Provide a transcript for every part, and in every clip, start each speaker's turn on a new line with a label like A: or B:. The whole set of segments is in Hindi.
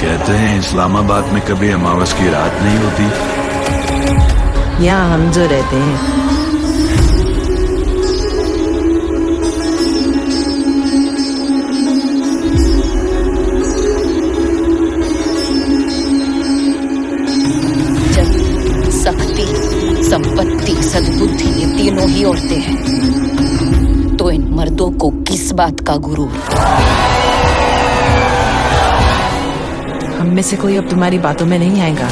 A: कहते हैं इस्लामाबाद में कभी अमावस की रात नहीं होती यहाँ हम जो रहते हैं संपत्ति सद्बुद्धि ये तीनों ही औरतें हैं तो इन मर्दों को किस बात का गुरूर में से कोई अब तुम्हारी बातों में नहीं आएगा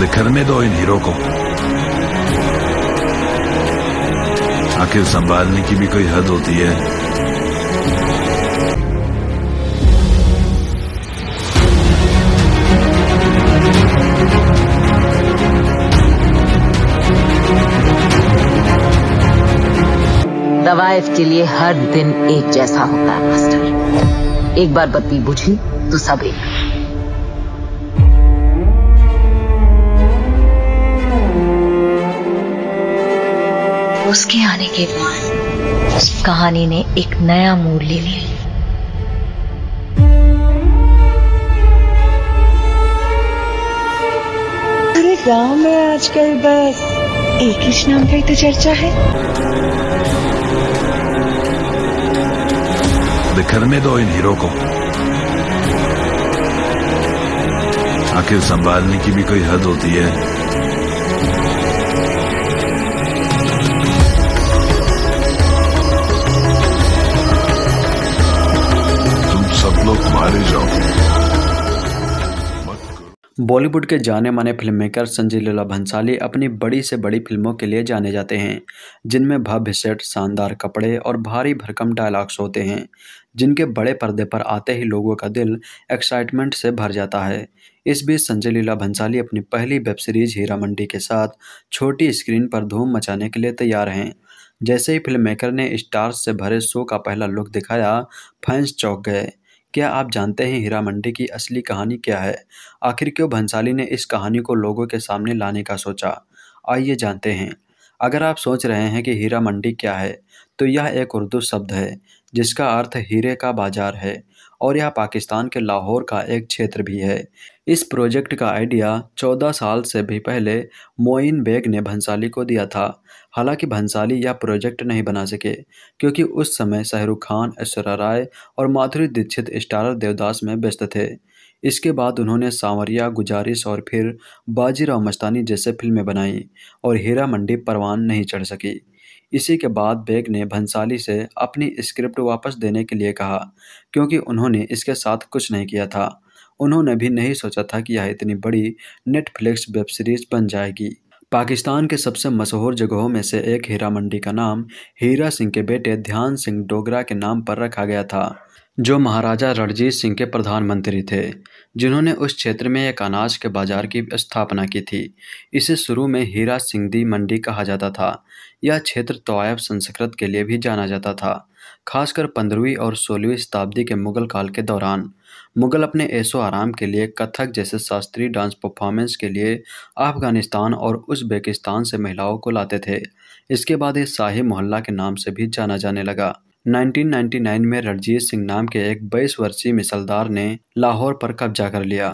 A: बिखरने दो इन हीरो को आखिर संभालने की भी कोई हद होती है तवाइफ के लिए हर दिन एक जैसा होता है मास्टर एक बार बत्ती बुझी तो सब एक उसके आने के बाद उस कहानी ने एक नया मोड़ ले लिया पूरे गांव में आजकल बस एक ही नाम पर तो चर्चा है बिखरने दो इन हीरो को आखिर संभालने की भी कोई हद होती है तुम सब लोग मारे जाओ बॉलीवुड के जाने माने फिल्म मेकर संजय लीला भंसाली अपनी बड़ी से बड़ी फिल्मों के लिए जाने जाते हैं जिनमें भव्य सेट शानदार कपड़े और भारी भरकम डायलॉग्स होते हैं जिनके बड़े पर्दे पर आते ही लोगों का दिल एक्साइटमेंट से भर जाता है इस बीच संजय लीला भंसाली अपनी पहली वेब सीरीज हीरा मंडी के साथ छोटी स्क्रीन पर धूम मचाने के लिए तैयार हैं जैसे ही फिल्म मेकर ने स्टार्स से भरे शो का पहला लुक दिखाया फैंस चौंक गए क्या आप जानते हैं हीरा मंडी की असली कहानी क्या है आखिर क्यों भंसाली ने इस कहानी को लोगों के सामने लाने का सोचा आइए जानते हैं अगर आप सोच रहे हैं कि हीरा मंडी क्या है तो यह एक उर्दू शब्द है जिसका अर्थ हीरे का बाजार है और यह पाकिस्तान के लाहौर का एक क्षेत्र भी है इस प्रोजेक्ट का आइडिया 14 साल से भी पहले मोइन बेग ने भंसाली को दिया था हालांकि भंसाली यह प्रोजेक्ट नहीं बना सके क्योंकि उस समय शाहरुख खान ऐश्वर्या राय और माधुरी दीक्षित स्टारर देवदास में व्यस्त थे इसके बाद उन्होंने सांवरिया गुजारिश और फिर बाजीराव मस्तानी जैसे फिल्में बनाईं और हीरा मंडी परवान नहीं चढ़ सकी इसी के बाद बेग ने भंसाली से अपनी स्क्रिप्ट वापस देने के लिए कहा क्योंकि उन्होंने इसके साथ कुछ नहीं किया था उन्होंने भी नहीं सोचा था कि यह इतनी बड़ी नेटफ्लिक्स वेब सीरीज बन जाएगी पाकिस्तान के सबसे मशहूर जगहों में से एक हीरा मंडी का नाम हीरा सिंह के बेटे ध्यान सिंह डोगरा के नाम पर रखा गया था जो महाराजा रणजीत सिंह के प्रधानमंत्री थे जिन्होंने उस क्षेत्र में एक अनाज के बाजार की स्थापना की थी इसे शुरू में हीरा सिंहदी मंडी कहा जाता था यह क्षेत्र तोयब संस्कृत के लिए भी जाना जाता था खासकर पंद्रहवीं और सोलहवीं शताब्दी के मुगल काल के दौरान मुगल अपने ऐसो आराम के लिए कथक जैसे शास्त्रीय डांस परफॉर्मेंस के लिए अफगानिस्तान और उज्बेकिस्तान से महिलाओं को लाते थे इसके बाद ये शाही मोहल्ला के नाम से भी जाना जाने लगा 1999 में रणजीत सिंह नाम के एक बाईस वर्षीय मिसलदार ने लाहौर पर कब्जा कर लिया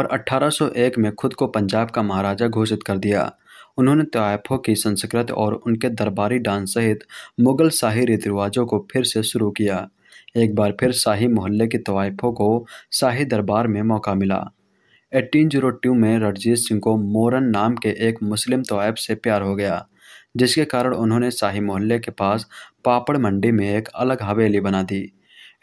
A: और 1801 में खुद को पंजाब का महाराजा घोषित कर दिया उन्होंने तयफों की संस्कृत और उनके दरबारी डांस सहित मुगल शाही रीति रिवाजों को फिर से शुरू किया एक बार फिर शाही मोहल्ले के तवायफों को शाही दरबार में मौका मिला 1802 में रणजीत सिंह को मोरन नाम के एक मुस्लिम तवायफ से प्यार हो गया जिसके कारण उन्होंने शाही मोहल्ले के पास पापड़ मंडी में एक अलग हवेली बना दी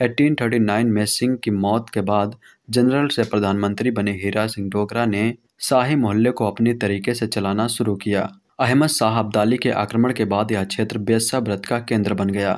A: 1839 में सिंह की मौत के बाद जनरल से प्रधानमंत्री बने हीरा सिंह डोगरा ने शाही मोहल्ले को अपने तरीके से चलाना शुरू किया अहमद शाह अब्दाली के आक्रमण के बाद यह क्षेत्र बेसा व्रत का केंद्र बन गया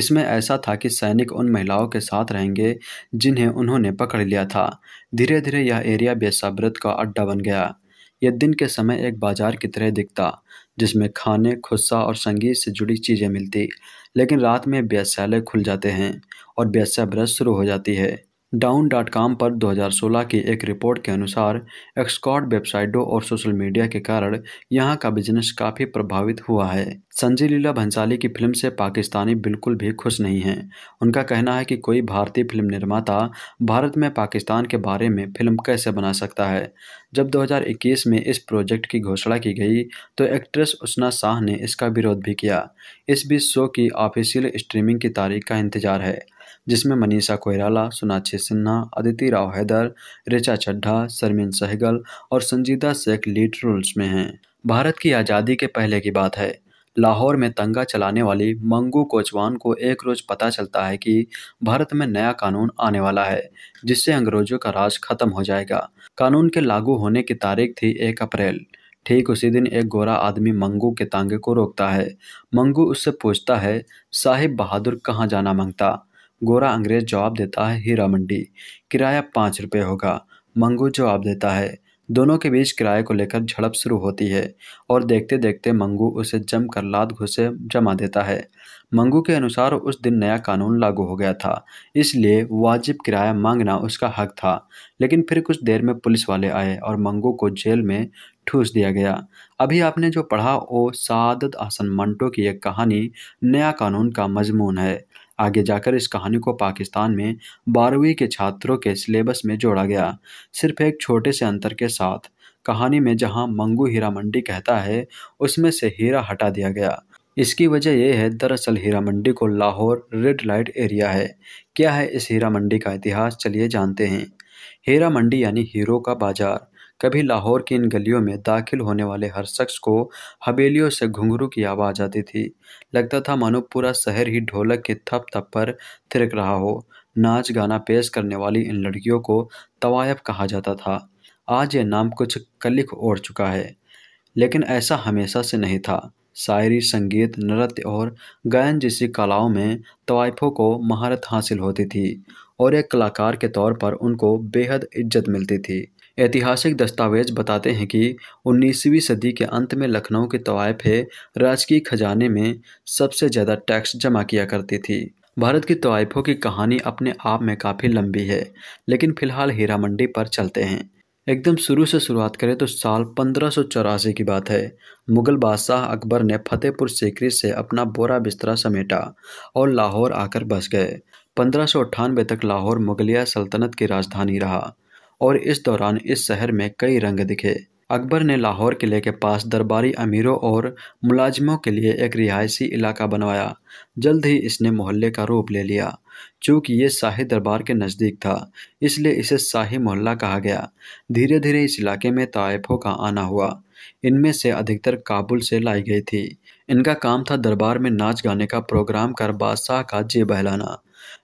A: इसमें ऐसा था कि सैनिक उन महिलाओं के साथ रहेंगे जिन्हें उन्होंने पकड़ लिया था धीरे धीरे यह एरिया बेसा व्रत का अड्डा बन गया यह दिन के समय एक बाजार की तरह दिखता जिसमें खाने खुस्सा और संगीत से जुड़ी चीज़ें मिलती लेकिन रात में व्यासालय खुल जाते हैं और व्यासा व्रत शुरू हो जाती है डाउन डॉट कॉम पर 2016 की एक रिपोर्ट के अनुसार एक्सकॉट वेबसाइटों और सोशल मीडिया के कारण यहां का बिजनेस काफ़ी प्रभावित हुआ है संजय लीला भंसाली की फिल्म से पाकिस्तानी बिल्कुल भी खुश नहीं हैं उनका कहना है कि कोई भारतीय फिल्म निर्माता भारत में पाकिस्तान के बारे में फिल्म कैसे बना सकता है जब 2021 में इस प्रोजेक्ट की घोषणा की गई तो एक्ट्रेस उष्णा शाह ने इसका विरोध भी किया इस बीच शो की ऑफिशियल स्ट्रीमिंग की तारीख का इंतजार है जिसमें मनीषा कोयराला सोनाक्षी सिन्हा अदिति राव हैदर ऋचा चड्ढा शर्मिन सहगल और संजीदा शेख लीड रोल्स में हैं भारत की आज़ादी के पहले की बात है लाहौर में तंगा चलाने वाली मंगू कोचवान को एक रोज पता चलता है कि भारत में नया कानून आने वाला है जिससे अंग्रेजों का राज खत्म हो जाएगा कानून के लागू होने की तारीख थी एक अप्रैल ठीक उसी दिन एक गोरा आदमी मंगू के तांगे को रोकता है मंगू उससे पूछता है साहिब बहादुर कहाँ जाना मांगता गोरा अंग्रेज जवाब देता है हीरा मंडी किराया पाँच रुपये होगा मंगू जवाब देता है दोनों के बीच किराए को लेकर झड़प शुरू होती है और देखते देखते मंगू उसे जम कर लाद घुसे जमा देता है मंगू के अनुसार उस दिन नया कानून लागू हो गया था इसलिए वाजिब किराया मांगना उसका हक था लेकिन फिर कुछ देर में पुलिस वाले आए और मंगू को जेल में ठूस दिया गया अभी आपने जो पढ़ा वो सादत आसन मंटो की एक कहानी नया कानून का मजमून है आगे जाकर इस कहानी को पाकिस्तान में बारहवीं के छात्रों के सिलेबस में जोड़ा गया सिर्फ एक छोटे से अंतर के साथ कहानी में जहां मंगू हीरा मंडी कहता है उसमें से हीरा हटा दिया गया इसकी वजह यह है दरअसल हीरा मंडी को लाहौर रेड लाइट एरिया है क्या है इस हीरा मंडी का इतिहास चलिए जानते हैं हीरा मंडी यानी हीरो का बाजार कभी लाहौर की इन गलियों में दाखिल होने वाले हर शख्स को हवेलियों से घुंघरू की आवाज़ आती थी लगता था मानो पूरा शहर ही ढोलक के थप थप पर थिरक रहा हो नाच गाना पेश करने वाली इन लड़कियों को तवायफ कहा जाता था आज ये नाम कुछ कलिक ओढ़ चुका है लेकिन ऐसा हमेशा से नहीं था शायरी संगीत नृत्य और गायन जैसी कलाओं में तवायफों को महारत हासिल होती थी और एक कलाकार के तौर पर उनको बेहद इज्जत मिलती थी ऐतिहासिक दस्तावेज बताते हैं कि 19वीं सदी के अंत में लखनऊ के तवायफे राजकीय खजाने में सबसे ज़्यादा टैक्स जमा किया करती थी भारत की तवायफों की कहानी अपने आप में काफ़ी लंबी है लेकिन फिलहाल हीरा मंडी पर चलते हैं एकदम शुरू से शुरुआत करें तो साल पंद्रह की बात है मुगल बादशाह अकबर ने फतेहपुर सीकरी से अपना बोरा बिस्तरा समेटा और लाहौर आकर बस गए पंद्रह तक लाहौर मुगलिया सल्तनत की राजधानी रहा और इस दौरान इस शहर में कई रंग दिखे अकबर ने लाहौर किले के पास दरबारी अमीरों और मुलाजिमों के लिए एक रिहायशी इलाका बनवाया जल्द ही इसने मोहल्ले का रूप ले लिया चूँकि ये शाही दरबार के नज़दीक था इसलिए इसे शाही मोहल्ला कहा गया धीरे धीरे इस इलाके में तयफों का आना हुआ इनमें से अधिकतर काबुल से लाई गई थी इनका काम था दरबार में नाच गाने का प्रोग्राम कर बादशाह का जे बहलाना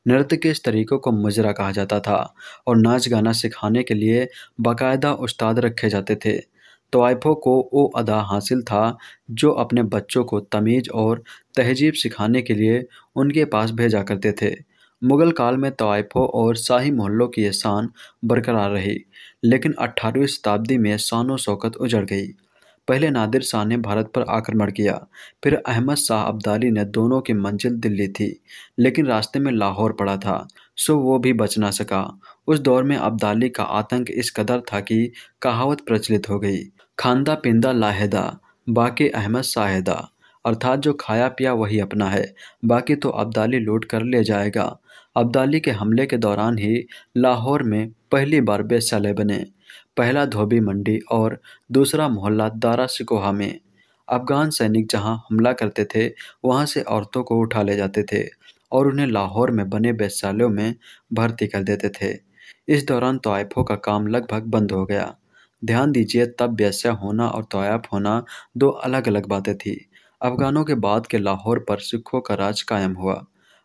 A: नृत्य के इस तरीक़ों को मजरा कहा जाता था और नाच गाना सिखाने के लिए बाकायदा उस्ताद रखे जाते थे तो आइफो को वो अदा हासिल था जो अपने बच्चों को तमीज़ और तहजीब सिखाने के लिए उनके पास भेजा करते थे मुग़ल काल में तोयफ़ों और शाही मोहल्लों की ये शान बरकरार रही लेकिन अट्ठारहवीं शताब्दी में शान शौकत उजड़ गई पहले नादिर शाह ने भारत पर आक्रमण किया फिर अहमद शाह अब्दाली ने दोनों की मंजिल दिल्ली थी लेकिन रास्ते में लाहौर पड़ा था सो वो भी बच ना सका उस दौर में अब्दाली का आतंक इस कदर था कि कहावत प्रचलित हो गई खानदा पिंदा लाहेदा बाकी अहमद साहेदा अर्थात जो खाया पिया वही अपना है बाकी तो अब्दाली लूट कर ले जाएगा अब्दाली के हमले के दौरान ही लाहौर में पहली बार बेसले बने पहला धोबी मंडी और दूसरा मोहल्ला दारा सिकोहा में अफ़गान सैनिक जहां हमला करते थे वहां से औरतों को उठा ले जाते थे और उन्हें लाहौर में बने वैश्यालयों में भर्ती कर देते थे इस दौरान तोयफ़ों का काम लगभग बंद हो गया ध्यान दीजिए तब वैश्या होना और तोयफ़ होना दो अलग अलग बातें थीं अफ़गानों के बाद के लाहौर पर सिखों का राज कायम हुआ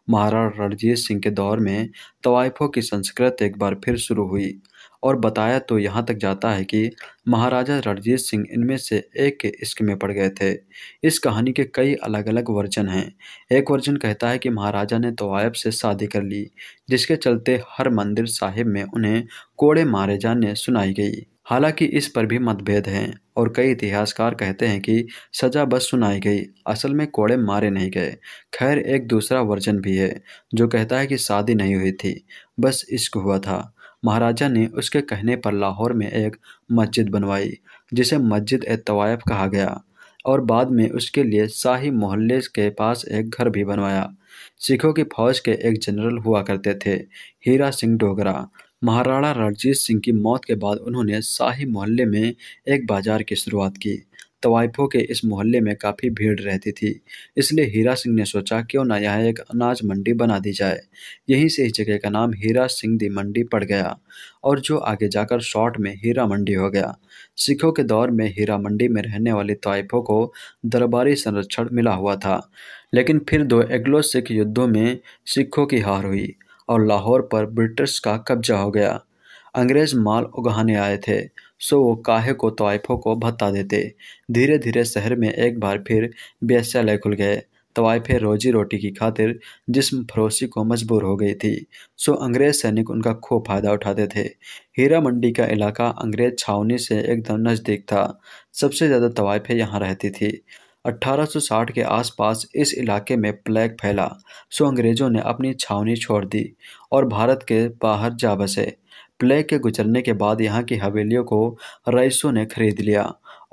A: महाराणा रणजीत सिंह के दौर में तवायफों की संस्कृत एक बार फिर शुरू हुई और बताया तो यहाँ तक जाता है कि महाराजा रणजीत सिंह इनमें से एक के इश्क में पड़ गए थे इस कहानी के कई अलग अलग वर्जन हैं एक वर्जन कहता है कि महाराजा ने तोयब से शादी कर ली जिसके चलते हर मंदिर साहिब में उन्हें कोड़े मारे जाने सुनाई गई हालांकि इस पर भी मतभेद हैं और कई इतिहासकार कहते हैं कि सजा बस सुनाई गई असल में कोड़े मारे नहीं गए खैर एक दूसरा वर्जन भी है जो कहता है कि शादी नहीं हुई थी बस इश्क हुआ था महाराजा ने उसके कहने पर लाहौर में एक मस्जिद बनवाई जिसे मस्जिद ए तवायफ कहा गया और बाद में उसके लिए शाही मोहल्ले के पास एक घर भी बनवाया सिखों की फौज के एक जनरल हुआ करते थे हीरा सिंह डोगरा महाराणा रणजीत सिंह की मौत के बाद उन्होंने शाही मोहल्ले में एक बाजार की शुरुआत की तवाइफों के इस मोहल्ले में काफ़ी भीड़ रहती थी इसलिए हीरा सिंह ने सोचा क्यों ना यहाँ एक अनाज मंडी बना दी जाए यहीं से इस जगह का नाम हीरा सिंह दी मंडी पड़ गया और जो आगे जाकर शॉर्ट में हीरा मंडी हो गया सिखों के दौर में हीरा मंडी में रहने वाले तवाइफों को दरबारी संरक्षण मिला हुआ था लेकिन फिर दो एग्लो सिख युद्धों में सिखों की हार हुई और लाहौर पर ब्रिटिश का कब्जा हो गया अंग्रेज़ माल उगाने आए थे सो वो काहे को तवाइफों को भत्ता देते धीरे धीरे शहर में एक बार फिर बेस्यालय खुल गए तवाइफे रोजी रोटी की खातिर जिसम फरोसी को मजबूर हो गई थी सो अंग्रेज सैनिक उनका खूब फायदा उठाते थे हीरा मंडी का इलाका अंग्रेज छावनी से एकदम नज़दीक था सबसे ज़्यादा तवाइफे यहाँ रहती थी 1860 के आसपास इस इलाके में प्लेग फैला सो अंग्रेज़ों ने अपनी छावनी छोड़ दी और भारत के बाहर जा बसे प्लेग के गुजरने के बाद यहाँ की हवेलियों को रईसों ने खरीद लिया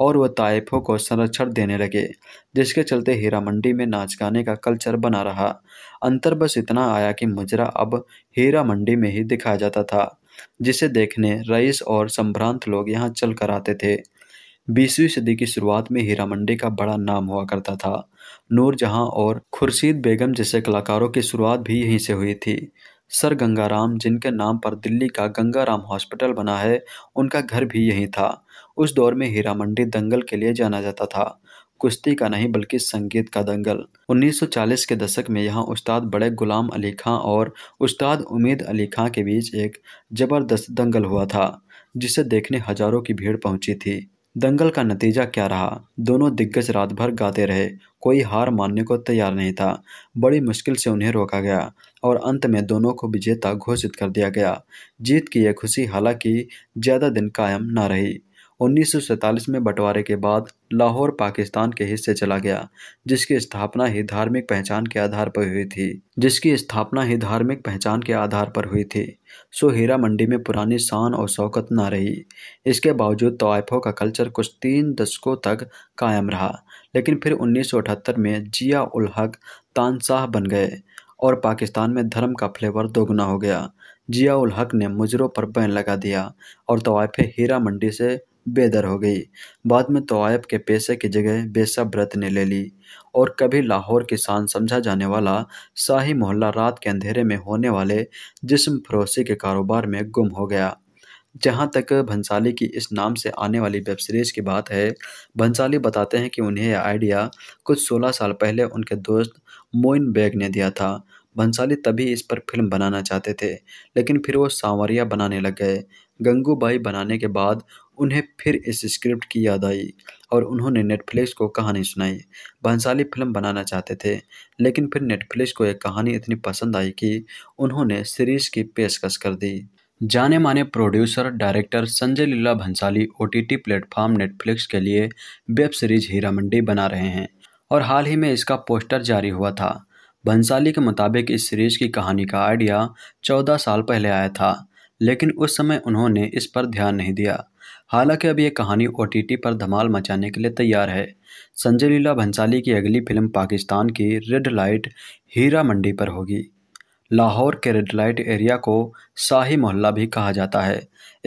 A: और वह ताइफों को संरक्षण देने लगे जिसके चलते हीरा मंडी में नाच गाने का कल्चर बना रहा अंतर बस इतना आया कि मुजरा अब हीरा मंडी में ही दिखाया जाता था जिसे देखने रईस और संभ्रांत लोग यहाँ चल कर आते थे बीसवीं सदी की शुरुआत में हीरा मंडी का बड़ा नाम हुआ करता था नूरजहाँ और खुर्शीद बेगम जैसे कलाकारों की शुरुआत भी यहीं से हुई थी सर गंगाराम जिनके नाम पर दिल्ली का गंगाराम हॉस्पिटल बना है उनका घर भी यहीं था उस दौर में हीरा मंडी दंगल के लिए जाना जाता था कुश्ती का नहीं बल्कि संगीत का दंगल 1940 के दशक में यहाँ उस्ताद बड़े गुलाम अली खां और उस्ताद उमेद अली खां के बीच एक जबरदस्त दंगल हुआ था जिसे देखने हजारों की भीड़ पहुंची थी दंगल का नतीजा क्या रहा दोनों दिग्गज रात भर गाते रहे कोई हार मानने को तैयार नहीं था बड़ी मुश्किल से उन्हें रोका गया और अंत में दोनों को विजेता घोषित कर दिया गया जीत की यह खुशी हालांकि ज़्यादा दिन कायम न रही उन्नीस में बंटवारे के बाद लाहौर पाकिस्तान के हिस्से चला गया जिसकी स्थापना ही धार्मिक पहचान के आधार पर हुई थी जिसकी स्थापना ही धार्मिक पहचान के आधार पर हुई थी सो हीरा मंडी में पुरानी शान और शौकत ना रही इसके बावजूद तवाइफों का कल्चर कुछ तीन दशकों तक कायम रहा लेकिन फिर उन्नीस में जिया उल हक तानशाह बन गए और पाकिस्तान में धर्म का फ्लेवर दोगुना हो गया उल हक ने मुजरों पर बैन लगा दिया और तवायफ हीरा मंडी से बेदर हो गई बाद में तवायफ के पैसे की जगह बेसा व्रत ने ले ली और कभी लाहौर किसान शान समझा जाने वाला शाही मोहल्ला रात के अंधेरे में होने वाले जिस्म फरोसी के कारोबार में गुम हो गया जहाँ तक भंसाली की इस नाम से आने वाली वेब सीरीज़ की बात है भंसाली बताते हैं कि उन्हें यह आइडिया कुछ 16 साल पहले उनके दोस्त मोइन बेग ने दिया था भंसाली तभी इस पर फिल्म बनाना चाहते थे लेकिन फिर वो सांवरिया बनाने लग गए गंगूबाई बनाने के बाद उन्हें फिर इस स्क्रिप्ट की याद आई और उन्होंने नेटफ्लिक्स को कहानी सुनाई भंसाली फिल्म बनाना चाहते थे लेकिन फिर नेटफ्लिक्स को एक कहानी इतनी पसंद आई कि उन्होंने सीरीज़ की पेशकश कर दी जाने माने producer director Sanjay Leela Bhansali OTT platform Netflix के लिए वेब सीरीज हीरा मंडी बना रहे हैं और हाल ही में इसका पोस्टर जारी हुआ था भंसाली के मुताबिक इस सीरीज की कहानी का आइडिया चौदह साल पहले आया था लेकिन उस समय उन्होंने इस पर ध्यान नहीं दिया हालांकि अब ये कहानी ओ पर धमाल मचाने के लिए तैयार है संजय लीला भंसाली की अगली फिल्म पाकिस्तान की रेड लाइट हीरा मंडी पर होगी लाहौर के रेड लाइट एरिया को शाही मोहल्ला भी कहा जाता है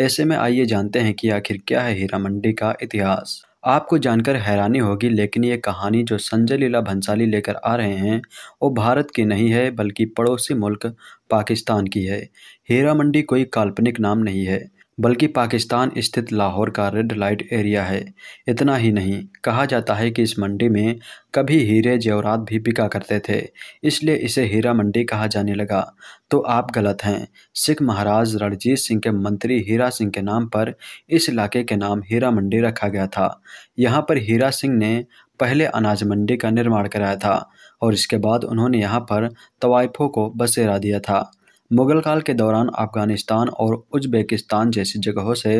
A: ऐसे में आइए जानते हैं कि आखिर क्या है हीरा मंडी का इतिहास आपको जानकर हैरानी होगी लेकिन ये कहानी जो संजय लीला भंसाली लेकर आ रहे हैं वो भारत की नहीं है बल्कि पड़ोसी मुल्क पाकिस्तान की है हीरा मंडी कोई काल्पनिक नाम नहीं है बल्कि पाकिस्तान स्थित लाहौर का रेड लाइट एरिया है इतना ही नहीं कहा जाता है कि इस मंडी में कभी हीरे जेवरात भी बिका करते थे इसलिए इसे हीरा मंडी कहा जाने लगा तो आप गलत हैं सिख महाराज रणजीत सिंह के मंत्री हीरा सिंह के नाम पर इस इलाके के नाम हीरा मंडी रखा गया था यहाँ पर हीरा सिंह ने पहले अनाज मंडी का निर्माण कराया था और इसके बाद उन्होंने यहाँ पर तवाइफों को बसेरा दिया था मुगल काल के दौरान अफगानिस्तान और उज्बेकिस्तान जैसी जगहों से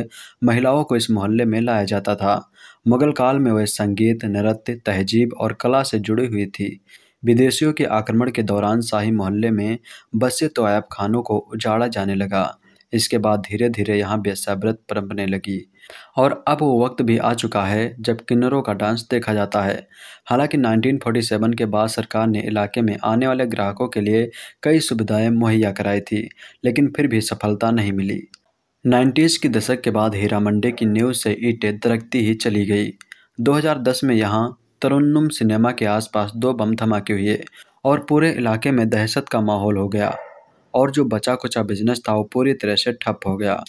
A: महिलाओं को इस मोहल्ले में लाया जाता था मुगल काल में वह संगीत नृत्य तहजीब और कला से जुड़ी हुई थी विदेशियों के आक्रमण के दौरान शाही मोहल्ले में बसे तोयब खानों को उजाड़ा जाने लगा इसके बाद धीरे धीरे यहाँ बेसब्रत परंपने लगी और अब वो वक्त भी आ चुका है जब किन्नरों का डांस देखा जाता है हालांकि 1947 के बाद सरकार ने इलाके में आने वाले ग्राहकों के लिए कई सुविधाएं मुहैया कराई थी लेकिन फिर भी सफलता नहीं मिली नाइन्टीज़ के दशक के बाद हीरा मंडी की न्यूज़ से ईटें दरकती ही चली गई 2010 में यहाँ तरुन्नुम सिनेमा के आसपास दो बम धमाके हुए और पूरे इलाके में दहशत का माहौल हो गया और जो बचा कुचा बिजनेस था वो पूरी तरह से ठप हो गया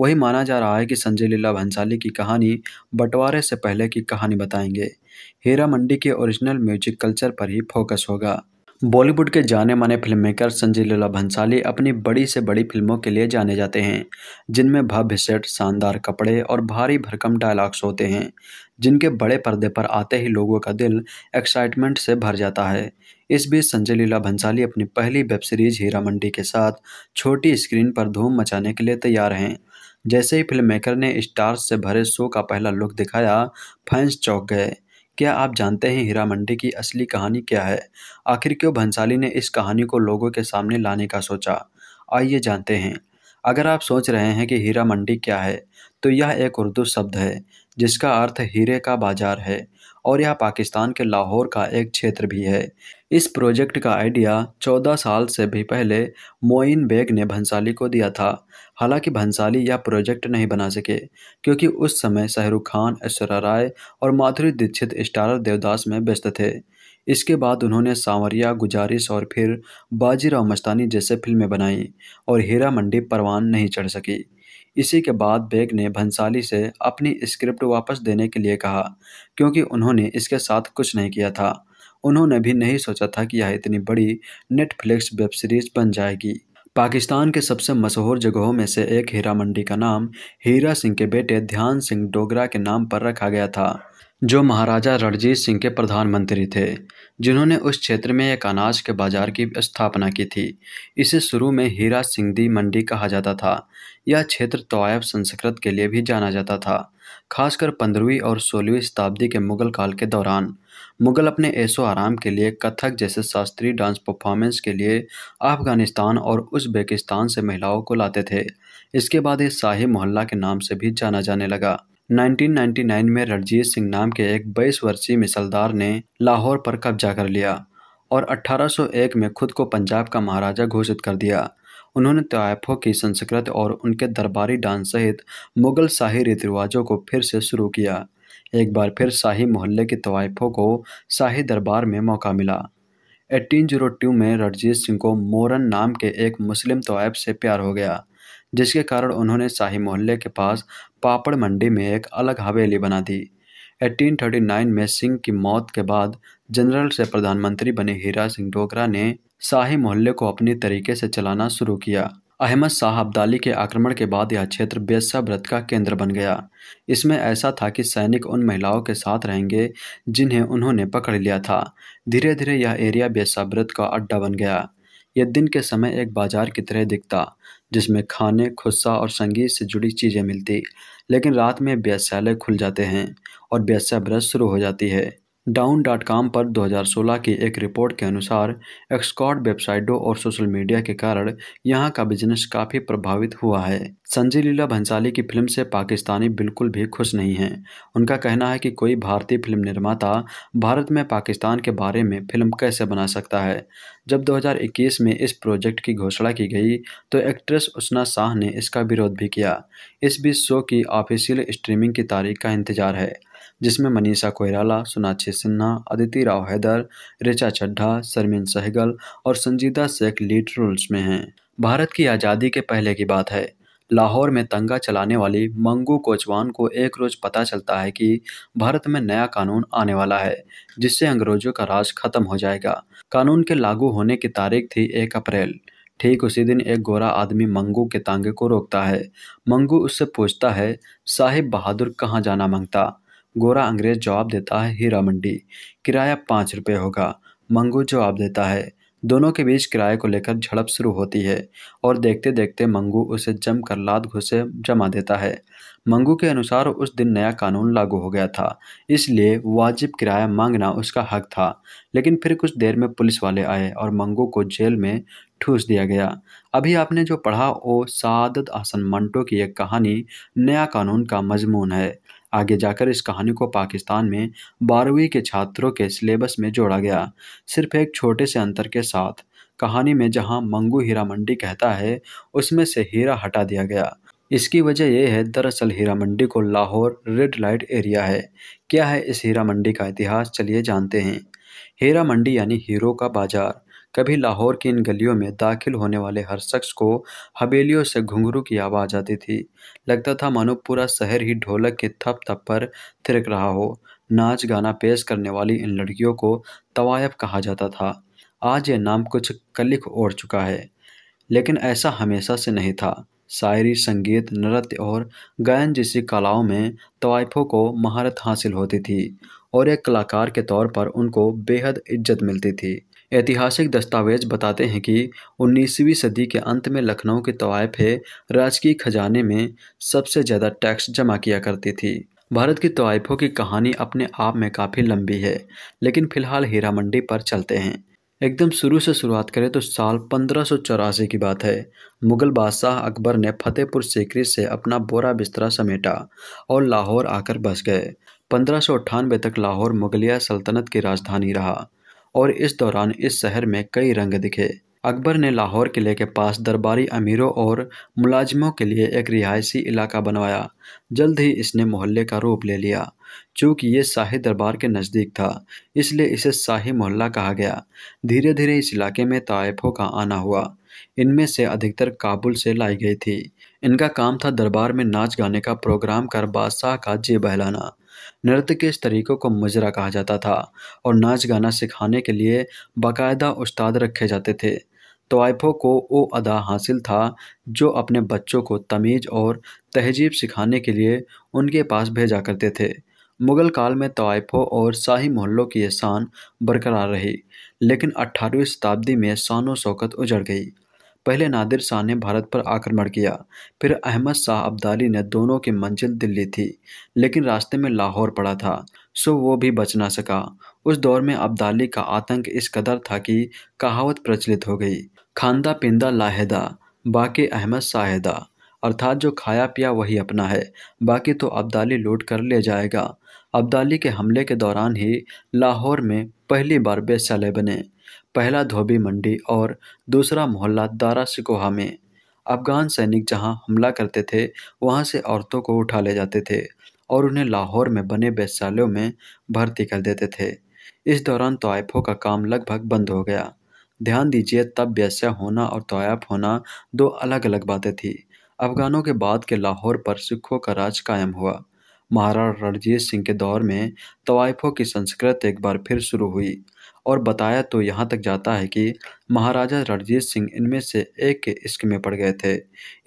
A: वही माना जा रहा है कि संजय लीला भंसाली की कहानी बंटवारे से पहले की कहानी बताएंगे हीरा मंडी के ओरिजिनल म्यूजिक कल्चर पर ही फोकस होगा बॉलीवुड के जाने माने फिल्म मेकर संजय लीला भंसाली अपनी बड़ी से बड़ी फिल्मों के लिए जाने जाते हैं जिनमें भव्य सेट शानदार कपड़े और भारी भरकम डायलॉग्स होते हैं जिनके बड़े पर्दे पर आते ही लोगों का दिल एक्साइटमेंट से भर जाता है इस बीच संजय लीला भंसाली अपनी पहली वेब सीरीज हीरा मंडी के साथ छोटी स्क्रीन पर धूम मचाने के लिए तैयार हैं जैसे ही फिल्म मेकर ने स्टार्स से भरे शो का पहला लुक दिखाया फैंस चौक गए क्या आप जानते हैं हीरा मंडी की असली कहानी क्या है आखिर क्यों भंसाली ने इस कहानी को लोगों के सामने लाने का सोचा आइए जानते हैं अगर आप सोच रहे हैं कि हीरा मंडी क्या है तो यह एक उर्दू शब्द है जिसका अर्थ हीरे का बाजार है और यह पाकिस्तान के लाहौर का एक क्षेत्र भी है इस प्रोजेक्ट का आइडिया 14 साल से भी पहले मोइन बेग ने भंसाली को दिया था हालांकि भंसाली यह प्रोजेक्ट नहीं बना सके क्योंकि उस समय शाहरुख खान ऐश्वर्या राय और माधुरी दीक्षित स्टारर देवदास में व्यस्त थे इसके बाद उन्होंने सांवरिया गुजारिश और फिर बाजीराव मस्तानी जैसे फिल्में बनाईं और हीरा मंडी परवान नहीं चढ़ सकी इसी के बाद बेग ने भंसाली से अपनी स्क्रिप्ट वापस देने के लिए कहा क्योंकि उन्होंने इसके साथ कुछ नहीं किया था उन्होंने भी नहीं सोचा था कि यह इतनी बड़ी नेटफ्लिक्स वेब सीरीज बन जाएगी पाकिस्तान के सबसे मशहूर जगहों में से एक हीरा मंडी का नाम हीरा सिंह के बेटे ध्यान सिंह डोगरा के नाम पर रखा गया था जो महाराजा रणजीत सिंह के प्रधानमंत्री थे जिन्होंने उस क्षेत्र में एक अनाज के बाजार की स्थापना की थी इसे शुरू में हीरा सिंह दी मंडी कहा जाता था यह क्षेत्र तोयब संस्कृत के लिए भी जाना जाता था खासकर पंद्रहवीं और सोलहवीं शताब्दी के मुगल काल के दौरान मुगल अपने ऐशो आराम के लिए कथक जैसे शास्त्रीय डांस परफॉर्मेंस के लिए अफगानिस्तान और उज्बेकिस्तान से महिलाओं को लाते थे इसके बाद ये शाही मोहल्ला के नाम से भी जाना जाने लगा 1999 में रणजीत सिंह नाम के एक 22 वर्षीय मिसलदार ने लाहौर पर कब्जा कर लिया और 1801 में खुद को पंजाब का महाराजा घोषित कर दिया उन्होंने ताइफों की संस्कृत और उनके दरबारी डांस सहित मुगल शाही रीति रिवाजों को फिर से शुरू किया एक बार फिर शाही मोहल्ले के तवाइफों को शाही दरबार में मौका मिला 1802 में रणजीत सिंह को मोरन नाम के एक मुस्लिम तवाइफ से प्यार हो गया जिसके कारण उन्होंने शाही मोहल्ले के पास पापड़ मंडी में एक अलग हवेली बना दी 1839 में सिंह की मौत के बाद जनरल से प्रधानमंत्री बने हीरा सिंह डोगरा ने शाही मोहल्ले को अपने तरीके से चलाना शुरू किया अहमद शाह अब्दाली के आक्रमण के बाद यह क्षेत्र बेसा व्रत का केंद्र बन गया इसमें ऐसा था कि सैनिक उन महिलाओं के साथ रहेंगे जिन्हें उन्होंने पकड़ लिया था धीरे धीरे यह एरिया बेसा व्रत का अड्डा बन गया यह दिन के समय एक बाजार की तरह दिखता जिसमें खाने खुस्सा और संगीत से जुड़ी चीज़ें मिलती लेकिन रात में व्यवसालय खुल जाते हैं और व्यवसाय ब्रश शुरू हो जाती है डाउन डॉट कॉम पर 2016 की एक रिपोर्ट के अनुसार एक्सकॉट वेबसाइटों और सोशल मीडिया के कारण यहां का बिजनेस काफ़ी प्रभावित हुआ है संजय लीला भंसाली की फिल्म से पाकिस्तानी बिल्कुल भी खुश नहीं हैं उनका कहना है कि कोई भारतीय फिल्म निर्माता भारत में पाकिस्तान के बारे में फिल्म कैसे बना सकता है जब 2021 में इस प्रोजेक्ट की घोषणा की गई तो एक्ट्रेस उष्णा शाह ने इसका विरोध भी किया इस बीच शो की ऑफिशियल स्ट्रीमिंग की तारीख का इंतजार है जिसमें मनीषा कोयराला सोनाक्षी सिन्हा अदिति राव हैदर रिचा चड्ढा शर्मिन सहगल और संजीदा शेख लीड रोल्स में हैं भारत की आज़ादी के पहले की बात है लाहौर में तंगा चलाने वाली मंगू कोचवान को एक रोज पता चलता है कि भारत में नया कानून आने वाला है जिससे अंग्रेजों का राज खत्म हो जाएगा कानून के लागू होने की तारीख थी एक अप्रैल ठीक उसी दिन एक गोरा आदमी मंगू के तांगे को रोकता है मंगू उससे पूछता है साहिब बहादुर कहाँ जाना मांगता गोरा अंग्रेज जवाब देता है हीरा मंडी किराया पाँच रुपये होगा मंगू जवाब देता है दोनों के बीच किराए को लेकर झड़प शुरू होती है और देखते देखते मंगू उसे जम कर लाद घुसे जमा देता है मंगू के अनुसार उस दिन नया कानून लागू हो गया था इसलिए वाजिब किराया मांगना उसका हक था लेकिन फिर कुछ देर में पुलिस वाले आए और मंगू को जेल में ठूस दिया गया अभी आपने जो पढ़ा वो सादत आसन मंटो की एक कहानी नया कानून का मजमून है आगे जाकर इस कहानी को पाकिस्तान में बारहवीं के छात्रों के सिलेबस में जोड़ा गया सिर्फ एक छोटे से अंतर के साथ कहानी में जहां मंगू हीरा मंडी कहता है उसमें से हीरा हटा दिया गया इसकी वजह यह है दरअसल हीरा मंडी को लाहौर रेड लाइट एरिया है क्या है इस हीरा मंडी का इतिहास चलिए जानते हैं हीरा मंडी यानी हीरो का बाजार कभी लाहौर की इन गलियों में दाखिल होने वाले हर शख्स को हवेलियों से घुंघरू की आवाज़ आती थी लगता था मानो पूरा शहर ही ढोलक के थप थप पर थिरक रहा हो नाच गाना पेश करने वाली इन लड़कियों को तवायफ कहा जाता था आज यह नाम कुछ कलिक ओढ़ चुका है लेकिन ऐसा हमेशा से नहीं था शायरी संगीत नृत्य और गायन जैसी कलाओं में तवायफों को महारत हासिल होती थी और एक कलाकार के तौर पर उनको बेहद इज्जत मिलती थी ऐतिहासिक दस्तावेज बताते हैं कि 19वीं सदी के अंत में लखनऊ के तवायफे राजकीय खजाने में सबसे ज़्यादा टैक्स जमा किया करती थी भारत की तवायफों की कहानी अपने आप में काफ़ी लंबी है लेकिन फिलहाल हीरा मंडी पर चलते हैं एकदम शुरू से शुरुआत करें तो साल पंद्रह की बात है मुगल बादशाह अकबर ने फतेहपुर सीकरी से अपना बोरा बिस्तरा समेटा और लाहौर आकर बस गए पंद्रह तक लाहौर मुगलिया सल्तनत की राजधानी रहा और इस दौरान इस शहर में कई रंग दिखे अकबर ने लाहौर किले के पास दरबारी अमीरों और मुलाजिमों के लिए एक रिहायशी इलाका बनवाया जल्द ही इसने मोहल्ले का रूप ले लिया चूँकि ये शाही दरबार के नज़दीक था इसलिए इसे शाही मोहल्ला कहा गया धीरे धीरे इस इलाके में तयफों का आना हुआ इनमें से अधिकतर काबुल से लाई गई थी इनका काम था दरबार में नाच गाने का प्रोग्राम कर बादशाह का जी बहलाना नृत्य के इस तरीक़ों को मजरा कहा जाता था और नाच गाना सिखाने के लिए बाकायदा उस्ताद रखे जाते थे तो आइफो को वो अदा हासिल था जो अपने बच्चों को तमीज़ और तहजीब सिखाने के लिए उनके पास भेजा करते थे मुग़ल काल में तोयफ़ों और शाही मोहल्लों की ये शान बरकरार रही लेकिन अट्ठारहवीं शताब्दी में शान शौकत उजड़ गई पहले नादिर शाह ने भारत पर आक्रमण किया फिर अहमद शाह अब्दाली ने दोनों की मंजिल दिल्ली थी लेकिन रास्ते में लाहौर पड़ा था सो वो भी बच ना सका उस दौर में अब्दाली का आतंक इस कदर था कि कहावत प्रचलित हो गई खानदा पिंदा लाहेदा बाकी अहमद साहेदा अर्थात जो खाया पिया वही अपना है बाकी तो अब्दाली लूट कर ले जाएगा अब्दाली के हमले के दौरान ही लाहौर में पहली बार बेसले बने पहला धोबी मंडी और दूसरा मोहल्ला दारा सिकोहा में अफ़गान सैनिक जहां हमला करते थे वहां से औरतों को उठा ले जाते थे और उन्हें लाहौर में बने वैश्यालयों में भर्ती कर देते थे इस दौरान तोयफ़ों का काम लगभग बंद हो गया ध्यान दीजिए तब वैश्या होना और तोयफ़ होना दो अलग अलग बातें थीं अफ़गानों के बाद के लाहौर पर सिखों का राज कायम हुआ महाराणा रणजीत सिंह के दौर में तवायफों की संस्कृत एक बार फिर शुरू हुई और बताया तो यहाँ तक जाता है कि महाराजा रणजीत सिंह इनमें से एक के इश्क में पड़ गए थे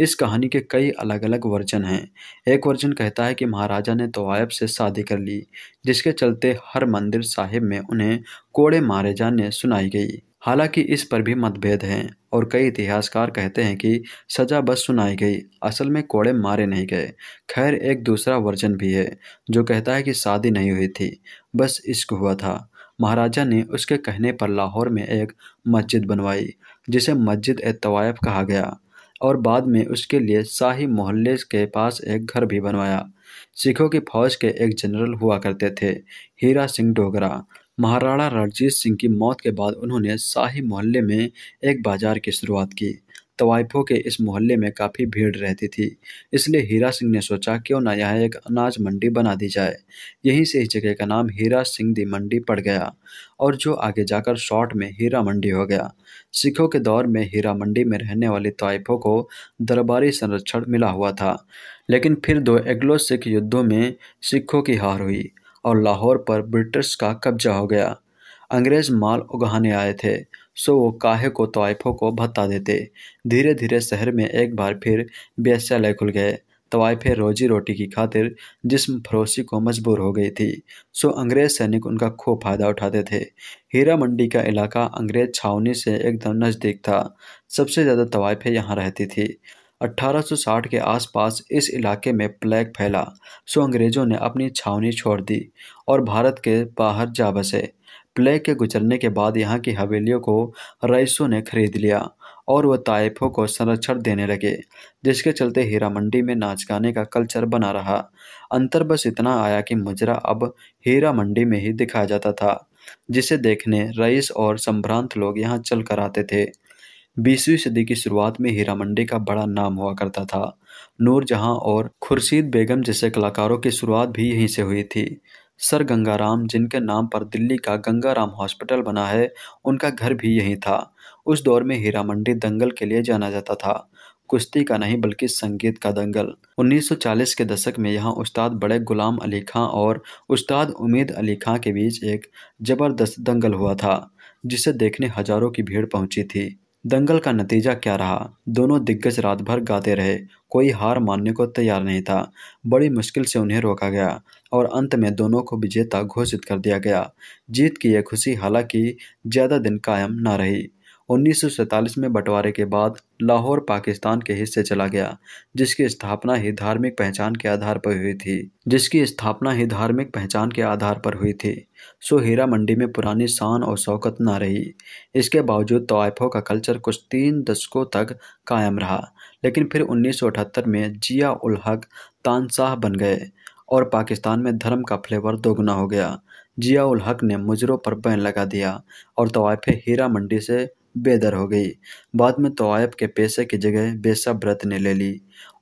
A: इस कहानी के कई अलग अलग वर्जन हैं एक वर्जन कहता है कि महाराजा ने तोयब से शादी कर ली जिसके चलते हर मंदिर साहिब में उन्हें कोड़े मारे जाने सुनाई गई हालांकि इस पर भी मतभेद हैं और कई इतिहासकार कहते हैं कि सजा बस सुनाई गई असल में कोड़े मारे नहीं गए खैर एक दूसरा वर्जन भी है जो कहता है कि शादी नहीं हुई थी बस इश्क हुआ था महाराजा ने उसके कहने पर लाहौर में एक मस्जिद बनवाई जिसे मस्जिद ए तवायफ कहा गया और बाद में उसके लिए शाही मोहल्ले के पास एक घर भी बनवाया सिखों की फौज के एक जनरल हुआ करते थे हीरा सिंह डोगरा महाराणा रणजीत सिंह की मौत के बाद उन्होंने शाही मोहल्ले में एक बाजार की शुरुआत की तवाइफों के इस मोहल्ले में काफ़ी भीड़ रहती थी इसलिए हीरा सिंह ने सोचा क्यों ना यहाँ एक अनाज मंडी बना दी जाए यहीं से इस जगह का नाम हीरा सिंह दी मंडी पड़ गया और जो आगे जाकर शॉर्ट में हीरा मंडी हो गया सिखों के दौर में हीरा मंडी में रहने वाले तवाइफों को दरबारी संरक्षण मिला हुआ था लेकिन फिर दो एग्लो सिख युद्धों में सिखों की हार हुई और लाहौर पर ब्रिटिश का कब्जा हो गया अंग्रेज़ माल उगाने आए थे सो वो काहे को तवाइफों को भत्ता देते धीरे धीरे शहर में एक बार फिर बेस्यालय खुल गए तवाइफे रोजी रोटी की खातिर जिसम फरोसी को मजबूर हो गई थी सो अंग्रेज सैनिक उनका खूब फायदा उठाते थे हीरा मंडी का इलाका अंग्रेज छावनी से एकदम नज़दीक था सबसे ज़्यादा तवाइफे यहाँ रहती थी 1860 के आसपास इस इलाके में प्लेग फैला सो अंग्रेज़ों ने अपनी छावनी छोड़ दी और भारत के बाहर जा बसे प्लेग के गुजरने के बाद यहाँ की हवेलियों को रईसों ने खरीद लिया और वह ताइफों को संरक्षण देने लगे जिसके चलते हीरा मंडी में नाच गाने का कल्चर बना रहा अंतर बस इतना आया कि मुजरा अब हीरा मंडी में ही दिखाया जाता था जिसे देखने रईस और संभ्रांत लोग यहाँ चल कर आते थे बीसवीं सदी की शुरुआत में हीरा मंडी का बड़ा नाम हुआ करता था नूरजहाँ और खुर्शीद बेगम जैसे कलाकारों की शुरुआत भी यहीं से हुई थी सर गंगाराम जिनके नाम पर दिल्ली का गंगाराम हॉस्पिटल बना है उनका घर भी यहीं था उस दौर में हीरा मंडी दंगल के लिए जाना जाता था कुश्ती का नहीं बल्कि संगीत का दंगल 1940 के दशक में यहाँ उस्ताद बड़े गुलाम अली खां और उस्ताद उमेद अली खां के बीच एक जबरदस्त दंगल हुआ था जिसे देखने हजारों की भीड़ पहुंची थी दंगल का नतीजा क्या रहा दोनों दिग्गज रात भर गाते रहे कोई हार मानने को तैयार नहीं था बड़ी मुश्किल से उन्हें रोका गया और अंत में दोनों को विजेता घोषित कर दिया गया जीत की यह खुशी हालांकि ज़्यादा दिन कायम न रही उन्नीस में बंटवारे के बाद लाहौर पाकिस्तान के हिस्से चला गया जिसकी स्थापना ही धार्मिक पहचान के आधार पर हुई थी जिसकी स्थापना ही धार्मिक पहचान के आधार पर हुई थी सो हीरा मंडी में पुरानी शान और शौकत ना रही इसके बावजूद तोाइफों का कल्चर कुछ तीन दशकों तक कायम रहा लेकिन फिर उन्नीस में जिया उल हक तानशाह बन गए और पाकिस्तान में धर्म का फ्लेवर दोगुना हो गया उल हक ने मुजरों पर बैन लगा दिया और तवायफ हीरा मंडी से बेदर हो गई बाद में तोयफ के पैसे की जगह बेसा व्रत ने ले ली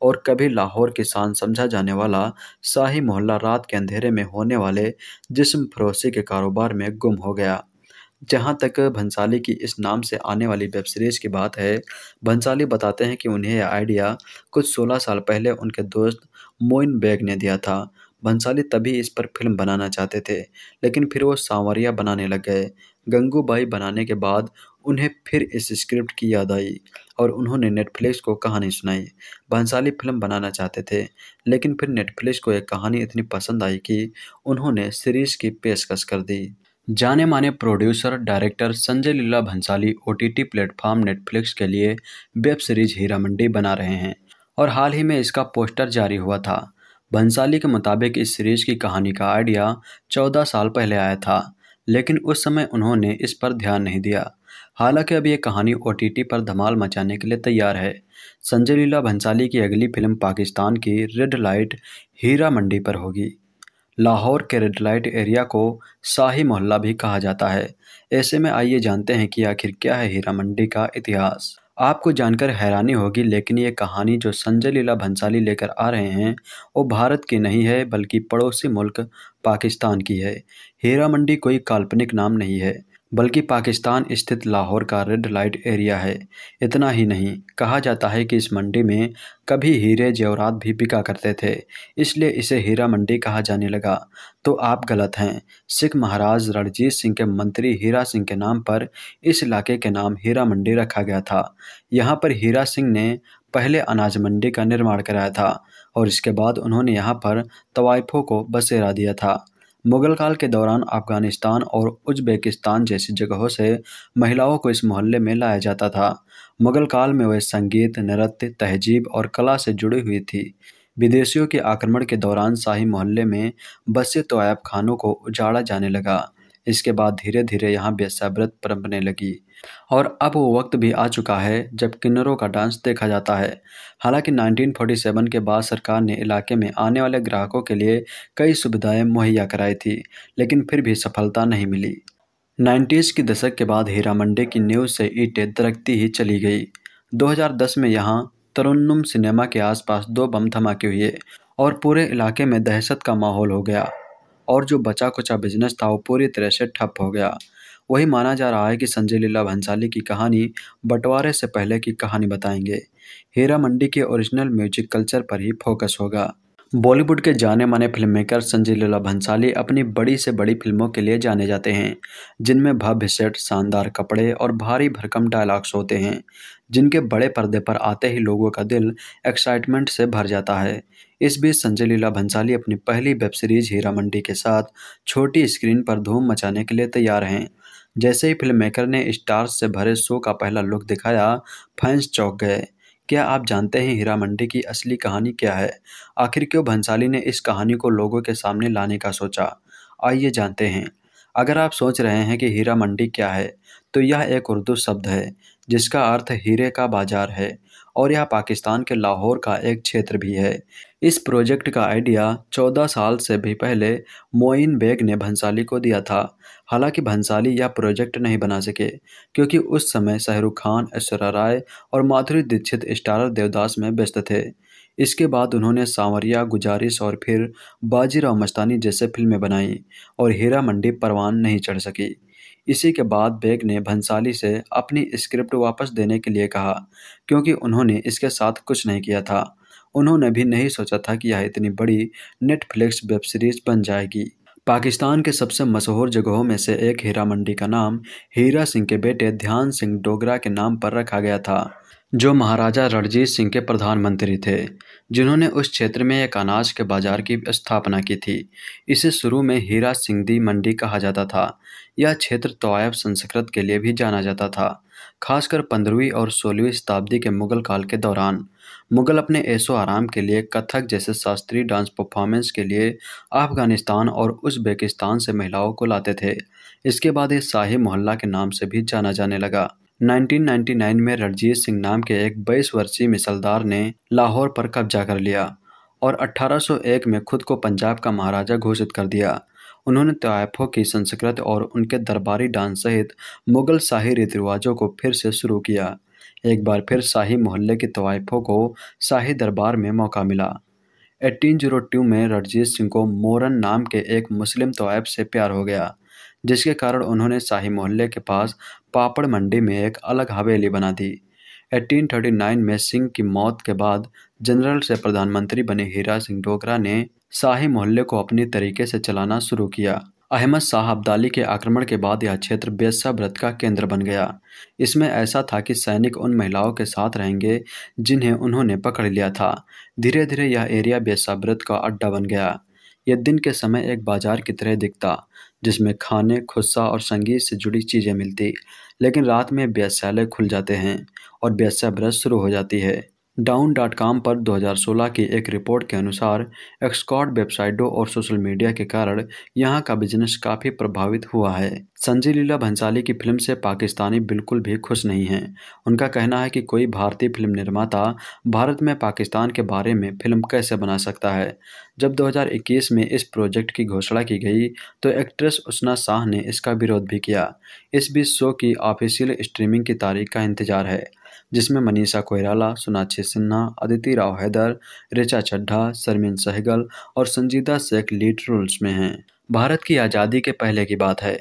A: और कभी लाहौर किसान शान समझा जाने वाला शाही मोहल्ला रात के अंधेरे में होने वाले जिस्म फरोसी के कारोबार में गुम हो गया जहाँ तक भंसाली की इस नाम से आने वाली वेब सीरीज़ की बात है भंसाली बताते हैं कि उन्हें यह आइडिया कुछ 16 साल पहले उनके दोस्त मोइन बैग ने दिया था भंसाली तभी इस पर फिल्म बनाना चाहते थे लेकिन फिर वो सांवरिया बनाने लग गए गंगूबाई बनाने के बाद उन्हें फिर इस स्क्रिप्ट की याद आई और उन्होंने नेटफ्लिक्स को कहानी सुनाई भंसाली फिल्म बनाना चाहते थे लेकिन फिर नेटफ्लिक्स को एक कहानी इतनी पसंद आई कि उन्होंने सीरीज़ की पेशकश कर दी जाने माने producer director Sanjay Leela Bhansali OTT platform Netflix के लिए वेब सीरीज हीरा मंडी बना रहे हैं और हाल ही में इसका पोस्टर जारी हुआ था भंसाली के मुताबिक इस सीरीज की कहानी का आइडिया चौदह साल पहले आया था लेकिन उस समय उन्होंने इस पर ध्यान नहीं दिया हालांकि अब ये कहानी ओ पर धमाल मचाने के लिए तैयार है संजय लीला भंसाली की अगली फिल्म पाकिस्तान की रेड लाइट हीरा मंडी पर होगी लाहौर के रेड लाइट एरिया को शाही मोहल्ला भी कहा जाता है ऐसे में आइए जानते हैं कि आखिर क्या है हीरा मंडी का इतिहास आपको जानकर हैरानी होगी लेकिन ये कहानी जो संजय लीला भंसाली लेकर आ रहे हैं वो भारत की नहीं है बल्कि पड़ोसी मुल्क पाकिस्तान की है हीरा मंडी कोई काल्पनिक नाम नहीं है बल्कि पाकिस्तान स्थित लाहौर का रेड लाइट एरिया है इतना ही नहीं कहा जाता है कि इस मंडी में कभी हीरे जेवरात भी बिका करते थे इसलिए इसे हीरा मंडी कहा जाने लगा तो आप गलत हैं सिख महाराज रणजीत सिंह के मंत्री हीरा सिंह के नाम पर इस इलाके के नाम हीरा मंडी रखा गया था यहाँ पर हीरा सिंह ने पहले अनाज मंडी का निर्माण कराया था और इसके बाद उन्होंने यहाँ पर तवाइफों को बसेरा दिया था मुगल काल के दौरान अफगानिस्तान और उज्बेकिस्तान जैसी जगहों से महिलाओं को इस मोहल्ले में लाया जाता था मुगल काल में वह संगीत नृत्य तहजीब और कला से जुड़ी हुई थी विदेशियों के आक्रमण के दौरान शाही मोहल्ले में बसे तोयब खानों को उजाड़ा जाने लगा इसके बाद धीरे धीरे यहाँ बेसब्रत परंपने लगी और अब वो वक्त भी आ चुका है जब किन्नरों का डांस देखा जाता है हालांकि 1947 के बाद सरकार ने इलाके में आने वाले ग्राहकों के लिए कई सुविधाएं मुहैया कराई थी लेकिन फिर भी सफलता नहीं मिली नाइन्टीज़ के दशक के बाद हीरा मंडी की न्यूज़ से ईटें दरकती ही चली गई 2010 में यहाँ तरुन्नुम सिनेमा के आसपास दो बम धमाके हुए और पूरे इलाके में दहशत का माहौल हो गया और जो बचा कुचा बिजनेस था वो पूरी तरह से ठप हो गया वही माना जा रहा है कि संजय लीला भंसाली की कहानी बंटवारे से पहले की कहानी बताएंगे हीरा मंडी के ओरिजिनल म्यूजिक कल्चर पर ही फोकस होगा बॉलीवुड के जाने माने फिल्म मेकर संजय लीला भंसाली अपनी बड़ी से बड़ी फिल्मों के लिए जाने जाते हैं जिनमें भव्य सेट शानदार कपड़े और भारी भरकम डायलॉग्स होते हैं जिनके बड़े पर्दे पर आते ही लोगों का दिल एक्साइटमेंट से भर जाता है इस बीच संजय लीला भंसाली अपनी पहली वेब सीरीज हीरा मंडी के साथ छोटी स्क्रीन पर धूम मचाने के लिए तैयार हैं जैसे ही फिल्म मेकर ने स्टार्स से भरे शो का पहला लुक दिखाया फैंस चौंक गए क्या आप जानते हैं हीरा मंडी की असली कहानी क्या है आखिर क्यों भंसाली ने इस कहानी को लोगों के सामने लाने का सोचा आइए जानते हैं अगर आप सोच रहे हैं कि हीरा मंडी क्या है तो यह एक उर्दू शब्द है जिसका अर्थ हीरे का बाजार है और यह पाकिस्तान के लाहौर का एक क्षेत्र भी है इस प्रोजेक्ट का आइडिया 14 साल से भी पहले मोइन बेग ने भंसाली को दिया था हालांकि भंसाली यह प्रोजेक्ट नहीं बना सके क्योंकि उस समय शाहरुख खान ऐश्वर्या राय और माधुरी दीक्षित स्टारर देवदास में व्यस्त थे इसके बाद उन्होंने सांवरिया गुजारिश और फिर बाजीराव मस्तानी जैसे फिल्में बनाईं और हीरा मंडी परवान नहीं चढ़ सकी इसी के बाद बेग ने भंसाली से अपनी स्क्रिप्ट वापस देने के लिए कहा क्योंकि उन्होंने इसके साथ कुछ नहीं किया था उन्होंने भी नहीं सोचा था कि यह इतनी बड़ी नेटफ्लिक्स वेब सीरीज बन जाएगी पाकिस्तान के सबसे मशहूर जगहों में से एक हीरा मंडी का नाम हीरा सिंह के बेटे ध्यान सिंह डोगरा के नाम पर रखा गया था जो महाराजा रणजीत सिंह के प्रधानमंत्री थे जिन्होंने उस क्षेत्र में एक अनाज के बाजार की स्थापना की थी इसे शुरू में हीरा सिंहदी मंडी कहा जाता था यह क्षेत्र तोयब संस्कृत के लिए भी जाना जाता था खासकर पंद्रहवीं और सोलहवीं शताब्दी के मुगल काल के दौरान मुगल अपने ऐसो आराम के लिए कथक जैसे शास्त्रीय डांस परफॉर्मेंस के लिए अफगानिस्तान और उज्बेकिस्तान से महिलाओं को लाते थे इसके बाद ये शाही मोहल्ला के नाम से भी जाना जाने लगा 1999 में रणजीत सिंह नाम के एक 22 वर्षीय मिसलदार ने लाहौर पर कब्जा कर लिया और 1801 में खुद को पंजाब का महाराजा घोषित कर दिया उन्होंने तयफों की संस्कृत और उनके दरबारी डांस सहित मुगल शाही रीति रिवाजों को फिर से शुरू किया एक बार फिर शाही मोहल्ले के तवायफों को शाही दरबार में मौका मिला 1802 में रणजीत सिंह को मोरन नाम के एक मुस्लिम तवायफ से प्यार हो गया जिसके कारण उन्होंने शाही मोहल्ले के पास पापड़ मंडी में एक अलग हवेली बना दी 1839 में सिंह की मौत के बाद जनरल से प्रधानमंत्री बने हीरा सिंह डोगरा ने शाही मोहल्ले को अपने तरीके से चलाना शुरू किया अहमद शाह अब्दाली के आक्रमण के बाद यह क्षेत्र बेसा व्रत का केंद्र बन गया इसमें ऐसा था कि सैनिक उन महिलाओं के साथ रहेंगे जिन्हें उन्होंने पकड़ लिया था धीरे धीरे यह एरिया बेसा व्रत का अड्डा बन गया यह दिन के समय एक बाजार की तरह दिखता जिसमें खाने खुस्सा और संगीत से जुड़ी चीज़ें मिलती लेकिन रात में व्यासालय खुल जाते हैं और व्यासा व्रत शुरू हो जाती है डाउन डॉट कॉम पर 2016 की एक रिपोर्ट के अनुसार एक्सकॉट वेबसाइटों और सोशल मीडिया के कारण यहां का बिजनेस काफ़ी प्रभावित हुआ है संजय लीला भंसाली की फिल्म से पाकिस्तानी बिल्कुल भी खुश नहीं हैं उनका कहना है कि कोई भारतीय फिल्म निर्माता भारत में पाकिस्तान के बारे में फिल्म कैसे बना सकता है जब 2021 में इस प्रोजेक्ट की घोषणा की गई तो एक्ट्रेस उष्णा शाह ने इसका विरोध भी किया इस बीच शो की ऑफिशियल स्ट्रीमिंग की तारीख का इंतजार है जिसमें मनीषा कोयराला सोनाक्षी सिन्हा अदिति राव हैदर रिचा चड्ढा शर्मिन सहगल और संजीदा शेख लीड रोल्स में हैं भारत की आज़ादी के पहले की बात है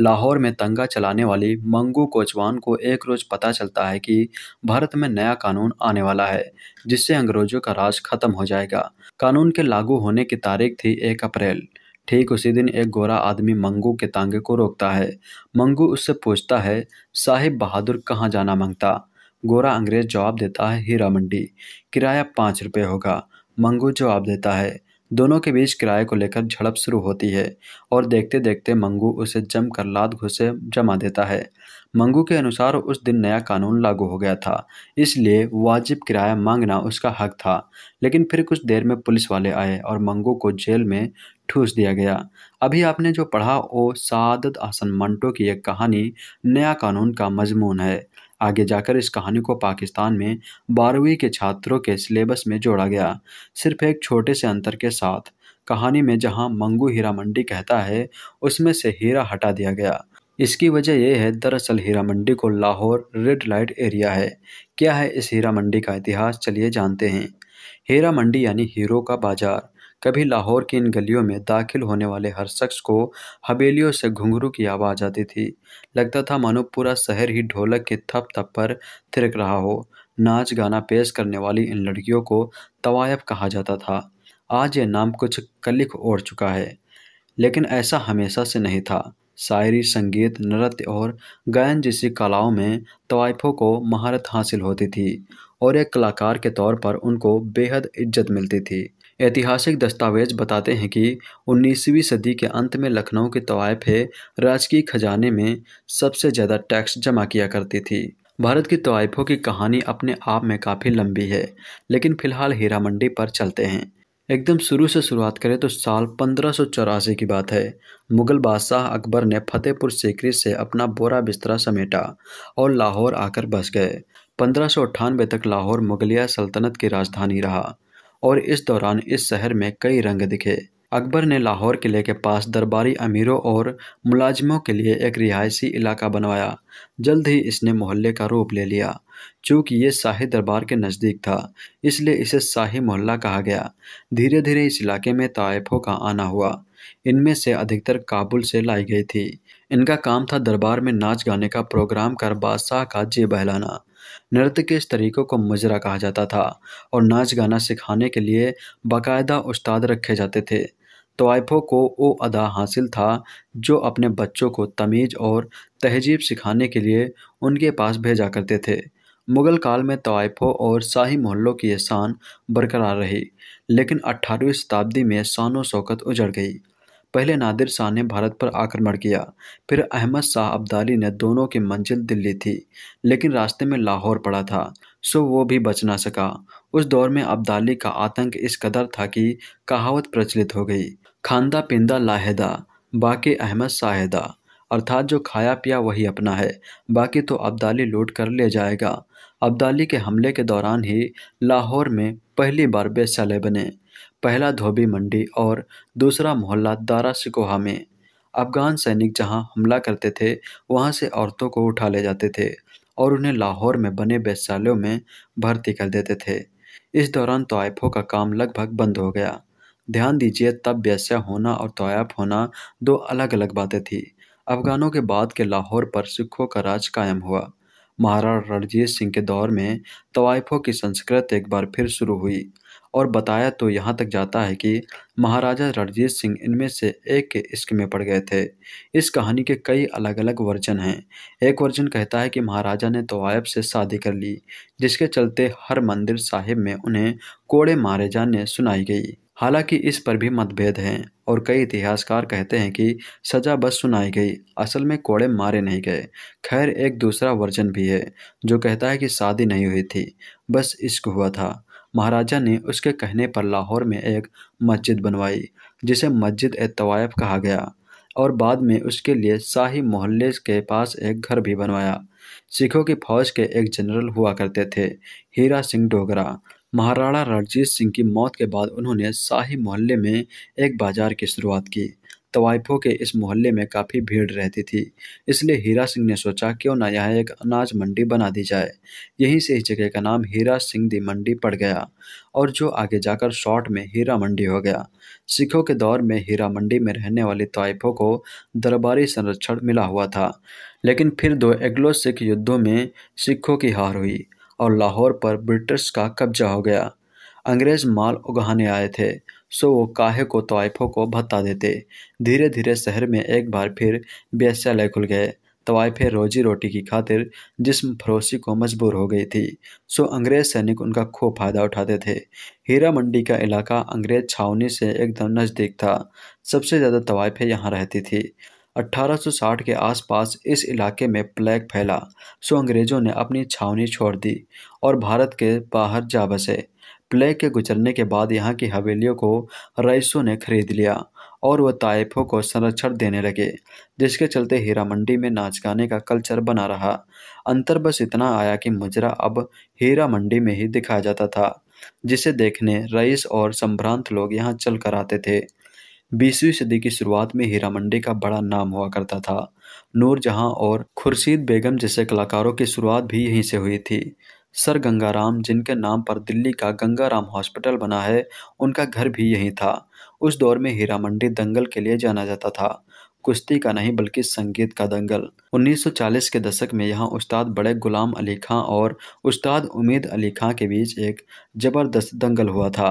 A: लाहौर में तंगा चलाने वाली मंगू कोचवान को एक रोज पता चलता है कि भारत में नया कानून आने वाला है जिससे अंग्रेजों का राज खत्म हो जाएगा कानून के लागू होने की तारीख थी एक अप्रैल ठीक उसी दिन एक गोरा आदमी मंगू के तांगे को रोकता है मंगू उससे पूछता है साहिब बहादुर कहाँ जाना मांगता गोरा अंग्रेज जवाब देता है हीरा मंडी किराया पाँच रुपये होगा मंगू जवाब देता है दोनों के बीच किराए को लेकर झड़प शुरू होती है और देखते देखते मंगू उसे जम कर लाद घुसे जमा देता है मंगू के अनुसार उस दिन नया कानून लागू हो गया था इसलिए वाजिब किराया मांगना उसका हक था लेकिन फिर कुछ देर में पुलिस वाले आए और मंगू को जेल में ठूस दिया गया अभी आपने जो पढ़ा वो सादत आसन मंटो की एक कहानी नया कानून का मजमून है आगे जाकर इस कहानी को पाकिस्तान में बारहवीं के छात्रों के सिलेबस में जोड़ा गया सिर्फ एक छोटे से अंतर के साथ कहानी में जहां मंगू हीरा मंडी कहता है उसमें से हीरा हटा दिया गया इसकी वजह यह है दरअसल हीरा मंडी को लाहौर रेड लाइट एरिया है क्या है इस हीरा मंडी का इतिहास चलिए जानते हैं हीरा मंडी यानी हीरो का बाजार कभी लाहौर की इन गलियों में दाखिल होने वाले हर शख्स को हवेलियों से घुंघरू की आवाज़ आती थी लगता था मानो पूरा शहर ही ढोलक के थप थप पर थिरक रहा हो नाच गाना पेश करने वाली इन लड़कियों को तवायफ कहा जाता था आज ये नाम कुछ कलिक ओढ़ चुका है लेकिन ऐसा हमेशा से नहीं था शायरी संगीत नृत्य और गायन जैसी कलाओं में तवायफों को महारत हासिल होती थी और एक कलाकार के तौर पर उनको बेहद इज्जत मिलती थी ऐतिहासिक दस्तावेज बताते हैं कि 19वीं सदी के अंत में लखनऊ के तवायफे राजकीय खजाने में सबसे ज़्यादा टैक्स जमा किया करती थी भारत की तवायफों की कहानी अपने आप में काफ़ी लंबी है लेकिन फिलहाल हीरा मंडी पर चलते हैं एकदम शुरू से शुरुआत करें तो साल पंद्रह की बात है मुगल बादशाह अकबर ने फतेहपुर सीकरी से अपना बोरा बिस्तरा समेटा और लाहौर आकर बस गए पंद्रह तक लाहौर मुगलिया सल्तनत की राजधानी रहा और इस दौरान इस शहर में कई रंग दिखे अकबर ने लाहौर किले के पास दरबारी अमीरों और मुलाजिमों के लिए एक रिहायशी इलाका बनवाया जल्द ही इसने मोहल्ले का रूप ले लिया चूँकि ये शाही दरबार के नज़दीक था इसलिए इसे शाही मोहल्ला कहा गया धीरे धीरे इस इलाके में तयफों का आना हुआ इनमें से अधिकतर काबुल से लाई गई थी इनका काम था दरबार में नाच गाने का प्रोग्राम कर बादशाह का जी बहलाना नृत्य के इस तरीक़ों को मजरा कहा जाता था और नाच गाना सिखाने के लिए बाकायदा उस्ताद रखे जाते थे तोयफ़ों को वो अदा हासिल था जो अपने बच्चों को तमीज़ और तहजीब सिखाने के लिए उनके पास भेजा करते थे मुग़ल काल में तोयफ़ों और शाही मोहल्लों की ये शान बरकरार रही लेकिन अट्ठारहवीं शताब्दी में शान शौकत उजड़ गई पहले नादिर शाह ने भारत पर आक्रमण किया फिर अहमद शाह अब्दाली ने दोनों की मंजिल दिल्ली थी लेकिन रास्ते में लाहौर पड़ा था सो वो भी बच ना सका उस दौर में अब्दाली का आतंक इस कदर था कि कहावत प्रचलित हो गई खानदा पिंदा लाहेदा बाकी अहमद साहेदा अर्थात जो खाया पिया वही अपना है बाकी तो अब्दाली लूट कर ले जाएगा अब्दाली के हमले के दौरान ही लाहौर में पहली बार बेसले बने पहला धोबी मंडी और दूसरा मोहल्ला दारा सिकोहा में अफ़गान सैनिक जहां हमला करते थे वहां से औरतों को उठा ले जाते थे और उन्हें लाहौर में बने वैश्यालयों में भर्ती कर देते थे इस दौरान तोयफ़ों का काम लगभग बंद हो गया ध्यान दीजिए तब वैश्या होना और तोयफ़ होना दो अलग अलग बातें थीं अफ़गानों के बाद के लाहौर पर सिखों का राज कायम हुआ महाराणा रणजीत सिंह के दौर में तवायफों की संस्कृत एक बार फिर शुरू हुई और बताया तो यहाँ तक जाता है कि महाराजा रणजीत सिंह इनमें से एक के इश्क में पड़ गए थे इस कहानी के कई अलग अलग वर्जन हैं एक वर्जन कहता है कि महाराजा ने तोयब से शादी कर ली जिसके चलते हर मंदिर साहिब में उन्हें कोड़े मारे जाने सुनाई गई हालांकि इस पर भी मतभेद हैं और कई इतिहासकार कहते हैं कि सजा बस सुनाई गई असल में कोड़े मारे नहीं गए खैर एक दूसरा वर्जन भी है जो कहता है कि शादी नहीं हुई थी बस इश्क हुआ था महाराजा ने उसके कहने पर लाहौर में एक मस्जिद बनवाई जिसे मस्जिद ए तवायफ कहा गया और बाद में उसके लिए शाही मोहल्ले के पास एक घर भी बनवाया सिखों की फौज के एक जनरल हुआ करते थे हीरा सिंह डोगरा महाराणा रणजीत सिंह की मौत के बाद उन्होंने शाही मोहल्ले में एक बाजार की शुरुआत की तवाइफों के इस मोहल्ले में काफ़ी भीड़ रहती थी इसलिए हीरा सिंह ने सोचा क्यों ना यहाँ एक अनाज मंडी बना दी जाए यहीं से इस जगह का नाम हीरा सिंह दी मंडी पड़ गया और जो आगे जाकर शॉर्ट में हीरा मंडी हो गया सिखों के दौर में हीरा मंडी में रहने वाले तवाइफों को दरबारी संरक्षण मिला हुआ था लेकिन फिर दो एग्लो सिख युद्धों में सिखों की हार हुई और लाहौर पर ब्रिटिश का कब्जा हो गया अंग्रेज़ माल उगाने आए थे सो वो काहे को तवाइफों को भत्ता देते धीरे धीरे शहर में एक बार फिर बेस्यालय खुल गए तवाइफे रोजी रोटी की खातिर जिसम फरोसी को मजबूर हो गई थी सो अंग्रेज सैनिक उनका खूब फायदा उठाते थे हीरा मंडी का इलाका अंग्रेज छावनी से एकदम नज़दीक था सबसे ज़्यादा तवाइफे यहाँ रहती थी 1860 के आसपास इस इलाके में प्लेग फैला सो अंग्रेज़ों ने अपनी छावनी छोड़ दी और भारत के बाहर जा बसे प्लेग के गुजरने के बाद यहाँ की हवेलियों को रईसों ने खरीद लिया और वह ताइफों को संरक्षण देने लगे जिसके चलते हीरा मंडी में नाच गाने का कल्चर बना रहा अंतर बस इतना आया कि मुजरा अब हीरा मंडी में ही दिखाया जाता था जिसे देखने रईस और संभ्रांत लोग यहाँ चल कर आते थे बीसवीं सदी की शुरुआत में हीरा मंडी का बड़ा नाम हुआ करता था नूरजहाँ और खुर्शीद बेगम जैसे कलाकारों की शुरुआत भी यहीं से हुई थी सर गंगाराम जिनके नाम पर दिल्ली का गंगाराम हॉस्पिटल बना है उनका घर भी यहीं था उस दौर में हीरा मंडी दंगल के लिए जाना जाता था कुश्ती का नहीं बल्कि संगीत का दंगल 1940 के दशक में यहाँ उस्ताद बड़े गुलाम अली खां और उस्ताद उमेद अली खां के बीच एक जबरदस्त दंगल हुआ था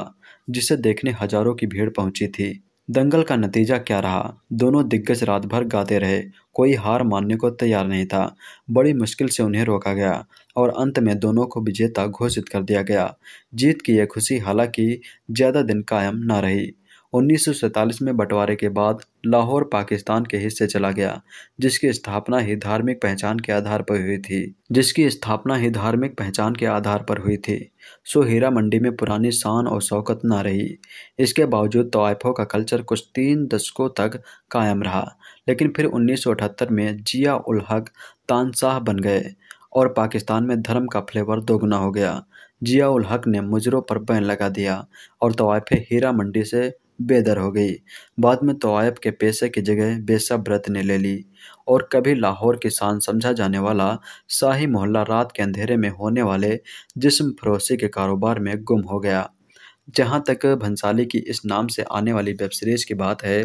A: जिसे देखने हजारों की भीड़ पहुंची थी दंगल का नतीजा क्या रहा दोनों दिग्गज रात भर गाते रहे कोई हार मानने को तैयार नहीं था बड़ी मुश्किल से उन्हें रोका गया और अंत में दोनों को विजेता घोषित कर दिया गया जीत की यह खुशी हालांकि ज़्यादा दिन कायम न रही उन्नीस सौ सैंतालीस में बंटवारे के बाद लाहौर पाकिस्तान के हिस्से चला गया जिसकी स्थापना ही धार्मिक पहचान के आधार पर हुई थी जिसकी स्थापना ही धार्मिक पहचान के आधार पर हुई थी सो हीरा मंडी में पुरानी शान और शौकत ना रही इसके बावजूद तोयफों का कल्चर कुछ तीन दशकों तक कायम रहा लेकिन फिर उन्नीस में जिया उल हक तानशाह बन गए और पाकिस्तान में धर्म का फ्लेवर दोगुना हो गया जिया उल हक ने मुजरों पर बैन लगा दिया और तोाइफे हीरा मंडी से बेदर हो गई बाद में तोयब के पैसे की जगह बेसब व्रत ने ले ली और कभी लाहौर किसान शान समझा जाने वाला शाही मोहल्ला रात के अंधेरे में होने वाले जिस्म फरोसी के कारोबार में गुम हो गया जहाँ तक भंसाली की इस नाम से आने वाली वेब सीरीज़ की बात है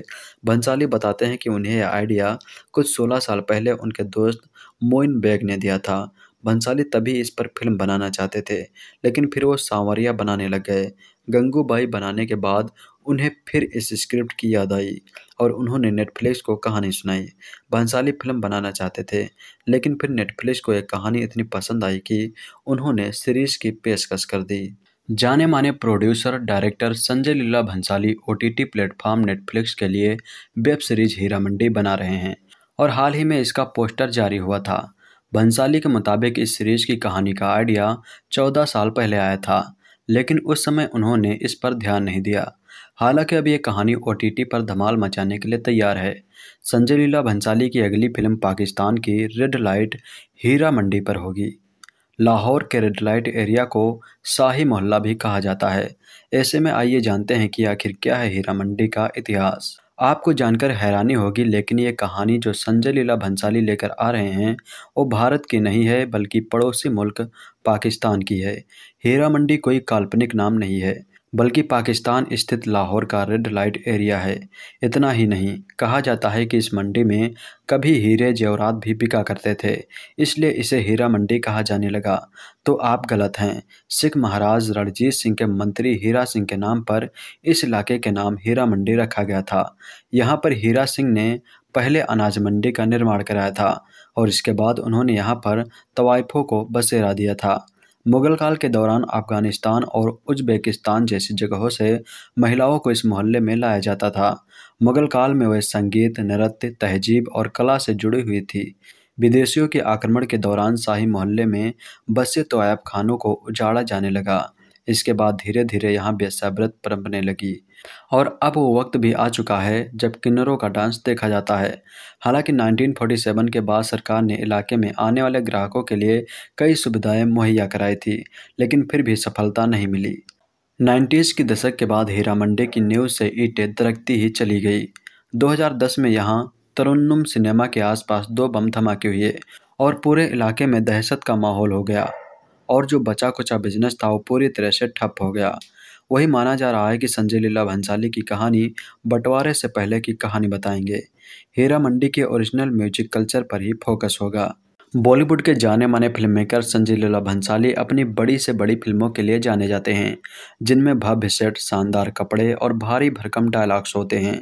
A: भंसाली बताते हैं कि उन्हें यह आइडिया कुछ 16 साल पहले उनके दोस्त मोइन बेग ने दिया था भंसाली तभी इस पर फिल्म बनाना चाहते थे लेकिन फिर वो सांवरिया बनाने लग गए गंगूबाई बनाने के बाद उन्हें फिर इस स्क्रिप्ट की याद आई और उन्होंने नेटफ्लिक्स को कहानी सुनाई भंसाली फिल्म बनाना चाहते थे लेकिन फिर नेटफ्लिक्स को एक कहानी इतनी पसंद आई कि उन्होंने सीरीज की पेशकश कर दी जाने माने producer director Sanjay Leela Bhansali O T T platform Netflix के लिए वेब सीरीज हीरा मंडी बना रहे हैं और हाल ही में इसका पोस्टर जारी हुआ था भंसाली के मुताबिक इस सीरीज की कहानी का आइडिया चौदह साल पहले आया था लेकिन उस समय उन्होंने इस पर ध्यान नहीं दिया हालांकि अब ये कहानी ओ पर धमाल मचाने के लिए तैयार है संजय लीला भंसाली की अगली फिल्म पाकिस्तान की रेड लाइट हीरा मंडी पर होगी लाहौर के रेड लाइट एरिया को शाही मोहल्ला भी कहा जाता है ऐसे में आइए जानते हैं कि आखिर क्या है हीरा मंडी का इतिहास आपको जानकर हैरानी होगी लेकिन ये कहानी जो संजय लीला भंसाली लेकर आ रहे हैं वो भारत की नहीं है बल्कि पड़ोसी मुल्क पाकिस्तान की है हीरा मंडी कोई काल्पनिक नाम नहीं है बल्कि पाकिस्तान स्थित लाहौर का रेड लाइट एरिया है इतना ही नहीं कहा जाता है कि इस मंडी में कभी हीरे जेवरात भी बिका करते थे इसलिए इसे हीरा मंडी कहा जाने लगा तो आप गलत हैं सिख महाराज रणजीत सिंह के मंत्री हीरा सिंह के नाम पर इस इलाके के नाम हीरा मंडी रखा गया था यहाँ पर हीरा सिंह ने पहले अनाज मंडी का निर्माण कराया था और इसके बाद उन्होंने यहाँ पर तवाइफों को बसेरा दिया था मुग़ल काल के दौरान अफ़गानिस्तान और उज़्बेकिस्तान जैसी जगहों से महिलाओं को इस मोहल्ले में लाया जाता था मुग़ल काल में वह संगीत नृत्य तहजीब और कला से जुड़ी हुई थी विदेशियों के आक्रमण के दौरान शाही मोहल्ले में बसे तोयब खानों को उजाड़ा जाने लगा इसके बाद धीरे धीरे यहाँ वेश्याव्रत परंपने लगी और अब वो वक्त भी आ चुका है जब किन्नरों का डांस देखा जाता है हालांकि 1947 के बाद सरकार ने इलाके में आने वाले ग्राहकों के लिए कई सुविधाएं मुहैया कराई थी लेकिन फिर भी सफलता नहीं मिली नाइन्टीज़ के दशक के बाद हीरा मंडी की न्यूज़ से ईटें दरकती ही चली गई 2010 में यहाँ तरुन्नुम सिनेमा के आसपास दो बम धमाके हुए और पूरे इलाके में दहशत का माहौल हो गया और जो बचा कुचा बिजनेस था वो पूरी तरह से ठप हो गया वही माना जा रहा है कि संजय लीला भंसाली की कहानी बंटवारे से पहले की कहानी बताएंगे हीरा मंडी के ओरिजिनल म्यूजिक कल्चर पर ही फोकस होगा बॉलीवुड के जाने माने फिल्म मेकर संजय लीला भंसाली अपनी बड़ी से बड़ी फिल्मों के लिए जाने जाते हैं जिनमें भव्य सेट शानदार कपड़े और भारी भरकम डायलॉग्स होते हैं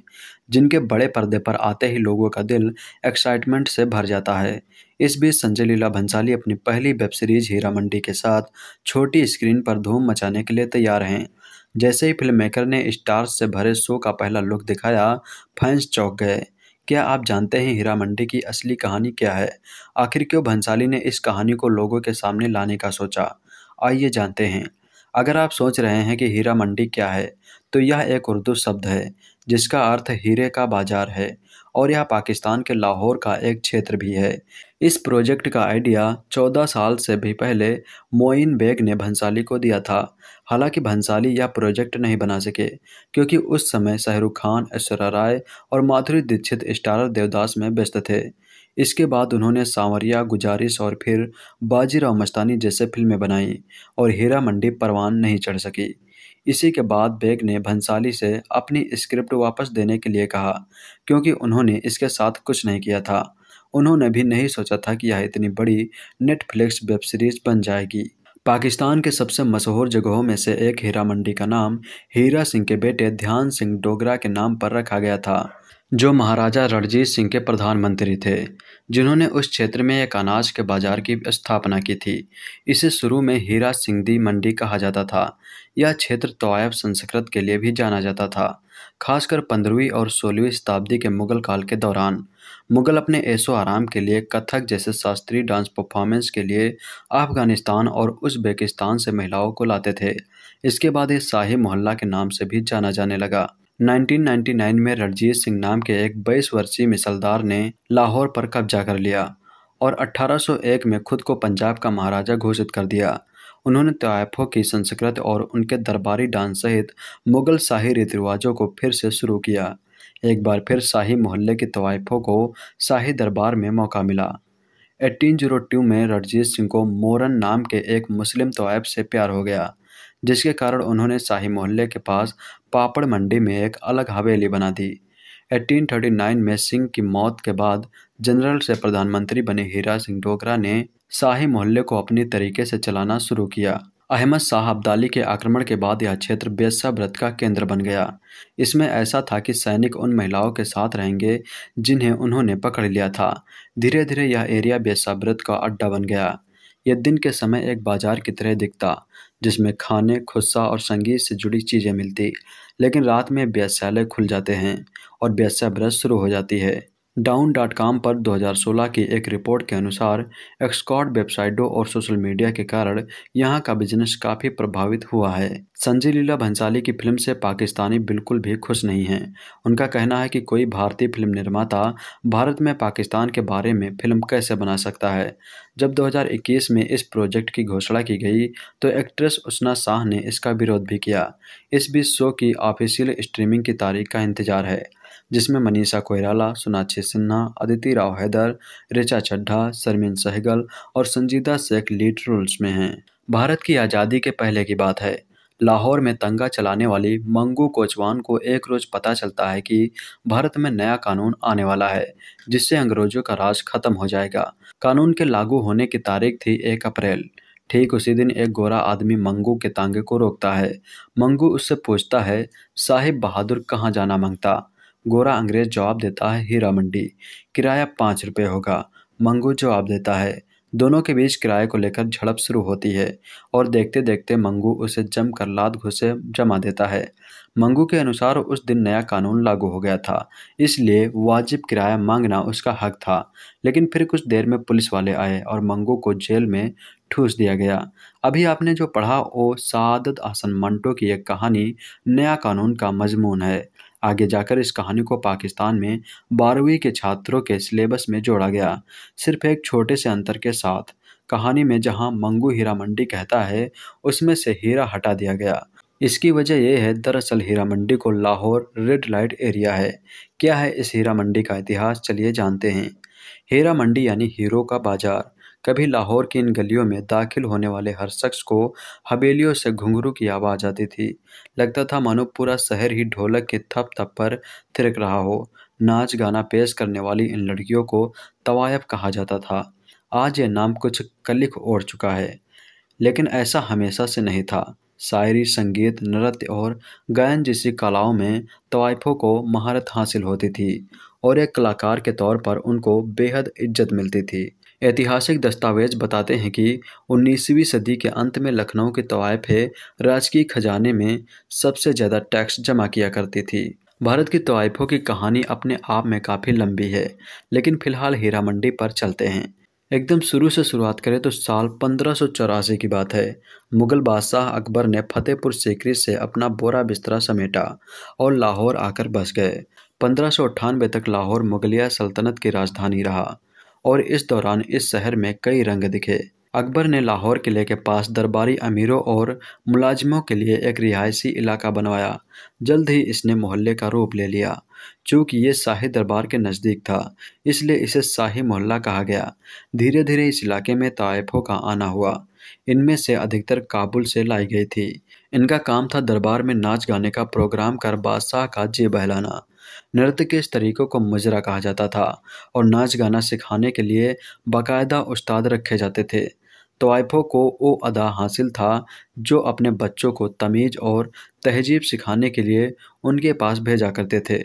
A: जिनके बड़े पर्दे पर आते ही लोगों का दिल एक्साइटमेंट से भर जाता है इस बीच संजय लीला भंसाली अपनी पहली वेब सीरीज हीरा मंडी के साथ छोटी स्क्रीन पर धूम मचाने के लिए तैयार हैं जैसे ही फिल्म मेकर ने स्टार्स से भरे शो का पहला लुक दिखाया फैंस चौंक गए क्या आप जानते हैं हीरा मंडी की असली कहानी क्या है आखिर क्यों भंसाली ने इस कहानी को लोगों के सामने लाने का सोचा आइए जानते हैं अगर आप सोच रहे हैं कि हीरा मंडी क्या है तो यह एक उर्दू शब्द है जिसका अर्थ हीरे का बाजार है और यह पाकिस्तान के लाहौर का एक क्षेत्र भी है इस प्रोजेक्ट का आइडिया 14 साल से भी पहले मोइन बेग ने भंसाली को दिया था हालांकि भंसाली यह प्रोजेक्ट नहीं बना सके क्योंकि उस समय शाहरुख खान ऐश्वर्या राय और माधुरी दीक्षित स्टारर देवदास में व्यस्त थे इसके बाद उन्होंने सांवरिया गुजारिश और फिर बाजीराव मस्तानी जैसे फिल्में बनाईं और हीरा मंडी परवान नहीं चढ़ सकी इसी के बाद बेग ने भंसाली से अपनी स्क्रिप्ट वापस देने के लिए कहा क्योंकि उन्होंने इसके साथ कुछ नहीं किया था उन्होंने भी नहीं सोचा था कि यह इतनी बड़ी नेटफ्लिक्स वेब सीरीज बन जाएगी पाकिस्तान के सबसे मशहूर जगहों में से एक हीरा मंडी का नाम हीरा सिंह के बेटे ध्यान सिंह डोगरा के नाम पर रखा गया था जो महाराजा रणजीत सिंह के प्रधानमंत्री थे जिन्होंने उस क्षेत्र में एक अनाज के बाजार की स्थापना की थी इसे शुरू में हीरा सिंहदी मंडी कहा जाता था यह क्षेत्र तोयब संस्कृत के लिए भी जाना जाता था खासकर पंद्रहवीं और सोलहवीं शताब्दी के मुगल काल के दौरान मुगल अपने ऐसो आराम के लिए कथक जैसे शास्त्रीय डांस परफॉर्मेंस के लिए अफगानिस्तान और उज्बेकिस्तान से महिलाओं को लाते थे इसके बाद ये शाही मोहल्ला के नाम से भी जाना जाने लगा 1999 में रणजीत सिंह नाम के एक 22 वर्षीय मिसलदार ने लाहौर पर कब्जा कर लिया और 1801 में खुद को पंजाब का महाराजा घोषित कर दिया उन्होंने तयफों की संस्कृत और उनके दरबारी डांस सहित मुगल शाही रीति रिवाजों को फिर से शुरू किया एक बार फिर शाही मोहल्ले के तवायफों को शाही दरबार में मौका मिला 1802 में रणजीत सिंह को मोरन नाम के एक मुस्लिम तवायफ से प्यार हो गया जिसके कारण उन्होंने शाही मोहल्ले के पास पापड़ मंडी में एक अलग हवेली बना दी 1839 में सिंह की मौत के बाद जनरल से प्रधानमंत्री बने हीरा सिंह डोगरा ने शाही मोहल्ले को अपने तरीके से चलाना शुरू किया अहमद शाह अब्दाली के आक्रमण के बाद यह क्षेत्र बेसा व्रत का केंद्र बन गया इसमें ऐसा था कि सैनिक उन महिलाओं के साथ रहेंगे जिन्हें उन्होंने पकड़ लिया था धीरे धीरे यह एरिया बेसा व्रत का अड्डा बन गया यह दिन के समय एक बाजार की तरह दिखता जिसमें खाने खुस्सा और संगीत से जुड़ी चीज़ें मिलती लेकिन रात में व्यासालय खुल जाते हैं और व्यासा व्रत शुरू हो जाती है डाउन डॉट कॉम पर 2016 की एक रिपोर्ट के अनुसार एक्सकॉट वेबसाइटों और सोशल मीडिया के कारण यहां का बिजनेस काफ़ी प्रभावित हुआ है संजय लीला भंसाली की फिल्म से पाकिस्तानी बिल्कुल भी खुश नहीं हैं उनका कहना है कि कोई भारतीय फिल्म निर्माता भारत में पाकिस्तान के बारे में फिल्म कैसे बना सकता है जब 2021 में इस प्रोजेक्ट की घोषणा की गई तो एक्ट्रेस उष्णा शाह ने इसका विरोध भी किया इस बीच शो की ऑफिशियल स्ट्रीमिंग की तारीख का इंतजार है जिसमें मनीषा कोयराला सोनाक्षी सिन्हा अदिति राव हैदर रिचा चड्ढा शर्मिन सहगल और संजीदा शेख लीड रोल्स में हैं भारत की आज़ादी के पहले की बात है लाहौर में तंगा चलाने वाली मंगू कोचवान को एक रोज पता चलता है कि भारत में नया कानून आने वाला है जिससे अंग्रेजों का राज खत्म हो जाएगा कानून के लागू होने की तारीख थी एक अप्रैल ठीक उसी दिन एक गोरा आदमी मंगू के तांगे को रोकता है मंगू उससे पूछता है साहिब बहादुर कहाँ जाना मांगता गोरा अंग्रेज जवाब देता है हीरा मंडी किराया पाँच रुपये होगा मंगू जवाब देता है दोनों के बीच किराए को लेकर झड़प शुरू होती है और देखते देखते मंगू उसे जम कर लाद घुसे जमा देता है मंगू के अनुसार उस दिन नया कानून लागू हो गया था इसलिए वाजिब किराया मांगना उसका हक था लेकिन फिर कुछ देर में पुलिस वाले आए और मंगू को जेल में ठूस दिया गया अभी आपने जो पढ़ा वो सादत आसन मंटो की एक कहानी नया कानून का मजमून है आगे जाकर इस कहानी को पाकिस्तान में बारहवीं के छात्रों के सिलेबस में जोड़ा गया सिर्फ एक छोटे से अंतर के साथ कहानी में जहां मंगू हीरा मंडी कहता है उसमें से हीरा हटा दिया गया इसकी वजह यह है दरअसल हीरा मंडी को लाहौर रेड लाइट एरिया है क्या है इस हीरा मंडी का इतिहास चलिए जानते हैं हीरा मंडी यानी हीरो का बाजार कभी लाहौर की इन गलियों में दाखिल होने वाले हर शख्स को हवेलियों से घुंघरू की आवाज़ आती थी लगता था मानो पूरा शहर ही ढोलक के थप थप पर थिरक रहा हो नाच गाना पेश करने वाली इन लड़कियों को तवायफ कहा जाता था आज यह नाम कुछ कलिक ओढ़ चुका है लेकिन ऐसा हमेशा से नहीं था शायरी संगीत नृत्य और गायन जैसी कलाओं में तवायफों को महारत हासिल होती थी और एक कलाकार के तौर पर उनको बेहद इज्जत मिलती थी ऐतिहासिक दस्तावेज बताते हैं कि 19वीं सदी के अंत में लखनऊ के तवायफे राजकीय खजाने में सबसे ज़्यादा टैक्स जमा किया करती थी भारत की तवायफों की कहानी अपने आप में काफ़ी लंबी है लेकिन फिलहाल हीरा मंडी पर चलते हैं एकदम शुरू से शुरुआत करें तो साल पंद्रह की बात है मुगल बादशाह अकबर ने फतेहपुर सीकरी से अपना बोरा बिस्तरा समेटा और लाहौर आकर बस गए पंद्रह तक लाहौर मुगलिया सल्तनत की राजधानी रहा और इस दौरान इस शहर में कई रंग दिखे अकबर ने लाहौर किले के पास दरबारी अमीरों और मुलाजिमों के लिए एक रिहायशी इलाका बनवाया जल्द ही इसने मोहल्ले का रूप ले लिया चूँकि ये शाही दरबार के नज़दीक था इसलिए इसे शाही मोहल्ला कहा गया धीरे धीरे इस इलाके में तयफों का आना हुआ इनमें से अधिकतर काबुल से लाई गई थी इनका काम था दरबार में नाच गाने का प्रोग्राम कर बादशाह का जी बहलाना नृत्य के इस तरीक़ों को मजरा कहा जाता था और नाच गाना सिखाने के लिए बाकायदा उस्ताद रखे जाते थे तो आइफो को वो अदा हासिल था जो अपने बच्चों को तमीज़ और तहजीब सिखाने के लिए उनके पास भेजा करते थे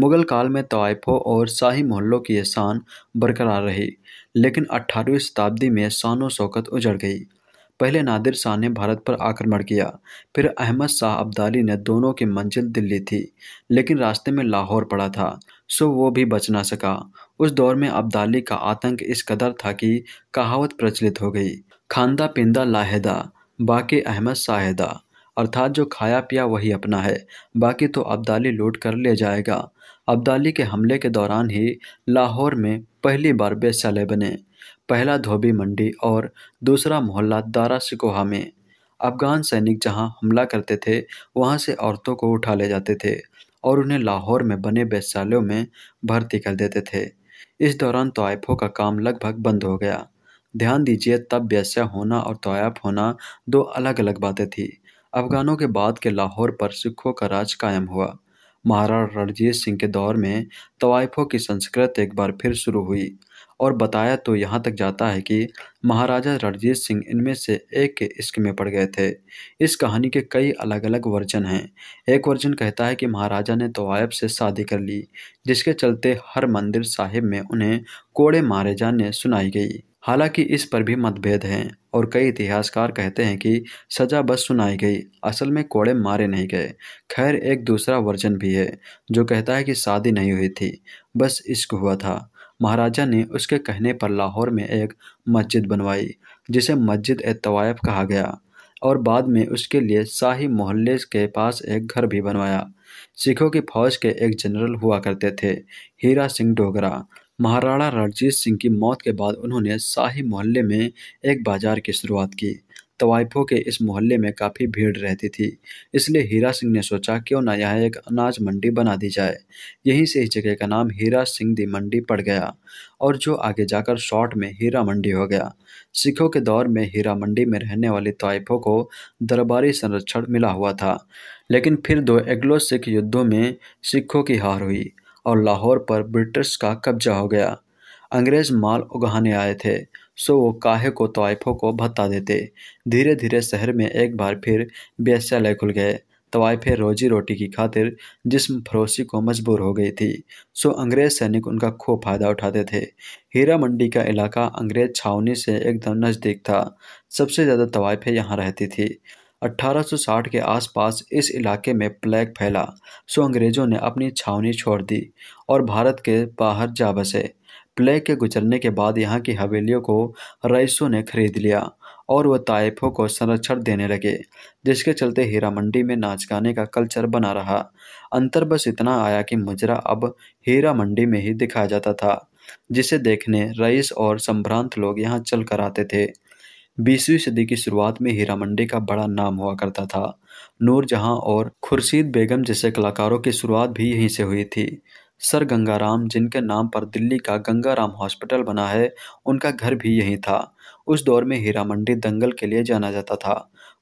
A: मुग़ल काल में तोयफ़ों और शाही मोहल्लों की ये शान बरकरार रही लेकिन अट्ठारहवीं शताब्दी में शान शौकत उजड़ गई पहले नादिर शाह ने भारत पर आक्रमण किया फिर अहमद शाह अब्दाली ने दोनों की मंजिल दिल्ली थी लेकिन रास्ते में लाहौर पड़ा था सो वो भी बच ना सका उस दौर में अब्दाली का आतंक इस कदर था कि कहावत प्रचलित हो गई खानदा पिंदा लाहेदा बाकी अहमद साहेदा अर्थात जो खाया पिया वही अपना है बाकी तो अब्दाली लूट कर ले जाएगा अब्दाली के हमले के दौरान ही लाहौर में पहली बार बेसले बने पहला धोबी मंडी और दूसरा मोहल्ला दारा सिकोहा में अफ़गान सैनिक जहां हमला करते थे वहां से औरतों को उठा ले जाते थे और उन्हें लाहौर में बने वैश्यालयों में भर्ती कर देते थे इस दौरान तोयफ़ों का काम लगभग बंद हो गया ध्यान दीजिए तब वैश्या होना और तोयफ़ होना दो अलग अलग बातें थीं अफ़गानों के बाद के लाहौर पर सिखों का राज कायम हुआ महाराणा रणजीत सिंह के दौर में तवायफों की संस्कृत एक बार फिर शुरू हुई और बताया तो यहाँ तक जाता है कि महाराजा रणजीत सिंह इनमें से एक के इश्क में पड़ गए थे इस कहानी के कई अलग अलग वर्जन हैं एक वर्जन कहता है कि महाराजा ने तोयब से शादी कर ली जिसके चलते हर मंदिर साहिब में उन्हें कोड़े मारे जाने सुनाई गई हालांकि इस पर भी मतभेद हैं और कई इतिहासकार कहते हैं कि सजा बस सुनाई गई असल में कोड़े मारे नहीं गए खैर एक दूसरा वर्जन भी है जो कहता है कि शादी नहीं हुई थी बस इश्क हुआ था महाराजा ने उसके कहने पर लाहौर में एक मस्जिद बनवाई जिसे मस्जिद ए तवायफ कहा गया और बाद में उसके लिए शाही मोहल्ले के पास एक घर भी बनवाया सिखों की फौज के एक जनरल हुआ करते थे हीरा सिंह डोगरा महाराणा रणजीत सिंह की मौत के बाद उन्होंने शाही मोहल्ले में एक बाजार की शुरुआत की तवाइफों के इस मोहल्ले में काफ़ी भीड़ रहती थी इसलिए हीरा सिंह ने सोचा क्यों ना यहाँ एक अनाज मंडी बना दी जाए यहीं से इस जगह का नाम हीरा सिंह दी मंडी पड़ गया और जो आगे जाकर शॉर्ट में हीरा मंडी हो गया सिखों के दौर में हीरा मंडी में रहने वाले तवाइफों को दरबारी संरक्षण मिला हुआ था लेकिन फिर दो एग्लो सिख युद्धों में सिखों की हार हुई और लाहौर पर ब्रिटिश का कब्जा हो गया अंग्रेज़ माल उगाने आए थे सो वो काहे को तवाइफों को भत्ता देते धीरे धीरे शहर में एक बार फिर बेस्यालय खुल गए तवाइफे रोजी रोटी की खातिर जिसम फरोसी को मजबूर हो गई थी सो अंग्रेज सैनिक उनका खूब फायदा उठाते थे हीरा मंडी का इलाका अंग्रेज छावनी से एकदम नज़दीक था सबसे ज़्यादा तवाइफे यहाँ रहती थी 1860 के आसपास इस इलाके में प्लेग फैला सो अंग्रेज़ों ने अपनी छावनी छोड़ दी और भारत के बाहर जा बसे प्लेग के गुजरने के बाद यहाँ की हवेलियों को रईसों ने खरीद लिया और वह ताइफों को संरक्षण देने लगे जिसके चलते हीरा मंडी में नाच गाने का कल्चर बना रहा अंतर बस इतना आया कि मुजरा अब हीरा मंडी में ही दिखाया जाता था जिसे देखने रईस और संभ्रांत लोग यहाँ चल कर आते थे बीसवीं सदी की शुरुआत में हीरा मंडी का बड़ा नाम हुआ करता था नूरजहाँ और खुर्शीद बेगम जैसे कलाकारों की शुरुआत भी यहीं से हुई थी सर गंगाराम जिनके नाम पर दिल्ली का गंगाराम हॉस्पिटल बना है उनका घर भी यहीं था उस दौर में हीरा मंडी दंगल के लिए जाना जाता था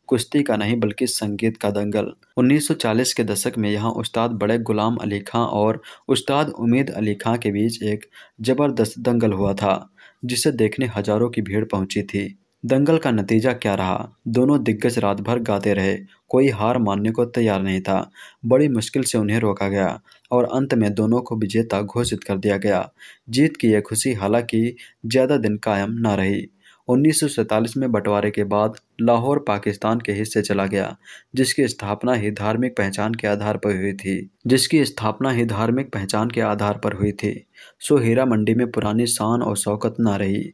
A: कुश्ती का नहीं बल्कि संगीत का दंगल 1940 के दशक में यहाँ उस्ताद बड़े गुलाम अली खां और उस्ताद उमेद अली खां के बीच एक जबरदस्त दंगल हुआ था जिसे देखने हजारों की भीड़ पहुंची थी दंगल का नतीजा क्या रहा दोनों दिग्गज रात भर गाते रहे कोई हार मानने को तैयार नहीं था बड़ी मुश्किल से उन्हें रोका गया और अंत में दोनों को विजेता घोषित कर दिया गया जीत की यह खुशी हालांकि ज़्यादा दिन कायम न रही 1947 में बंटवारे के बाद लाहौर पाकिस्तान के हिस्से चला गया जिसकी स्थापना ही धार्मिक पहचान के आधार पर हुई थी जिसकी स्थापना ही धार्मिक पहचान के आधार पर हुई थी सो हीरा मंडी में पुरानी शान और शौकत ना रही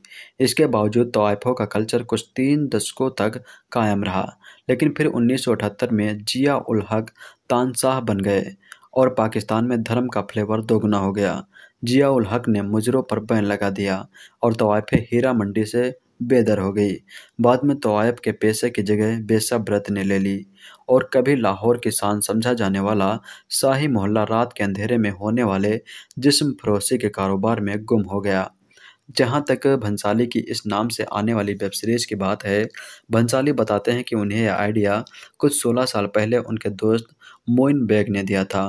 A: इसके बावजूद तोाइफों का कल्चर कुछ तीन दशकों तक कायम रहा लेकिन फिर उन्नीस में जिया उल हक तानशाह बन गए और पाकिस्तान में धर्म का फ्लेवर दोगुना हो गया उल हक ने मुजरों पर बैन लगा दिया और तवायफ हीरा मंडी से बेदर हो गई बाद में तवायफ के पैसे की जगह बेसा व्रत ने ले ली और कभी लाहौर किसान शान समझा जाने वाला शाही मोहल्ला रात के अंधेरे में होने वाले जिस्म फरोसी के कारोबार में गुम हो गया जहाँ तक भंसाली की इस नाम से आने वाली वेब सीरीज़ की बात है भंसाली बताते हैं कि उन्हें यह आइडिया कुछ 16 साल पहले उनके दोस्त मोइन बैग ने दिया था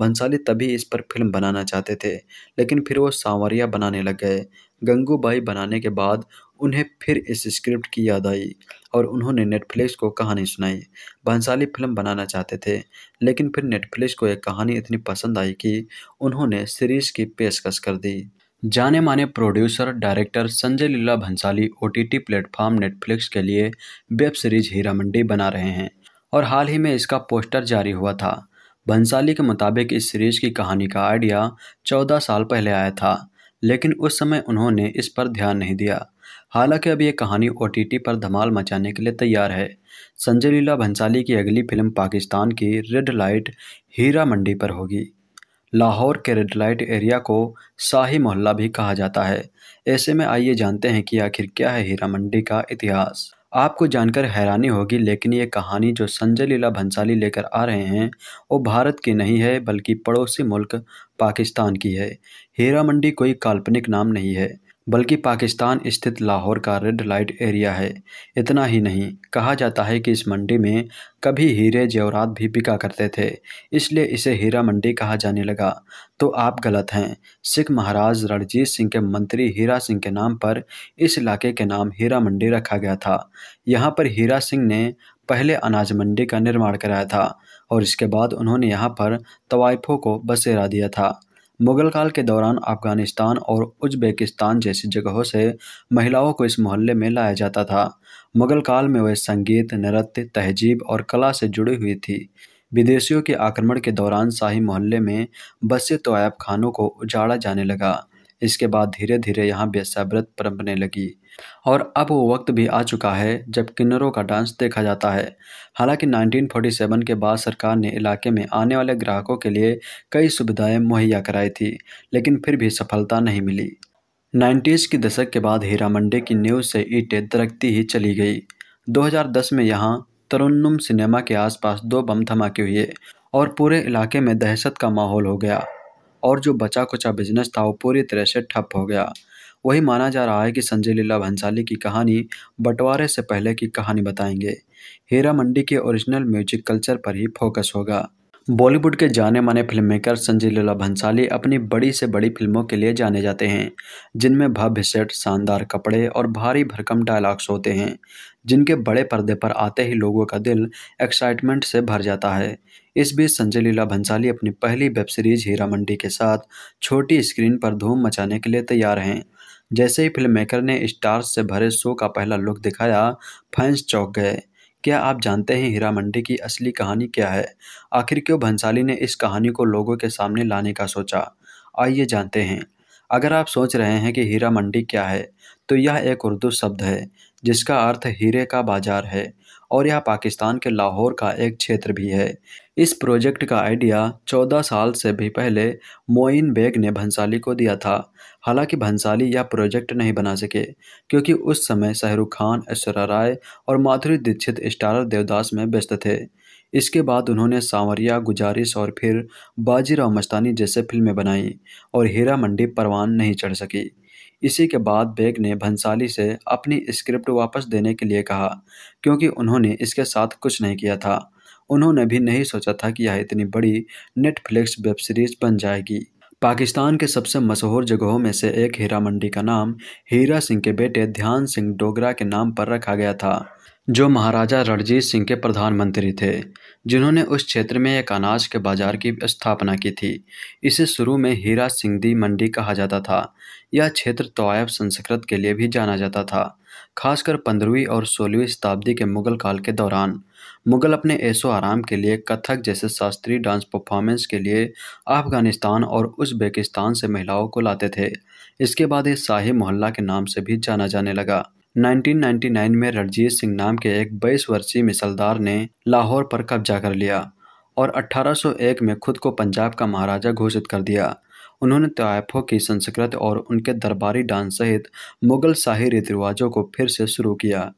A: भंसाली तभी इस पर फिल्म बनाना चाहते थे लेकिन फिर वो सांवरिया बनाने लग गए गंगूबाई बनाने के बाद उन्हें फिर इस स्क्रिप्ट की याद आई और उन्होंने नेटफ्लिक्स को कहानी सुनाई भंसाली फिल्म बनाना चाहते थे लेकिन फिर नेटफ्लिक्स को एक कहानी इतनी पसंद आई कि उन्होंने सीरीज़ की पेशकश कर दी जाने माने producer director Sanjay Leela Bhansali OTT platform Netflix के लिए वेब सीरीज हीरा मंडी बना रहे हैं और हाल ही में इसका पोस्टर जारी हुआ था भंसाली के मुताबिक इस सीरीज की कहानी का आइडिया चौदह साल पहले आया था लेकिन उस समय उन्होंने इस पर ध्यान नहीं दिया हालांकि अब ये कहानी ओ पर धमाल मचाने के लिए तैयार है संजय लीला भंसाली की अगली फिल्म पाकिस्तान की रेड लाइट हीरा मंडी पर होगी लाहौर के रेड लाइट एरिया को शाही मोहल्ला भी कहा जाता है ऐसे में आइए जानते हैं कि आखिर क्या है हीरा मंडी का इतिहास आपको जानकर हैरानी होगी लेकिन ये कहानी जो संजय लीला भंसाली लेकर आ रहे हैं वो भारत की नहीं है बल्कि पड़ोसी मुल्क पाकिस्तान की है हीरा मंडी कोई काल्पनिक नाम नहीं है बल्कि पाकिस्तान स्थित लाहौर का रेड लाइट एरिया है इतना ही नहीं कहा जाता है कि इस मंडी में कभी हीरे जेवरात भी बिका करते थे इसलिए इसे हीरा मंडी कहा जाने लगा तो आप गलत हैं सिख महाराज रणजीत सिंह के मंत्री हीरा सिंह के नाम पर इस इलाके के नाम हीरा मंडी रखा गया था यहाँ पर हीरा सिंह ने पहले अनाज मंडी का निर्माण कराया था और इसके बाद उन्होंने यहाँ पर तवाइफों को बसेरा दिया था मुगल काल के दौरान अफगानिस्तान और उज्बेकिस्तान जैसी जगहों से महिलाओं को इस मोहल्ले में लाया जाता था मुगल काल में वह संगीत नृत्य तहजीब और कला से जुड़ी हुई थी विदेशियों के आक्रमण के दौरान शाही मोहल्ले में बसे तोयब खानों को उजाड़ा जाने लगा इसके बाद धीरे धीरे यहाँ बेसब्रत परंपने लगी और अब वो वक्त भी आ चुका है जब किन्नरों का डांस देखा जाता है हालांकि 1947 के बाद सरकार ने इलाके में आने वाले ग्राहकों के लिए कई सुविधाएं मुहैया कराई थी लेकिन फिर भी सफलता नहीं मिली नाइन्टीज़ के दशक के बाद हीरा मंडी की न्यूज़ से ईटें दरकती ही चली गई 2010 में यहाँ तरुन्नुम सिनेमा के आसपास दो बम धमाके हुए और पूरे इलाके में दहशत का माहौल हो गया और जो बचा कुचा बिजनेस था वो पूरी तरह से ठप हो गया वही माना जा रहा है कि संजय लीला भंसाली की कहानी बंटवारे से पहले की कहानी बताएंगे हीरा मंडी के ओरिजिनल म्यूजिक कल्चर पर ही फोकस होगा बॉलीवुड के जाने माने फिल्म मेकर संजय लीला भंसाली अपनी बड़ी से बड़ी फिल्मों के लिए जाने जाते हैं जिनमें भव्य सेट शानदार कपड़े और भारी भरकम डायलॉग्स होते हैं जिनके बड़े पर्दे पर आते ही लोगों का दिल एक्साइटमेंट से भर जाता है इस बीच संजय लीला भंसाली अपनी पहली वेब सीरीज हीरा मंडी के साथ छोटी स्क्रीन पर धूम मचाने के लिए तैयार हैं जैसे ही फिल्म मेकर ने स्टार्स से भरे शो का पहला लुक दिखाया फैंस चौंक गए क्या आप जानते हैं हीरा मंडी की असली कहानी क्या है आखिर क्यों भंसाली ने इस कहानी को लोगों के सामने लाने का सोचा आइए जानते हैं अगर आप सोच रहे हैं कि हीरा मंडी क्या है तो यह एक उर्दू शब्द है जिसका अर्थ हीरे का बाजार है और यह पाकिस्तान के लाहौर का एक क्षेत्र भी है इस प्रोजेक्ट का आइडिया 14 साल से भी पहले मोइन बेग ने भंसाली को दिया था हालांकि भंसाली यह प्रोजेक्ट नहीं बना सके क्योंकि उस समय शाहरुख खान ऐश्वर्या राय और माधुरी दीक्षित स्टारर देवदास में व्यस्त थे इसके बाद उन्होंने सांवरिया गुजारिश और फिर बाजीराव मस्तानी जैसे फिल्में बनाईं और हीरा मंडी परवान नहीं चढ़ सकी इसी के बाद बेग ने भंसाली से अपनी स्क्रिप्ट वापस देने के लिए कहा क्योंकि उन्होंने इसके साथ कुछ नहीं किया था उन्होंने भी नहीं सोचा था कि यह इतनी बड़ी नेटफ्लिक्स वेब सीरीज बन जाएगी पाकिस्तान के सबसे मशहूर जगहों में से एक हीरा मंडी का नाम हीरा सिंह के बेटे ध्यान सिंह डोगरा के नाम पर रखा गया था जो महाराजा रणजीत सिंह के प्रधानमंत्री थे जिन्होंने उस क्षेत्र में एक अनाज के बाजार की स्थापना की थी इसे शुरू में हीरा सिंहदी मंडी कहा जाता था यह क्षेत्र तोयब संस्कृत के लिए भी जाना जाता था खासकर पंद्रहवीं और सोलहवीं शताब्दी के मुगल काल के दौरान मुगल अपने ऐसो आराम के लिए कथक जैसे शास्त्रीय डांस परफॉर्मेंस के लिए अफगानिस्तान और उज्बेकिस्तान से महिलाओं को लाते थे इसके बाद ये शाही मोहल्ला के नाम से भी जाना जाने लगा 1999 में रणजीत सिंह नाम के एक बाईस वर्षीय मिसलदार ने लाहौर पर कब्जा कर लिया और 1801 में खुद को पंजाब का महाराजा घोषित कर दिया उन्होंने तयफों की संस्कृत और उनके दरबारी डांस सहित मुगल शाही रीति रिवाजों को फिर से शुरू किया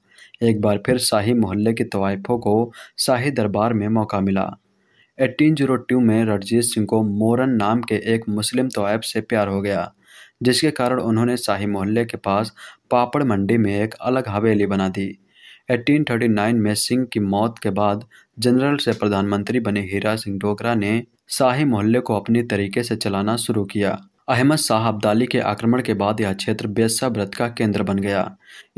A: एक बार फिर शाही मोहल्ले के तवायफों को शाही दरबार में मौका मिला 1802 में रणजीत सिंह को मोरन नाम के एक मुस्लिम तवायफ से प्यार हो गया जिसके कारण उन्होंने शाही मोहल्ले के पास पापड़ मंडी में एक अलग हवेली बना दी 1839 में सिंह की मौत के बाद जनरल से प्रधानमंत्री बने हीरा सिंह डोगरा ने शाही मोहल्ले को अपने तरीके से चलाना शुरू किया अहमद शाह अब्दाली के आक्रमण के बाद यह क्षेत्र बेसा व्रत का केंद्र बन गया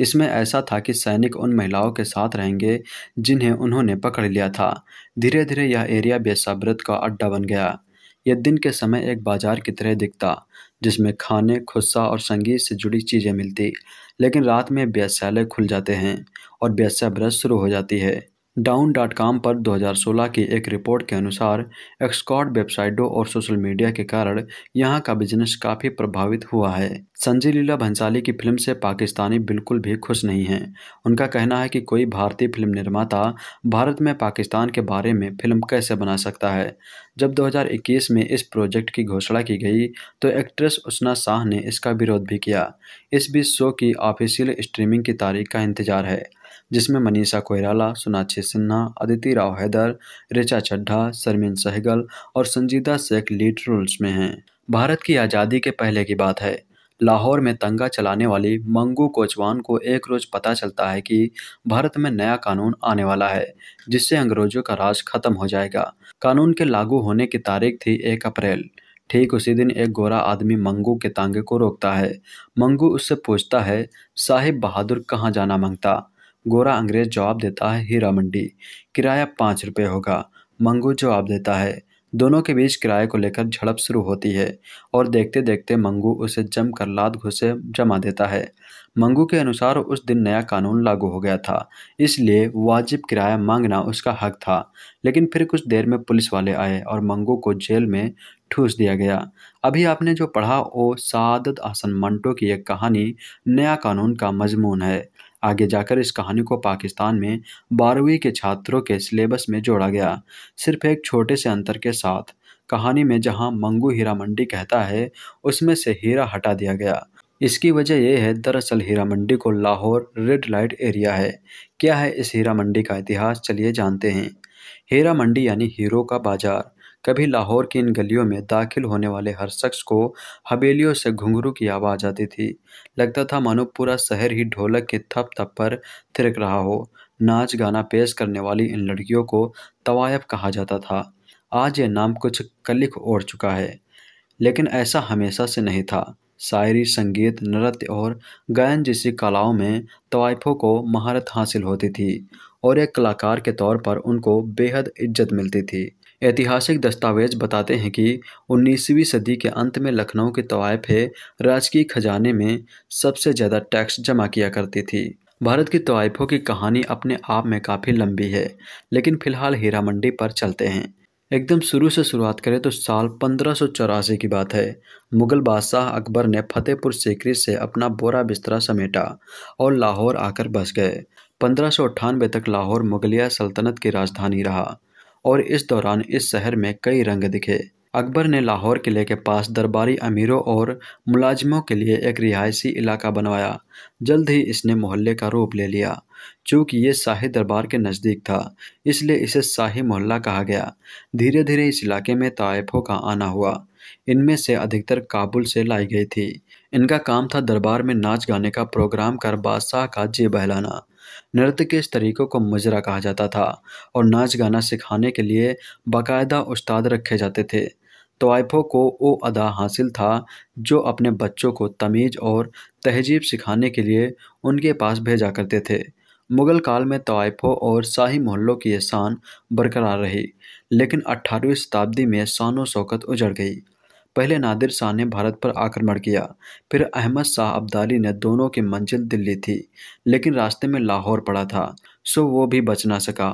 A: इसमें ऐसा था कि सैनिक उन महिलाओं के साथ रहेंगे जिन्हें उन्होंने पकड़ लिया था धीरे धीरे यह एरिया बेसा व्रत का अड्डा बन गया यह दिन के समय एक बाजार की तरह दिखता जिसमें खाने खुस्सा और संगीत से जुड़ी चीज़ें मिलती लेकिन रात में व्यासालय खुल जाते हैं और व्यासा व्रत शुरू हो जाती है डाउन डॉट कॉम पर 2016 की एक रिपोर्ट के अनुसार एक्सकॉट वेबसाइटों और सोशल मीडिया के कारण यहां का बिजनेस काफ़ी प्रभावित हुआ है संजय लीला भंसाली की फिल्म से पाकिस्तानी बिल्कुल भी खुश नहीं हैं उनका कहना है कि कोई भारतीय फिल्म निर्माता भारत में पाकिस्तान के बारे में फिल्म कैसे बना सकता है जब 2021 में इस प्रोजेक्ट की घोषणा की गई तो एक्ट्रेस उष्णा शाह ने इसका विरोध भी किया इस बीच शो की ऑफिशियल स्ट्रीमिंग की तारीख का इंतजार है जिसमें मनीषा कोयराला सोनाक्षी सिन्हा अदिति राव हैदर रिचा चड्ढा शर्मिन सहगल और संजीदा शेख लीड रोल्स में हैं भारत की आज़ादी के पहले की बात है लाहौर में तंगा चलाने वाली मंगू कोचवान को एक रोज पता चलता है कि भारत में नया कानून आने वाला है जिससे अंग्रेजों का राज खत्म हो जाएगा कानून के लागू होने की तारीख थी एक अप्रैल ठीक उसी दिन एक गोरा आदमी मंगू के तांगे को रोकता है मंगू उससे पूछता है साहिब बहादुर कहाँ जाना मांगता गोरा अंग्रेज जवाब देता है हीरा मंडी किराया पाँच रुपये होगा मंगू जवाब देता है दोनों के बीच किराए को लेकर झड़प शुरू होती है और देखते देखते मंगू उसे जम कर लाद घुसे जमा देता है मंगू के अनुसार उस दिन नया कानून लागू हो गया था इसलिए वाजिब किराया मांगना उसका हक था लेकिन फिर कुछ देर में पुलिस वाले आए और मंगू को जेल में ठूस दिया गया अभी आपने जो पढ़ा वो सादत आसन मंटो की एक कहानी नया कानून का मजमून है आगे जाकर इस कहानी को पाकिस्तान में बारहवीं के छात्रों के सिलेबस में जोड़ा गया सिर्फ एक छोटे से अंतर के साथ कहानी में जहां मंगू हीरा मंडी कहता है उसमें से हीरा हटा दिया गया इसकी वजह यह है दरअसल हीरा मंडी को लाहौर रेड लाइट एरिया है क्या है इस हीरा मंडी का इतिहास चलिए जानते हैं हीरा मंडी यानी हीरो का बाजार कभी लाहौर की इन गलियों में दाखिल होने वाले हर शख्स को हवेलियों से घुंघरू की आवाज़ आती थी लगता था मानो पूरा शहर ही ढोलक के थप थप पर थिरक रहा हो नाच गाना पेश करने वाली इन लड़कियों को तवायफ कहा जाता था आज यह नाम कुछ कलिक ओढ़ चुका है लेकिन ऐसा हमेशा से नहीं था शायरी संगीत नृत्य और गायन जैसी कलाओं में तवायफों को महारत हासिल होती थी और एक कलाकार के तौर पर उनको बेहद इज्जत मिलती थी ऐतिहासिक दस्तावेज बताते हैं कि 19वीं सदी के अंत में लखनऊ के तवायफे राजकीय खजाने में सबसे ज़्यादा टैक्स जमा किया करती थी भारत की तवायफों की कहानी अपने आप में काफ़ी लंबी है लेकिन फिलहाल हीरा मंडी पर चलते हैं एकदम शुरू से शुरुआत करें तो साल पंद्रह की बात है मुगल बादशाह अकबर ने फतेहपुर सीकरी से अपना बोरा बिस्तरा समेटा और लाहौर आकर बस गए पंद्रह तक लाहौर मुगलिया सल्तनत की राजधानी रहा और इस दौरान इस शहर में कई रंग दिखे अकबर ने लाहौर किले के पास दरबारी अमीरों और मुलाजिमों के लिए एक रिहायशी इलाका बनवाया जल्द ही इसने मोहल्ले का रूप ले लिया चूँकि ये शाही दरबार के नज़दीक था इसलिए इसे शाही मोहल्ला कहा गया धीरे धीरे इस इलाके में तयफों का आना हुआ इनमें से अधिकतर काबुल से लाई गई थी इनका काम था दरबार में नाच गाने का प्रोग्राम कर बादशाह का जी बहलाना नृत्य के इस तरीक़ों को मजरा कहा जाता था और नाच गाना सिखाने के लिए बाकायदा उस्ताद रखे जाते थे तो आइफो को वो अदा हासिल था जो अपने बच्चों को तमीज़ और तहजीब सिखाने के लिए उनके पास भेजा करते थे मुग़ल काल में तोयफ़ों और शाही मोहल्लों की ये शान बरकरार रही लेकिन अट्ठारहवीं शताब्दी में शान शौकत उजड़ गई पहले नादिर शाह ने भारत पर आक्रमण किया फिर अहमद शाह अब्दाली ने दोनों की मंजिल दिल्ली थी लेकिन रास्ते में लाहौर पड़ा था सो वो भी बच ना सका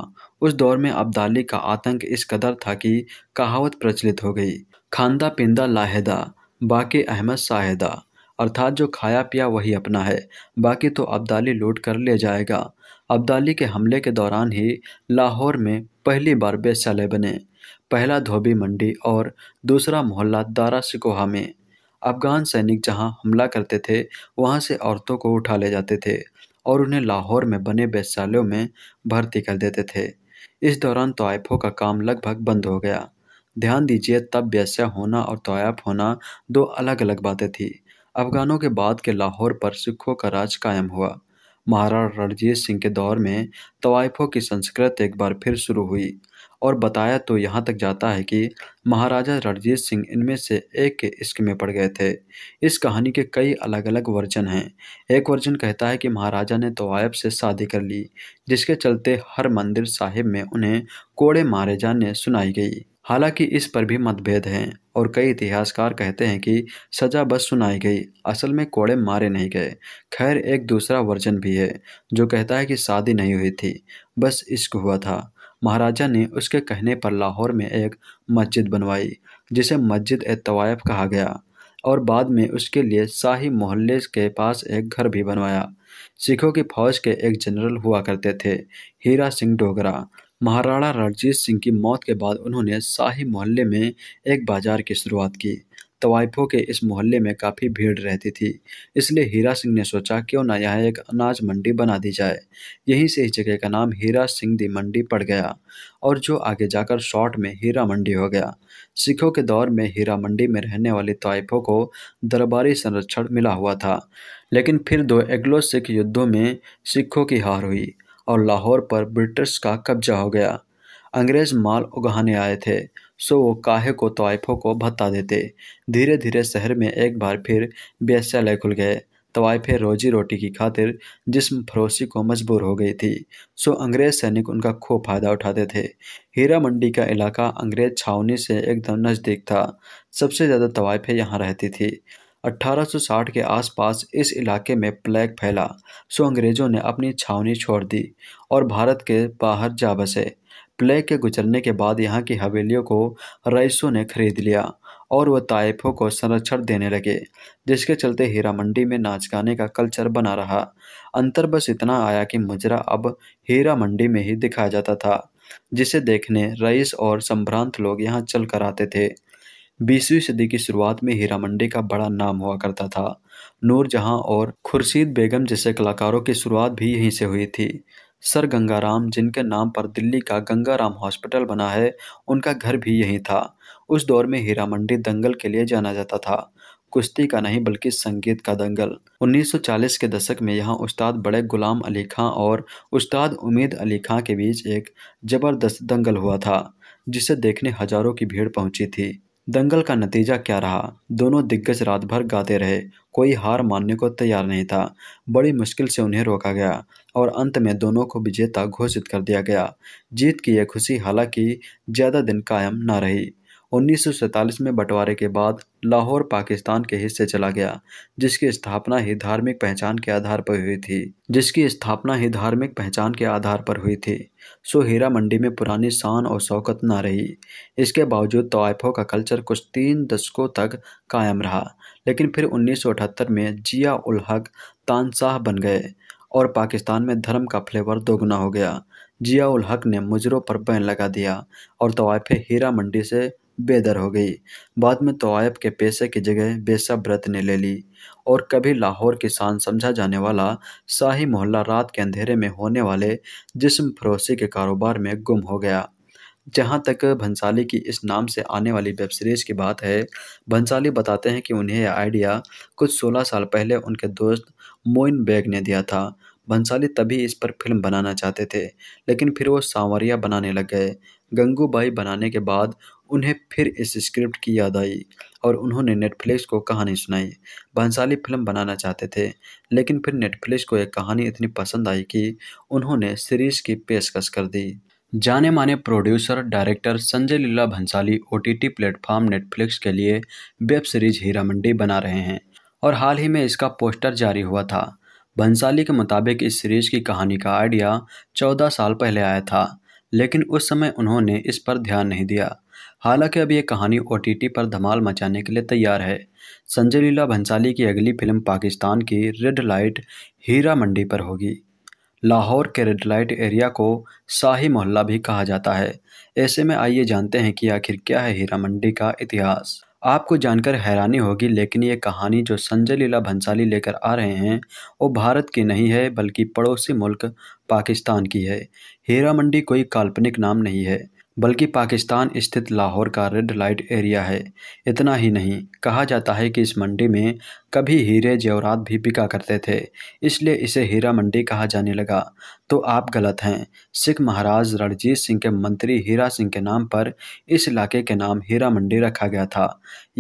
A: उस दौर में अब्दाली का आतंक इस कदर था कि कहावत प्रचलित हो गई खानदा पिंदा लाहेदा बाकी अहमद साहेदा अर्थात जो खाया पिया वही अपना है बाकी तो अब्दाली लूट कर ले जाएगा अब्दाली के हमले के दौरान ही लाहौर में पहली बार बेसले बने पहला धोबी मंडी और दूसरा मोहल्ला दारा सिकोहा में अफ़गान सैनिक जहां हमला करते थे वहां से औरतों को उठा ले जाते थे और उन्हें लाहौर में बने वैश्यालयों में भर्ती कर देते थे इस दौरान तोयफ़ों का काम लगभग बंद हो गया ध्यान दीजिए तब वैश्या होना और तोयफ़ होना दो अलग अलग बातें थीं अफ़गानों के बाद के लाहौर पर सिखों का राज कायम हुआ महाराणा रणजीत सिंह के दौर में तवायफों की संस्कृत एक बार फिर शुरू हुई और बताया तो यहाँ तक जाता है कि महाराजा रणजीत सिंह इनमें से एक के इश्क में पड़ गए थे इस कहानी के कई अलग अलग वर्जन हैं एक वर्जन कहता है कि महाराजा ने तोयब से शादी कर ली जिसके चलते हर मंदिर साहिब में उन्हें कोड़े मारे जाने सुनाई गई हालांकि इस पर भी मतभेद हैं और कई इतिहासकार कहते हैं कि सजा बस सुनाई गई असल में कोड़े मारे नहीं गए खैर एक दूसरा वर्जन भी है जो कहता है कि शादी नहीं हुई थी बस इश्क हुआ था महाराजा ने उसके कहने पर लाहौर में एक मस्जिद बनवाई जिसे मस्जिद ए तवायफ कहा गया और बाद में उसके लिए शाही मोहल्ले के पास एक घर भी बनवाया सिखों की फौज के एक जनरल हुआ करते थे हीरा सिंह डोगरा महाराणा रणजीत सिंह की मौत के बाद उन्होंने शाही मोहल्ले में एक बाजार की शुरुआत की तवाइफों के इस मोहल्ले में काफ़ी भीड़ रहती थी इसलिए हीरा सिंह ने सोचा क्यों ना यहाँ एक अनाज मंडी बना दी जाए यहीं से इस जगह का नाम हीरा सिंह दी मंडी पड़ गया और जो आगे जाकर शॉर्ट में हीरा मंडी हो गया सिखों के दौर में हीरा मंडी में रहने वाले तवाइफों को दरबारी संरक्षण मिला हुआ था लेकिन फिर दो एग्लो सिख युद्धों में सिखों की हार हुई और लाहौर पर ब्रिटिश का कब्जा हो गया अंग्रेज़ माल उगाने आए थे सो वो काहे को तवाइफों को भत्ता देते धीरे धीरे शहर में एक बार फिर बेस्यालय खुल गए तवाइफे रोजी रोटी की खातिर जिसम फरोसी को मजबूर हो गई थी सो अंग्रेज सैनिक उनका खूब फायदा उठाते थे हीरा मंडी का इलाका अंग्रेज छावनी से एकदम नज़दीक था सबसे ज़्यादा तवाइफे यहाँ रहती थी 1860 के आसपास इस इलाके में प्लेग फैला सो अंग्रेज़ों ने अपनी छावनी छोड़ दी और भारत के बाहर जा बसे प्लेग के गुजरने के बाद यहाँ की हवेलियों को रईसों ने खरीद लिया और वह ताइफों को संरक्षण देने लगे जिसके चलते हीरा मंडी में नाच गाने का कल्चर बना रहा अंतर बस इतना आया कि मुजरा अब हीरा मंडी में ही दिखाया जाता था जिसे देखने रईस और संभ्रांत लोग यहाँ चल कर आते थे बीसवीं सदी की शुरुआत में हीरा मंडी का बड़ा नाम हुआ करता था नूरजहाँ और खुर्शीद बेगम जैसे कलाकारों की शुरुआत भी यहीं से हुई थी सर गंगाराम जिनके नाम पर दिल्ली का गंगाराम हॉस्पिटल बना है उनका घर भी यहीं था उस दौर में हीरा मंडी दंगल के लिए जाना जाता था कुश्ती का नहीं बल्कि संगीत का दंगल 1940 के दशक में यहाँ उस्ताद बड़े गुलाम अली खां और उस्ताद उमेद अली खां के बीच एक जबरदस्त दंगल हुआ था जिसे देखने हजारों की भीड़ पहुंची थी दंगल का नतीजा क्या रहा दोनों दिग्गज रात भर गाते रहे कोई हार मानने को तैयार नहीं था बड़ी मुश्किल से उन्हें रोका गया और अंत में दोनों को विजेता घोषित कर दिया गया जीत की यह खुशी हालांकि ज़्यादा दिन कायम न रही 1947 में बंटवारे के बाद लाहौर पाकिस्तान के हिस्से चला गया जिसकी स्थापना ही धार्मिक पहचान के आधार पर हुई थी जिसकी स्थापना ही धार्मिक पहचान के आधार पर हुई थी सो हीरा मंडी में पुरानी शान और शौकत ना रही इसके बावजूद तोयफों का कल्चर कुछ तीन दशकों तक कायम रहा लेकिन फिर उन्नीस में जिया उल हक तानशाह बन गए और पाकिस्तान में धर्म का फ्लेवर दोगुना हो गया उल हक ने मुजरों पर बैन लगा दिया और तवायफ हीरा मंडी से बेदर हो गई बाद में तोयफ के पैसे की जगह बेसा व्रत ने ले ली और कभी लाहौर किसान शान समझा जाने वाला शाही मोहल्ला रात के अंधेरे में होने वाले जिस्म फरोसी के कारोबार में गुम हो गया जहाँ तक भंसाली की इस नाम से आने वाली वेब सीरीज़ की बात है भंसाली बताते हैं कि उन्हें यह आइडिया कुछ 16 साल पहले उनके दोस्त मोइन बैग ने दिया था भंसाली तभी इस पर फिल्म बनाना चाहते थे लेकिन फिर वो सांवरिया बनाने लग गए गंगूबाई बनाने के बाद उन्हें फिर इस स्क्रिप्ट की याद आई और उन्होंने नेटफ्लिक्स को कहानी सुनाई भंसाली फिल्म बनाना चाहते थे लेकिन फिर नेटफ्लिक्स को एक कहानी इतनी पसंद आई कि उन्होंने सीरीज़ की पेशकश कर दी जाने माने producer director Sanjay Leela Bhansali OTT platform Netflix के लिए वेब सीरीज हीरा मंडी बना रहे हैं और हाल ही में इसका पोस्टर जारी हुआ था भंसाली के मुताबिक इस सीरीज की कहानी का आइडिया चौदह साल पहले आया था लेकिन उस समय उन्होंने इस पर ध्यान नहीं दिया हालांकि अब ये कहानी ओ पर धमाल मचाने के लिए तैयार है संजय लीला भंसाली की अगली फिल्म पाकिस्तान की रेड लाइट हीरा मंडी पर होगी लाहौर के रेड लाइट एरिया को शाही मोहल्ला भी कहा जाता है ऐसे में आइए जानते हैं कि आखिर क्या है हीरा मंडी का इतिहास आपको जानकर हैरानी होगी लेकिन ये कहानी जो संजय लीला भंसाली लेकर आ रहे हैं वो भारत की नहीं है बल्कि पड़ोसी मुल्क पाकिस्तान की है हीरा मंडी कोई काल्पनिक नाम नहीं है बल्कि पाकिस्तान स्थित लाहौर का रेड लाइट एरिया है इतना ही नहीं कहा जाता है कि इस मंडी में कभी हीरे जेवरात भी बिका करते थे इसलिए इसे हीरा मंडी कहा जाने लगा तो आप गलत हैं सिख महाराज रणजीत सिंह के मंत्री हीरा सिंह के नाम पर इस इलाके के नाम हीरा मंडी रखा गया था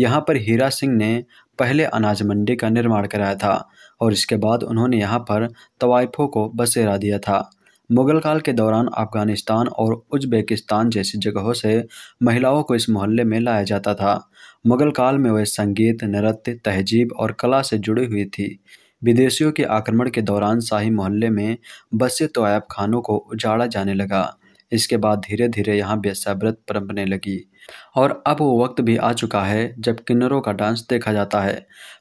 A: यहाँ पर हीरा सिंह ने पहले अनाज मंडी का निर्माण कराया था और इसके बाद उन्होंने यहाँ पर तवाइफों को बसेरा दिया था मुगल काल के दौरान अफगानिस्तान और उज्बेकिस्तान जैसी जगहों से महिलाओं को इस मोहल्ले में लाया जाता था मुगल काल में वह संगीत नृत्य तहजीब और कला से जुड़ी हुई थी विदेशियों के आक्रमण के दौरान शाही मोहल्ले में बसे तोयब खानों को उजाड़ा जाने लगा इसके बाद धीरे धीरे यहाँ बेसब्रत परंपने लगी और अब वो वक्त भी आ चुका है जब किन्नरों का डांस देखा जाता है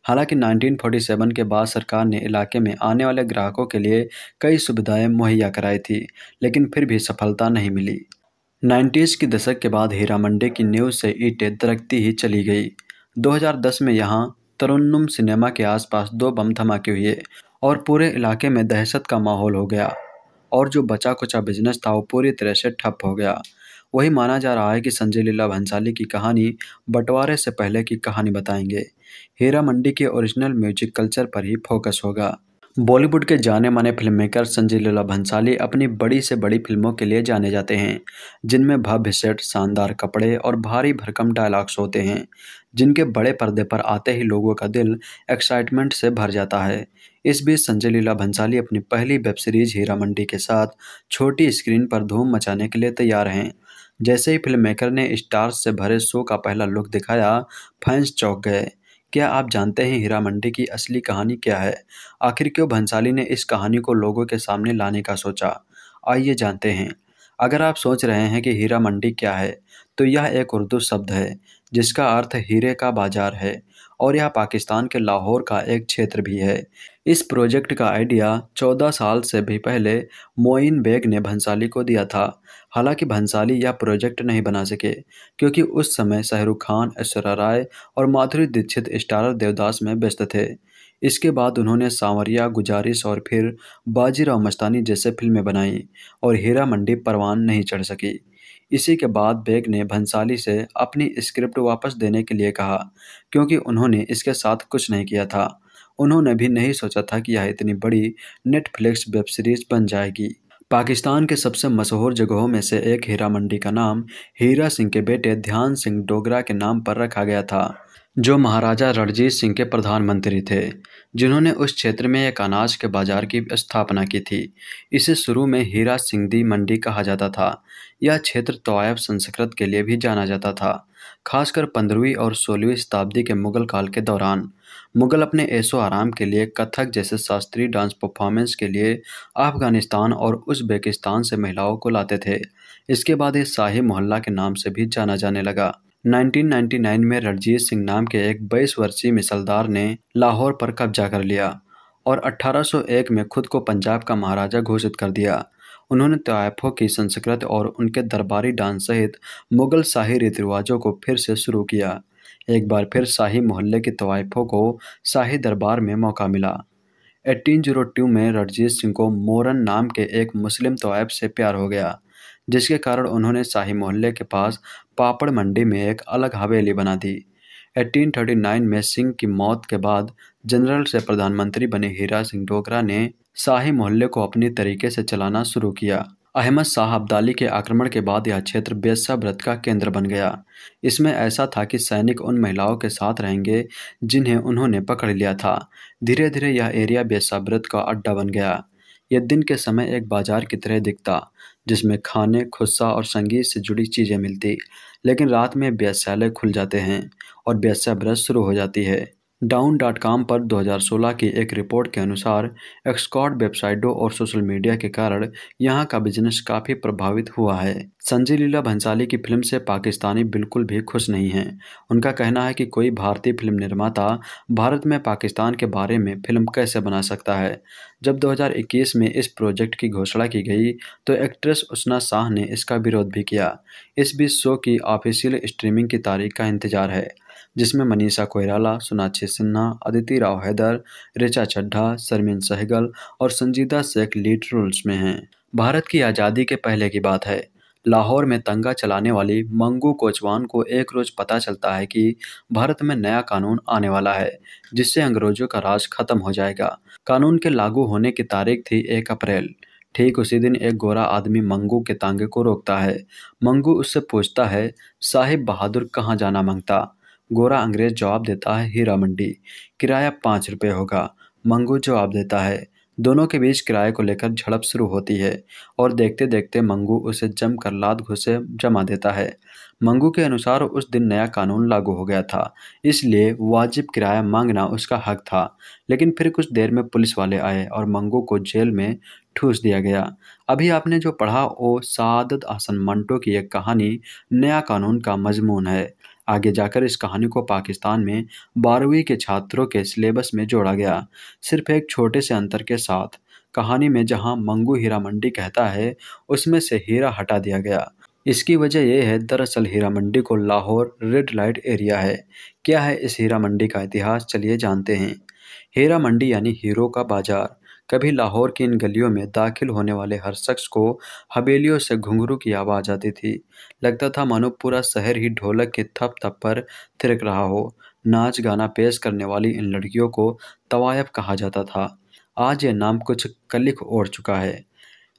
A: हालांकि 1947 के बाद सरकार ने इलाके में आने वाले ग्राहकों के लिए कई सुविधाएं मुहैया कराई थी लेकिन फिर भी सफलता नहीं मिली नाइन्टीज़ के दशक के बाद हीरा मंडी की न्यूज़ से ईटें दरकती ही चली गई 2010 में यहाँ तरुन्नुम सिनेमा के आसपास दो बम धमाके हुए और पूरे इलाके में दहशत का माहौल हो गया और जो बचा कुचा बिजनेस था वो पूरी तरह से ठप हो गया वही माना जा रहा है कि संजय लीला भंसाली की कहानी बंटवारे से पहले की कहानी बताएंगे हीरा मंडी के ओरिजिनल म्यूजिक कल्चर पर ही फोकस होगा बॉलीवुड के जाने माने फिल्म मेकर संजय लीला भंसाली अपनी बड़ी से बड़ी फिल्मों के लिए जाने जाते हैं जिनमें भव्य सेट शानदार कपड़े और भारी भरकम डायलॉग्स होते हैं जिनके बड़े पर्दे पर आते ही लोगों का दिल एक्साइटमेंट से भर जाता है इस बीच संजय लीला भंसाली अपनी पहली वेब सीरीज हीरा मंडी के साथ छोटी स्क्रीन पर धूम मचाने के लिए तैयार हैं जैसे ही फिल्म मेकर ने स्टार्स से भरे शो का पहला लुक दिखाया फैंस चौक गए क्या आप जानते हैं हीरा मंडी की असली कहानी क्या है आखिर क्यों भंसाली ने इस कहानी को लोगों के सामने लाने का सोचा आइए जानते हैं अगर आप सोच रहे हैं कि हीरा मंडी क्या है तो यह एक उर्दू शब्द है जिसका अर्थ हीरे का बाजार है और यह पाकिस्तान के लाहौर का एक क्षेत्र भी है इस प्रोजेक्ट का आइडिया 14 साल से भी पहले मोइन बेग ने भंसाली को दिया था हालांकि भंसाली यह प्रोजेक्ट नहीं बना सके क्योंकि उस समय शाहरुख खान ऐश्वर्या राय और माधुरी दीक्षित स्टारर देवदास में व्यस्त थे इसके बाद उन्होंने सांवरिया गुजारिश और फिर बाजीराव मस्तानी जैसे फिल्में बनाईं और हीरा मंडी परवान नहीं चढ़ सकी इसी के बाद बेग ने भंसाली से अपनी स्क्रिप्ट वापस देने के लिए कहा क्योंकि उन्होंने इसके साथ कुछ नहीं किया था उन्होंने भी नहीं सोचा था कि यह इतनी बड़ी नेटफ्लिक्स वेब सीरीज बन जाएगी पाकिस्तान के सबसे मशहूर जगहों में से एक हीरा मंडी का नाम हीरा सिंह के बेटे ध्यान सिंह डोगरा के नाम पर रखा गया था जो महाराजा रणजीत सिंह के प्रधानमंत्री थे जिन्होंने उस क्षेत्र में एक अनाज के बाजार की स्थापना की थी इसे शुरू में हीरा सिंह दी मंडी कहा जाता था यह क्षेत्र तोयब संस्कृत के लिए भी जाना जाता था खासकर पंद्रहवीं और सोलहवीं शताब्दी के मुगल काल के दौरान मुगल अपने ऐशो आराम के लिए कथक जैसे शास्त्रीय डांस परफॉर्मेंस के लिए अफगानिस्तान और उज्बेकिस्तान से महिलाओं को लाते थे इसके बाद ये शाही मोहल्ला के नाम से भी जाना जाने लगा 1999 में रणजीत सिंह नाम के एक 22 वर्षीय मिसलदार ने लाहौर पर कब्जा कर लिया और 1801 में खुद को पंजाब का महाराजा घोषित कर दिया उन्होंने ताइफों की संस्कृति और उनके दरबारी डांस सहित मुगल शाही रीति रिवाजों को फिर से शुरू किया एक बार फिर शाही मोहल्ले के तवाइफों को शाही दरबार में मौका मिला 1802 में रणजीत सिंह को मोरन नाम के एक मुस्लिम तवाइफ से प्यार हो गया जिसके कारण उन्होंने शाही मोहल्ले के पास पापड़ मंडी में एक अलग हवेली बना दी 1839 में सिंह की मौत के बाद जनरल से प्रधानमंत्री बने हीरा सिंह डोगरा ने शाही मोहल्ले को अपने तरीके से चलाना शुरू किया अहमद शाह अब्दाली के आक्रमण के बाद यह क्षेत्र बेसा व्रत का केंद्र बन गया इसमें ऐसा था कि सैनिक उन महिलाओं के साथ रहेंगे जिन्हें उन्होंने पकड़ लिया था धीरे धीरे यह एरिया बेसा व्रत का अड्डा बन गया यह दिन के समय एक बाजार की तरह दिखता जिसमें खाने खुस्सा और संगीत से जुड़ी चीज़ें मिलती लेकिन रात में वेधशालय खुल जाते हैं और ब्रश शुरू हो जाती है डाउन डॉट कॉम पर 2016 की एक रिपोर्ट के अनुसार एक्सकॉट वेबसाइटों और सोशल मीडिया के कारण यहां का बिजनेस काफ़ी प्रभावित हुआ है संजय लीला भंसाली की फिल्म से पाकिस्तानी बिल्कुल भी खुश नहीं हैं उनका कहना है कि कोई भारतीय फिल्म निर्माता भारत में पाकिस्तान के बारे में फिल्म कैसे बना सकता है जब 2021 में इस प्रोजेक्ट की घोषणा की गई तो एक्ट्रेस उष्णा शाह ने इसका विरोध भी किया इस बीच शो की ऑफिशियल स्ट्रीमिंग की तारीख का इंतजार है जिसमें मनीषा कोयराला सोनाक्षी सिन्हा अदिति राव हैदर रिचा चड्ढा शर्मिन सहगल और संजीदा शेख लीड रोल्स में हैं भारत की आज़ादी के पहले की बात है लाहौर में तंगा चलाने वाली मंगू कोचवान को एक रोज पता चलता है कि भारत में नया कानून आने वाला है जिससे अंग्रेजों का राज खत्म हो जाएगा कानून के लागू होने की तारीख थी एक अप्रैल ठीक उसी दिन एक गोरा आदमी मंगू के तांगे को रोकता है मंगू उससे पूछता है साहिब बहादुर कहाँ जाना मांगता गोरा अंग्रेज जवाब देता है हीरा मंडी किराया पाँच रुपये होगा मंगू जवाब देता है दोनों के बीच किराए को लेकर झड़प शुरू होती है और देखते देखते मंगू उसे जम कर लाद घुसे जमा देता है मंगू के अनुसार उस दिन नया कानून लागू हो गया था इसलिए वाजिब किराया मांगना उसका हक था लेकिन फिर कुछ देर में पुलिस वाले आए और मंगू को जेल में ठूस दिया गया अभी आपने जो पढ़ा वो सादत आसन मंटो की एक कहानी नया कानून का मजमून है आगे जाकर इस कहानी को पाकिस्तान में बारहवीं के छात्रों के सिलेबस में जोड़ा गया सिर्फ एक छोटे से अंतर के साथ कहानी में जहां मंगू हीरा मंडी कहता है उसमें से हीरा हटा दिया गया इसकी वजह यह है दरअसल हीरा मंडी को लाहौर रेड लाइट एरिया है क्या है इस हीरा मंडी का इतिहास चलिए जानते हैं हीरा मंडी यानी हीरो का बाजार कभी लाहौर की इन गलियों में दाखिल होने वाले हर शख्स को हवेलियों से घुंघरू की आवाज़ आती थी लगता था मानो पूरा शहर ही ढोलक के थप थप पर थिरक रहा हो नाच गाना पेश करने वाली इन लड़कियों को तवायफ कहा जाता था आज ये नाम कुछ कलिक ओढ़ चुका है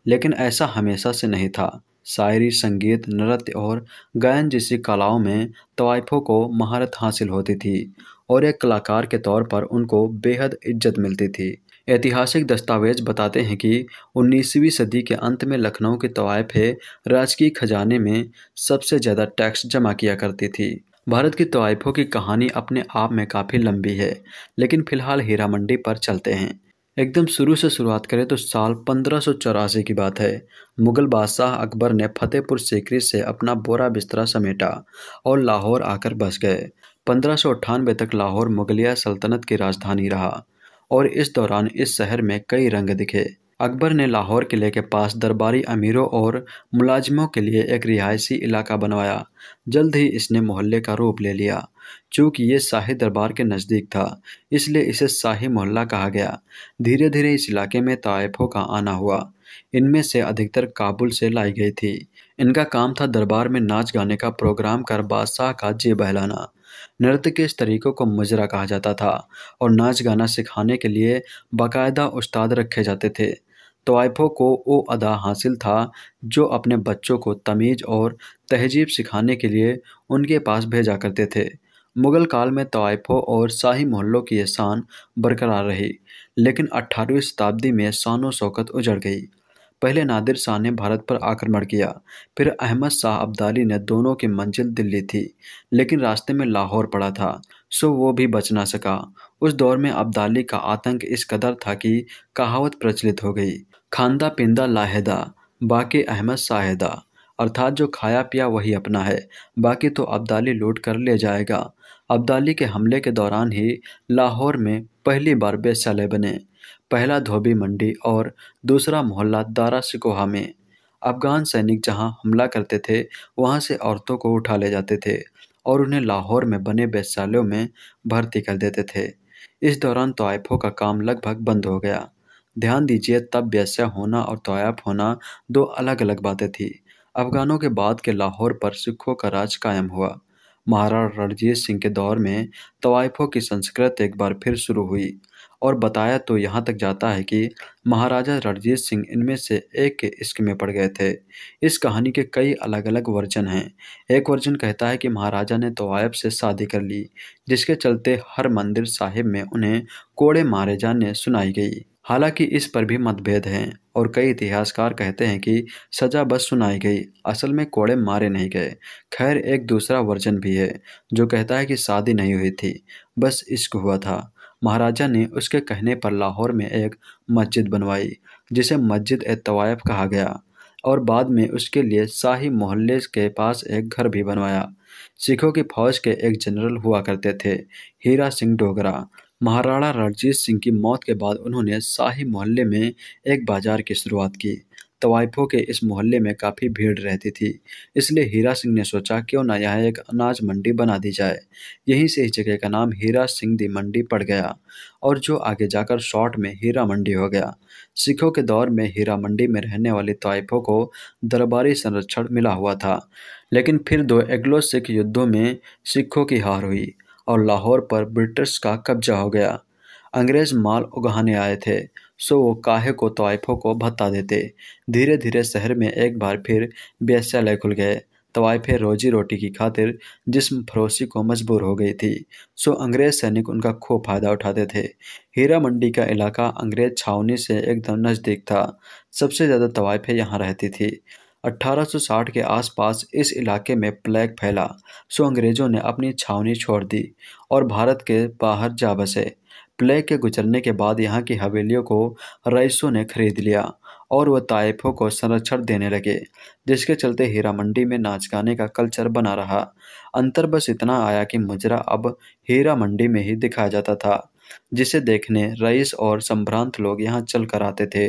A: लेकिन ऐसा हमेशा से नहीं था शायरी संगीत नृत्य और गायन जैसी कलाओं में तवायफों को महारत हासिल होती थी और एक कलाकार के तौर पर उनको बेहद इज्जत मिलती थी ऐतिहासिक दस्तावेज बताते हैं कि 19वीं सदी के अंत में लखनऊ के तवायफे राजकीय खजाने में सबसे ज़्यादा टैक्स जमा किया करती थी भारत की तवायफों की कहानी अपने आप में काफ़ी लंबी है लेकिन फिलहाल हीरा मंडी पर चलते हैं एकदम शुरू से शुरुआत करें तो साल पंद्रह की बात है मुगल बादशाह अकबर ने फतेहपुर सीकरी से अपना बोरा बिस्तरा समेटा और लाहौर आकर बस गए पंद्रह तक लाहौर मुगलिया सल्तनत की राजधानी रहा और इस दौरान इस शहर में कई रंग दिखे अकबर ने लाहौर किले के पास दरबारी अमीरों और मुलाजिमों के लिए एक रिहायशी इलाका बनवाया जल्द ही इसने मोहल्ले का रूप ले लिया चूँकि ये शाही दरबार के नज़दीक था इसलिए इसे शाही मोहल्ला कहा गया धीरे धीरे इस इलाके में तयफों का आना हुआ इनमें से अधिकतर काबुल से लाई गई थी इनका काम था दरबार में नाच गाने का प्रोग्राम कर बादशाह का जी बहलाना नृत्य के इस तरीक़ों को मजरा कहा जाता था और नाच गाना सिखाने के लिए बाकायदा उस्ताद रखे जाते थे तोयफ़ों को वो अदा हासिल था जो अपने बच्चों को तमीज़ और तहजीब सिखाने के लिए उनके पास भेजा करते थे मुग़ल काल में तोयफो और शाही मोहल्लों की ये शान बरकरार रही लेकिन अट्ठारहवीं शताब्दी में शान शौकत उजड़ गई पहले नादिर शाह ने भारत पर आक्रमण किया फिर अहमद शाह अब्दाली ने दोनों की मंजिल दिल्ली थी लेकिन रास्ते में लाहौर पड़ा था सो वो भी बच ना सका उस दौर में अब्दाली का आतंक इस कदर था कि कहावत प्रचलित हो गई खानदा पिंदा लाहेदा बाकी अहमद साहेदा अर्थात जो खाया पिया वही अपना है बाकी तो अब्दाली लूट कर ले जाएगा अब्दाली के हमले के दौरान ही लाहौर में पहली बार बेसले बने पहला धोबी मंडी और दूसरा मोहल्ला दारा सिकोहा में अफ़गान सैनिक जहां हमला करते थे वहां से औरतों को उठा ले जाते थे और उन्हें लाहौर में बने वैश्यालयों में भर्ती कर देते थे इस दौरान तोयफ़ों का काम लगभग बंद हो गया ध्यान दीजिए तब वैश्या होना और तोयफ़ होना दो अलग अलग बातें थीं अफ़गानों के बाद के लाहौर पर सिखों का राज कायम हुआ महाराणा रणजीत सिंह के दौर में तवायफों की संस्कृत एक बार फिर शुरू हुई और बताया तो यहाँ तक जाता है कि महाराजा रणजीत सिंह इनमें से एक के इश्क में पड़ गए थे इस कहानी के कई अलग अलग वर्जन हैं एक वर्जन कहता है कि महाराजा ने तोयब से शादी कर ली जिसके चलते हर मंदिर साहिब में उन्हें कोड़े मारे जाने सुनाई गई हालांकि इस पर भी मतभेद हैं और कई इतिहासकार कहते हैं कि सजा बस सुनाई गई असल में कोड़े मारे नहीं गए खैर एक दूसरा वर्जन भी है जो कहता है कि शादी नहीं हुई थी बस इश्क हुआ था महाराजा ने उसके कहने पर लाहौर में एक मस्जिद बनवाई जिसे मस्जिद ए तवायफ कहा गया और बाद में उसके लिए शाही मोहल्ले के पास एक घर भी बनवाया सिखों की फौज के एक जनरल हुआ करते थे हीरा सिंह डोगरा महाराणा रणजीत सिंह की मौत के बाद उन्होंने शाही मोहल्ले में एक बाजार की शुरुआत की तवाइफों के इस मोहल्ले में काफ़ी भीड़ रहती थी इसलिए हीरा सिंह ने सोचा क्यों ना यहाँ एक अनाज मंडी बना दी जाए यहीं से इस जगह का नाम हीरा सिंह दी मंडी पड़ गया और जो आगे जाकर शॉर्ट में हीरा मंडी हो गया सिखों के दौर में हीरा मंडी में रहने वाले तवाइफों को दरबारी संरक्षण मिला हुआ था लेकिन फिर दो एग्लो सिख युद्धों में सिखों की हार हुई और लाहौर पर ब्रिटिश का कब्जा हो गया अंग्रेज़ माल उगाने आए थे सो वो काहे को तवाइफों को भत्ता देते धीरे धीरे शहर में एक बार फिर बेस्यालय खुल गए तवाइफे रोजी रोटी की खातिर जिसम फरोसी को मजबूर हो गई थी सो अंग्रेज सैनिक उनका खूब फायदा उठाते थे हीरा मंडी का इलाका अंग्रेज छावनी से एकदम नज़दीक था सबसे ज़्यादा तवाइफे यहाँ रहती थी 1860 के आसपास इस इलाके में प्लेग फैला सो अंग्रेज़ों ने अपनी छावनी छोड़ दी और भारत के बाहर जा बसे प्लेग के गुजरने के बाद यहाँ की हवेलियों को रईसों ने खरीद लिया और वह ताइफों को संरक्षण देने लगे जिसके चलते हीरा मंडी में नाच गाने का कल्चर बना रहा अंतर बस इतना आया कि मुजरा अब हीरा मंडी में ही दिखाया जाता था जिसे देखने रईस और संभ्रांत लोग यहाँ चल कर आते थे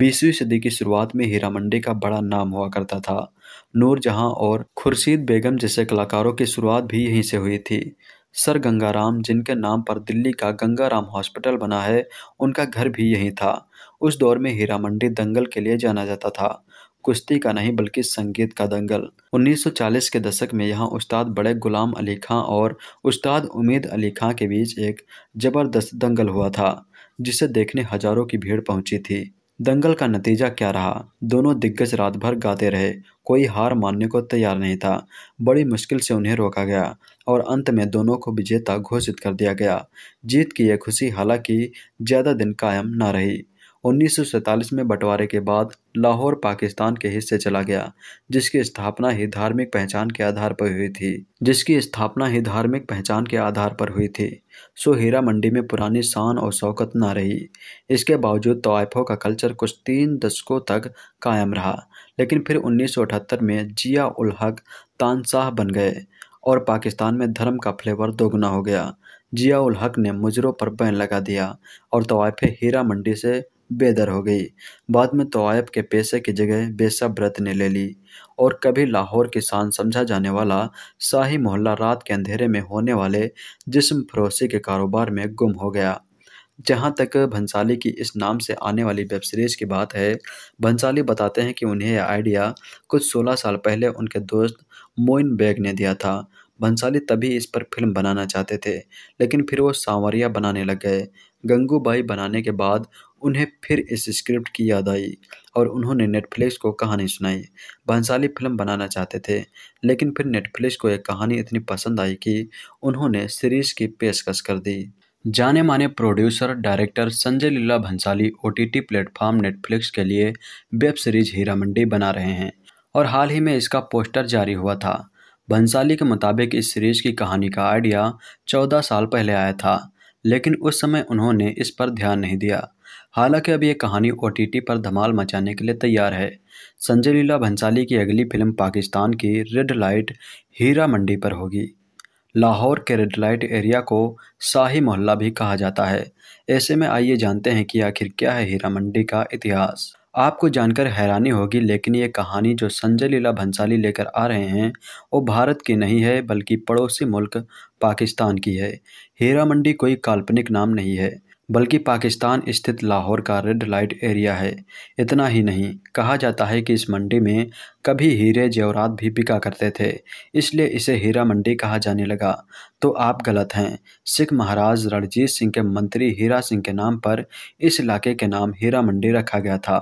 A: बीसवीं सदी की शुरुआत में हीरा मंडी का बड़ा नाम हुआ करता था नूरजहाँ और खुर्शीद बेगम जैसे कलाकारों की शुरुआत भी यहीं से हुई थी सर गंगाराम जिनके नाम पर दिल्ली का गंगाराम हॉस्पिटल बना है उनका घर भी यहीं था उस दौर में हीरा मंडी दंगल के लिए जाना जाता था कुश्ती का नहीं बल्कि संगीत का दंगल 1940 के दशक में यहाँ उस्ताद बड़े गुलाम अली खां और उस्ताद उमेद अली खां के बीच एक जबरदस्त दंगल हुआ था जिसे देखने हजारों की भीड़ पहुंची थी दंगल का नतीजा क्या रहा दोनों दिग्गज रात भर गाते रहे कोई हार मानने को तैयार नहीं था बड़ी मुश्किल से उन्हें रोका गया और अंत में दोनों को विजेता घोषित कर दिया गया जीत की यह खुशी हालांकि ज़्यादा दिन कायम न रही उन्नीस में बंटवारे के बाद लाहौर पाकिस्तान के हिस्से चला गया जिसकी स्थापना ही धार्मिक पहचान के आधार पर हुई थी जिसकी स्थापना ही धार्मिक पहचान के आधार पर हुई थी सो हीरा मंडी में पुरानी शान और शौकत ना रही इसके बावजूद तोाइफों का कल्चर कुछ तीन दशकों तक कायम रहा लेकिन फिर उन्नीस में जिया उल हक तानशाह बन गए और पाकिस्तान में धर्म का फ्लेवर दोगुना हो गया उल हक ने मुजरों पर बैन लगा दिया और तवायफ हीरा मंडी से बेदर हो गई बाद में तवायफ के पैसे की जगह बेसा व्रत ने ले ली और कभी लाहौर किसान शान समझा जाने वाला शाही मोहल्ला रात के अंधेरे में होने वाले जिस्म फरोसी के कारोबार में गुम हो गया जहाँ तक भंसाली की इस नाम से आने वाली वेब सीरीज़ की बात है भंसाली बताते हैं कि उन्हें यह आइडिया कुछ 16 साल पहले उनके दोस्त मोइन बैग ने दिया था भंसाली तभी इस पर फिल्म बनाना चाहते थे लेकिन फिर वो सांवरिया बनाने लग गए गंगूबाई बनाने के बाद उन्हें फिर इस स्क्रिप्ट की याद आई और उन्होंने नेटफ्लिक्स को कहानी सुनाई भंसाली फिल्म बनाना चाहते थे लेकिन फिर नेटफ्लिक्स को एक कहानी इतनी पसंद आई कि उन्होंने सीरीज़ की पेशकश कर दी जाने माने producer director Sanjay Leela Bhansali OTT platform Netflix के लिए वेब सीरीज हीरा मंडी बना रहे हैं और हाल ही में इसका पोस्टर जारी हुआ था भंसाली के मुताबिक इस सीरीज की कहानी का आइडिया चौदह साल पहले आया था लेकिन उस समय उन्होंने इस पर ध्यान नहीं दिया हालांकि अब ये कहानी ओ पर धमाल मचाने के लिए तैयार है संजय लीला भंसाली की अगली फिल्म पाकिस्तान की रेड लाइट हीरा मंडी पर होगी लाहौर के रेड लाइट एरिया को शाही मोहल्ला भी कहा जाता है ऐसे में आइए जानते हैं कि आखिर क्या है हीरा मंडी का इतिहास आपको जानकर हैरानी होगी लेकिन ये कहानी जो संजय लीला भंसाली लेकर आ रहे हैं वो भारत की नहीं है बल्कि पड़ोसी मुल्क पाकिस्तान की है हीरा मंडी कोई काल्पनिक नाम नहीं है बल्कि पाकिस्तान स्थित लाहौर का रेड लाइट एरिया है इतना ही नहीं कहा जाता है कि इस मंडी में कभी हीरे जेवरात भी बिका करते थे इसलिए इसे हीरा मंडी कहा जाने लगा तो आप गलत हैं सिख महाराज रणजीत सिंह के मंत्री हीरा सिंह के नाम पर इस इलाके के नाम हीरा मंडी रखा गया था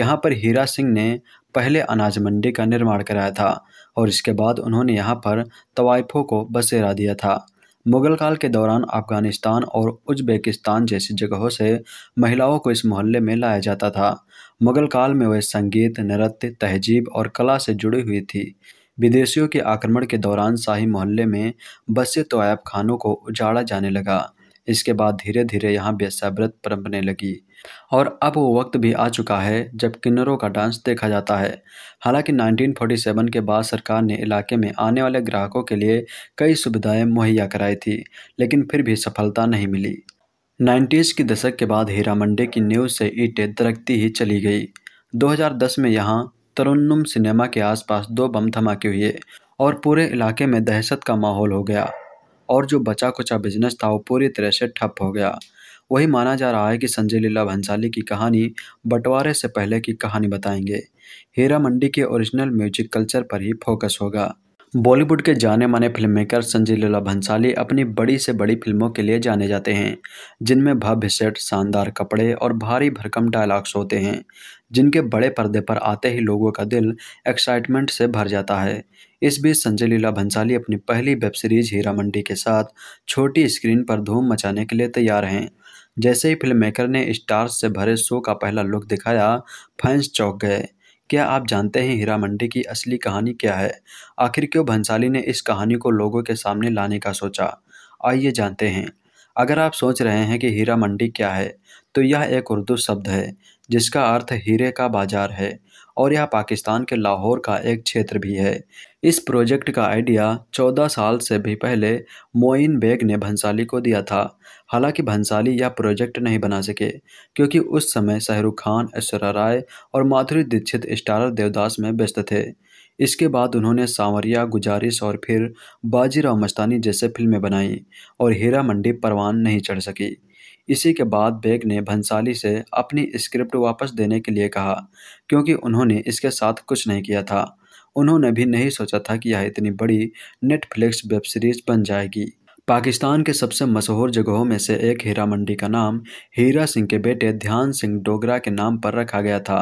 A: यहाँ पर हीरा सिंह ने पहले अनाज मंडी का निर्माण कराया था और इसके बाद उन्होंने यहाँ पर तवाइफों को बसेरा दिया था मुग़ल काल के दौरान अफ़गानिस्तान और उज़्बेकिस्तान जैसी जगहों से महिलाओं को इस मोहल्ले में लाया जाता था मुग़ल काल में वह संगीत नृत्य तहजीब और कला से जुड़ी हुई थी विदेशियों के आक्रमण के दौरान शाही मोहल्ले में बसे तोयाब खानों को उजाड़ा जाने लगा इसके बाद धीरे धीरे यहाँ वेश्याव्रत पनपने लगी और अब वो वक्त भी आ चुका है जब किन्नरों का डांस देखा जाता है हालांकि 1947 के बाद सरकार ने इलाके में आने वाले ग्राहकों के लिए कई सुविधाएं मुहैया कराई थी लेकिन फिर भी सफलता नहीं मिली नाइन्टीज़ के दशक के बाद हीरा मंडी की न्यूज़ से ईटें दरकती ही चली गई 2010 में यहाँ तरुन्नुम सिनेमा के आसपास दो बम धमाके हुए और पूरे इलाके में दहशत का माहौल हो गया और जो बचा कुचा बिजनेस था वो पूरी तरह से ठप हो गया वही माना जा रहा है कि संजय लीला भंसाली की कहानी बंटवारे से पहले की कहानी बताएंगे हीरा मंडी के ओरिजिनल म्यूजिक कल्चर पर ही फोकस होगा बॉलीवुड के जाने माने फिल्म मेकर संजय लीला भंसाली अपनी बड़ी से बड़ी फिल्मों के लिए जाने जाते हैं जिनमें भव्य सेट शानदार कपड़े और भारी भरकम डायलॉग्स होते हैं जिनके बड़े पर्दे पर आते ही लोगों का दिल एक्साइटमेंट से भर जाता है इस बीच संजय लीला भंसाली अपनी पहली वेब सीरीज हीरा मंडी के साथ छोटी स्क्रीन पर धूम मचाने के लिए तैयार हैं जैसे ही फिल्म मेकर ने स्टार्स से भरे शो का पहला लुक दिखाया फैंस चौंक गए क्या आप जानते हैं हीरा मंडी की असली कहानी क्या है आखिर क्यों भंसाली ने इस कहानी को लोगों के सामने लाने का सोचा आइए जानते हैं अगर आप सोच रहे हैं कि हीरा मंडी क्या है तो यह एक उर्दू शब्द है जिसका अर्थ हीरे का बाजार है और यह पाकिस्तान के लाहौर का एक क्षेत्र भी है इस प्रोजेक्ट का आइडिया 14 साल से भी पहले मोइन बेग ने भंसाली को दिया था हालांकि भंसाली यह प्रोजेक्ट नहीं बना सके क्योंकि उस समय शाहरुख खान ऐश्वर्या राय और माधुरी दीक्षित स्टारर देवदास में व्यस्त थे इसके बाद उन्होंने सांवरिया गुजारिश और फिर बाजीराव मस्तानी जैसे फिल्में बनाईं और हीरा मंडी परवान नहीं चढ़ सकी इसी के बाद बेग ने भंसाली से अपनी स्क्रिप्ट वापस देने के लिए कहा क्योंकि उन्होंने इसके साथ कुछ नहीं किया था उन्होंने भी नहीं सोचा था कि यह इतनी बड़ी नेटफ्लिक्स वेब सीरीज बन जाएगी पाकिस्तान के सबसे मशहूर जगहों में से एक हीरा मंडी का नाम हीरा सिंह के बेटे ध्यान सिंह डोगरा के नाम पर रखा गया था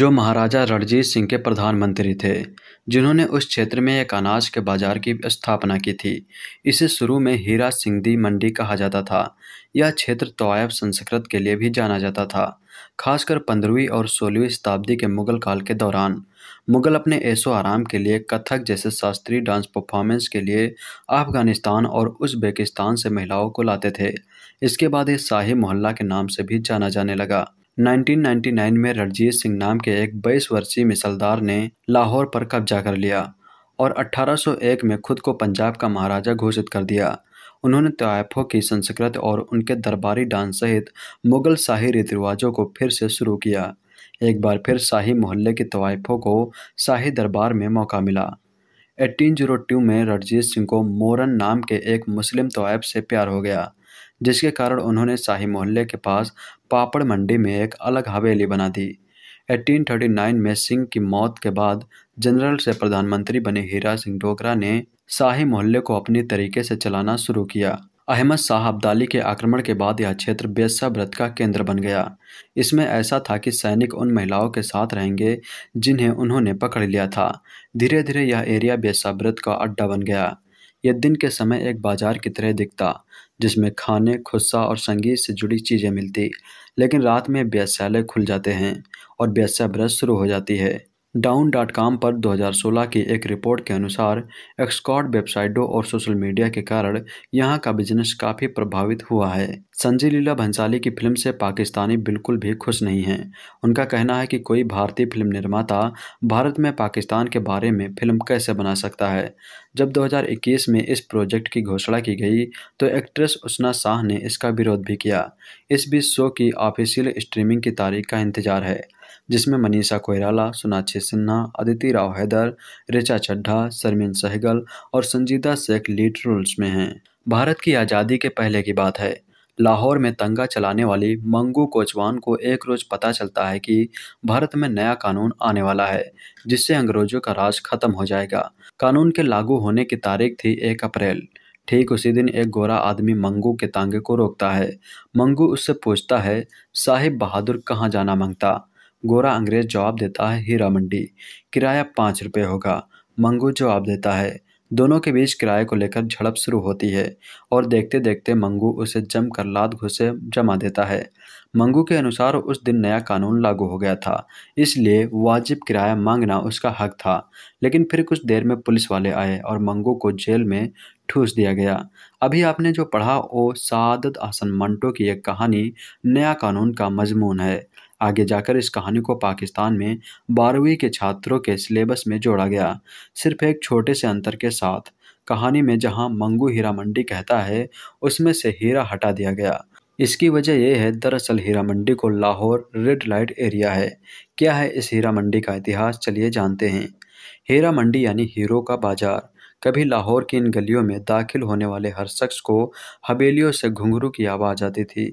A: जो महाराजा रणजीत सिंह के प्रधानमंत्री थे जिन्होंने उस क्षेत्र में एक अनाज के बाजार की स्थापना की थी इसे शुरू में हीरा सिंहदी मंडी कहा जाता था यह क्षेत्र तोयब संस्कृत के लिए भी जाना जाता था खासकर पंद्रहवीं और सोलहवीं शताब्दी के मुगल काल के दौरान मुगल अपने ऐसो आराम के लिए कथक जैसे शास्त्रीय डांस परफॉर्मेंस के लिए अफगानिस्तान और उज्बेकिस्तान से महिलाओं को लाते थे इसके बाद ये शाही मोहल्ला के नाम से भी जाना जाने लगा 1999 में रणजीत सिंह नाम के एक बाईस वर्षीय मिसलदार ने लाहौर पर कब्जा कर लिया और 1801 में खुद को पंजाब का महाराजा घोषित कर दिया उन्होंने तयफों की संस्कृत और उनके दरबारी डांस सहित मुगल शाही रीति रिवाजों को फिर से शुरू किया एक बार फिर शाही मोहल्ले के तवायफों को शाही दरबार में मौका मिला 1802 में रणजीत सिंह को मोरन नाम के एक मुस्लिम तवायफ से प्यार हो गया जिसके कारण उन्होंने शाही मोहल्ले के पास पापड़ मंडी में एक अलग हवेली बना दी 1839 में सिंह की मौत के बाद जनरल से प्रधानमंत्री बने हीरा सिंह डोगरा ने शाही मोहल्ले को अपने तरीके से चलाना शुरू किया अहमद शाह अब्दाली के आक्रमण के बाद यह क्षेत्र बेसा व्रत का केंद्र बन गया इसमें ऐसा था कि सैनिक उन महिलाओं के साथ रहेंगे जिन्हें उन्होंने पकड़ लिया था धीरे धीरे यह एरिया बेसा व्रत का अड्डा बन गया यह दिन के समय एक बाजार की तरह दिखता जिसमें खाने खुस्सा और संगीत से जुड़ी चीज़ें मिलती लेकिन रात में व्यासालय खुल जाते हैं और व्यासा व्रत शुरू हो जाती है डाउन डॉट कॉम पर 2016 की एक रिपोर्ट के अनुसार एक्सकॉट वेबसाइटों और सोशल मीडिया के कारण यहां का बिजनेस काफ़ी प्रभावित हुआ है संजय लीला भंसाली की फिल्म से पाकिस्तानी बिल्कुल भी खुश नहीं हैं उनका कहना है कि कोई भारतीय फिल्म निर्माता भारत में पाकिस्तान के बारे में फिल्म कैसे बना सकता है जब 2021 में इस प्रोजेक्ट की घोषणा की गई तो एक्ट्रेस उष्णा शाह ने इसका विरोध भी किया इस बीच शो की ऑफिशियल स्ट्रीमिंग की तारीख का इंतजार है जिसमें मनीषा कोयराला सोनाक्षी सिन्हा अदिति राव हैदर रिचा चड्ढा शर्मिन सहगल और संजीदा शेख लीड रोल्स में हैं भारत की आज़ादी के पहले की बात है लाहौर में तंगा चलाने वाली मंगू कोचवान को एक रोज पता चलता है कि भारत में नया कानून आने वाला है जिससे अंग्रेजों का राज खत्म हो जाएगा कानून के लागू होने की तारीख थी एक अप्रैल ठीक उसी दिन एक गोरा आदमी मंगू के तांगे को रोकता है मंगू उससे पूछता है साहिब बहादुर कहाँ जाना मांगता गोरा अंग्रेज जवाब देता है हीरा मंडी किराया पाँच रुपये होगा मंगू जवाब देता है दोनों के बीच किराए को लेकर झड़प शुरू होती है और देखते देखते मंगू उसे जम कर लाद घुसे जमा देता है मंगू के अनुसार उस दिन नया कानून लागू हो गया था इसलिए वाजिब किराया मांगना उसका हक था लेकिन फिर कुछ देर में पुलिस वाले आए और मंगू को जेल में ठूस दिया गया अभी आपने जो पढ़ा वो सादत आसन मंटो की एक कहानी नया कानून का मजमून है आगे जाकर इस कहानी को पाकिस्तान में बारहवीं के छात्रों के सिलेबस में जोड़ा गया सिर्फ एक छोटे से अंतर के साथ कहानी में जहां मंगू हीरा मंडी कहता है उसमें से हीरा हटा दिया गया इसकी वजह यह है दरअसल हीरा मंडी को लाहौर रेड लाइट एरिया है क्या है इस हीरा मंडी का इतिहास चलिए जानते हैं हीरा मंडी यानी हीरो का बाजार कभी लाहौर की इन गलियों में दाखिल होने वाले हर शख्स को हवेलियों से घुंघरू की आवाज़ आती थी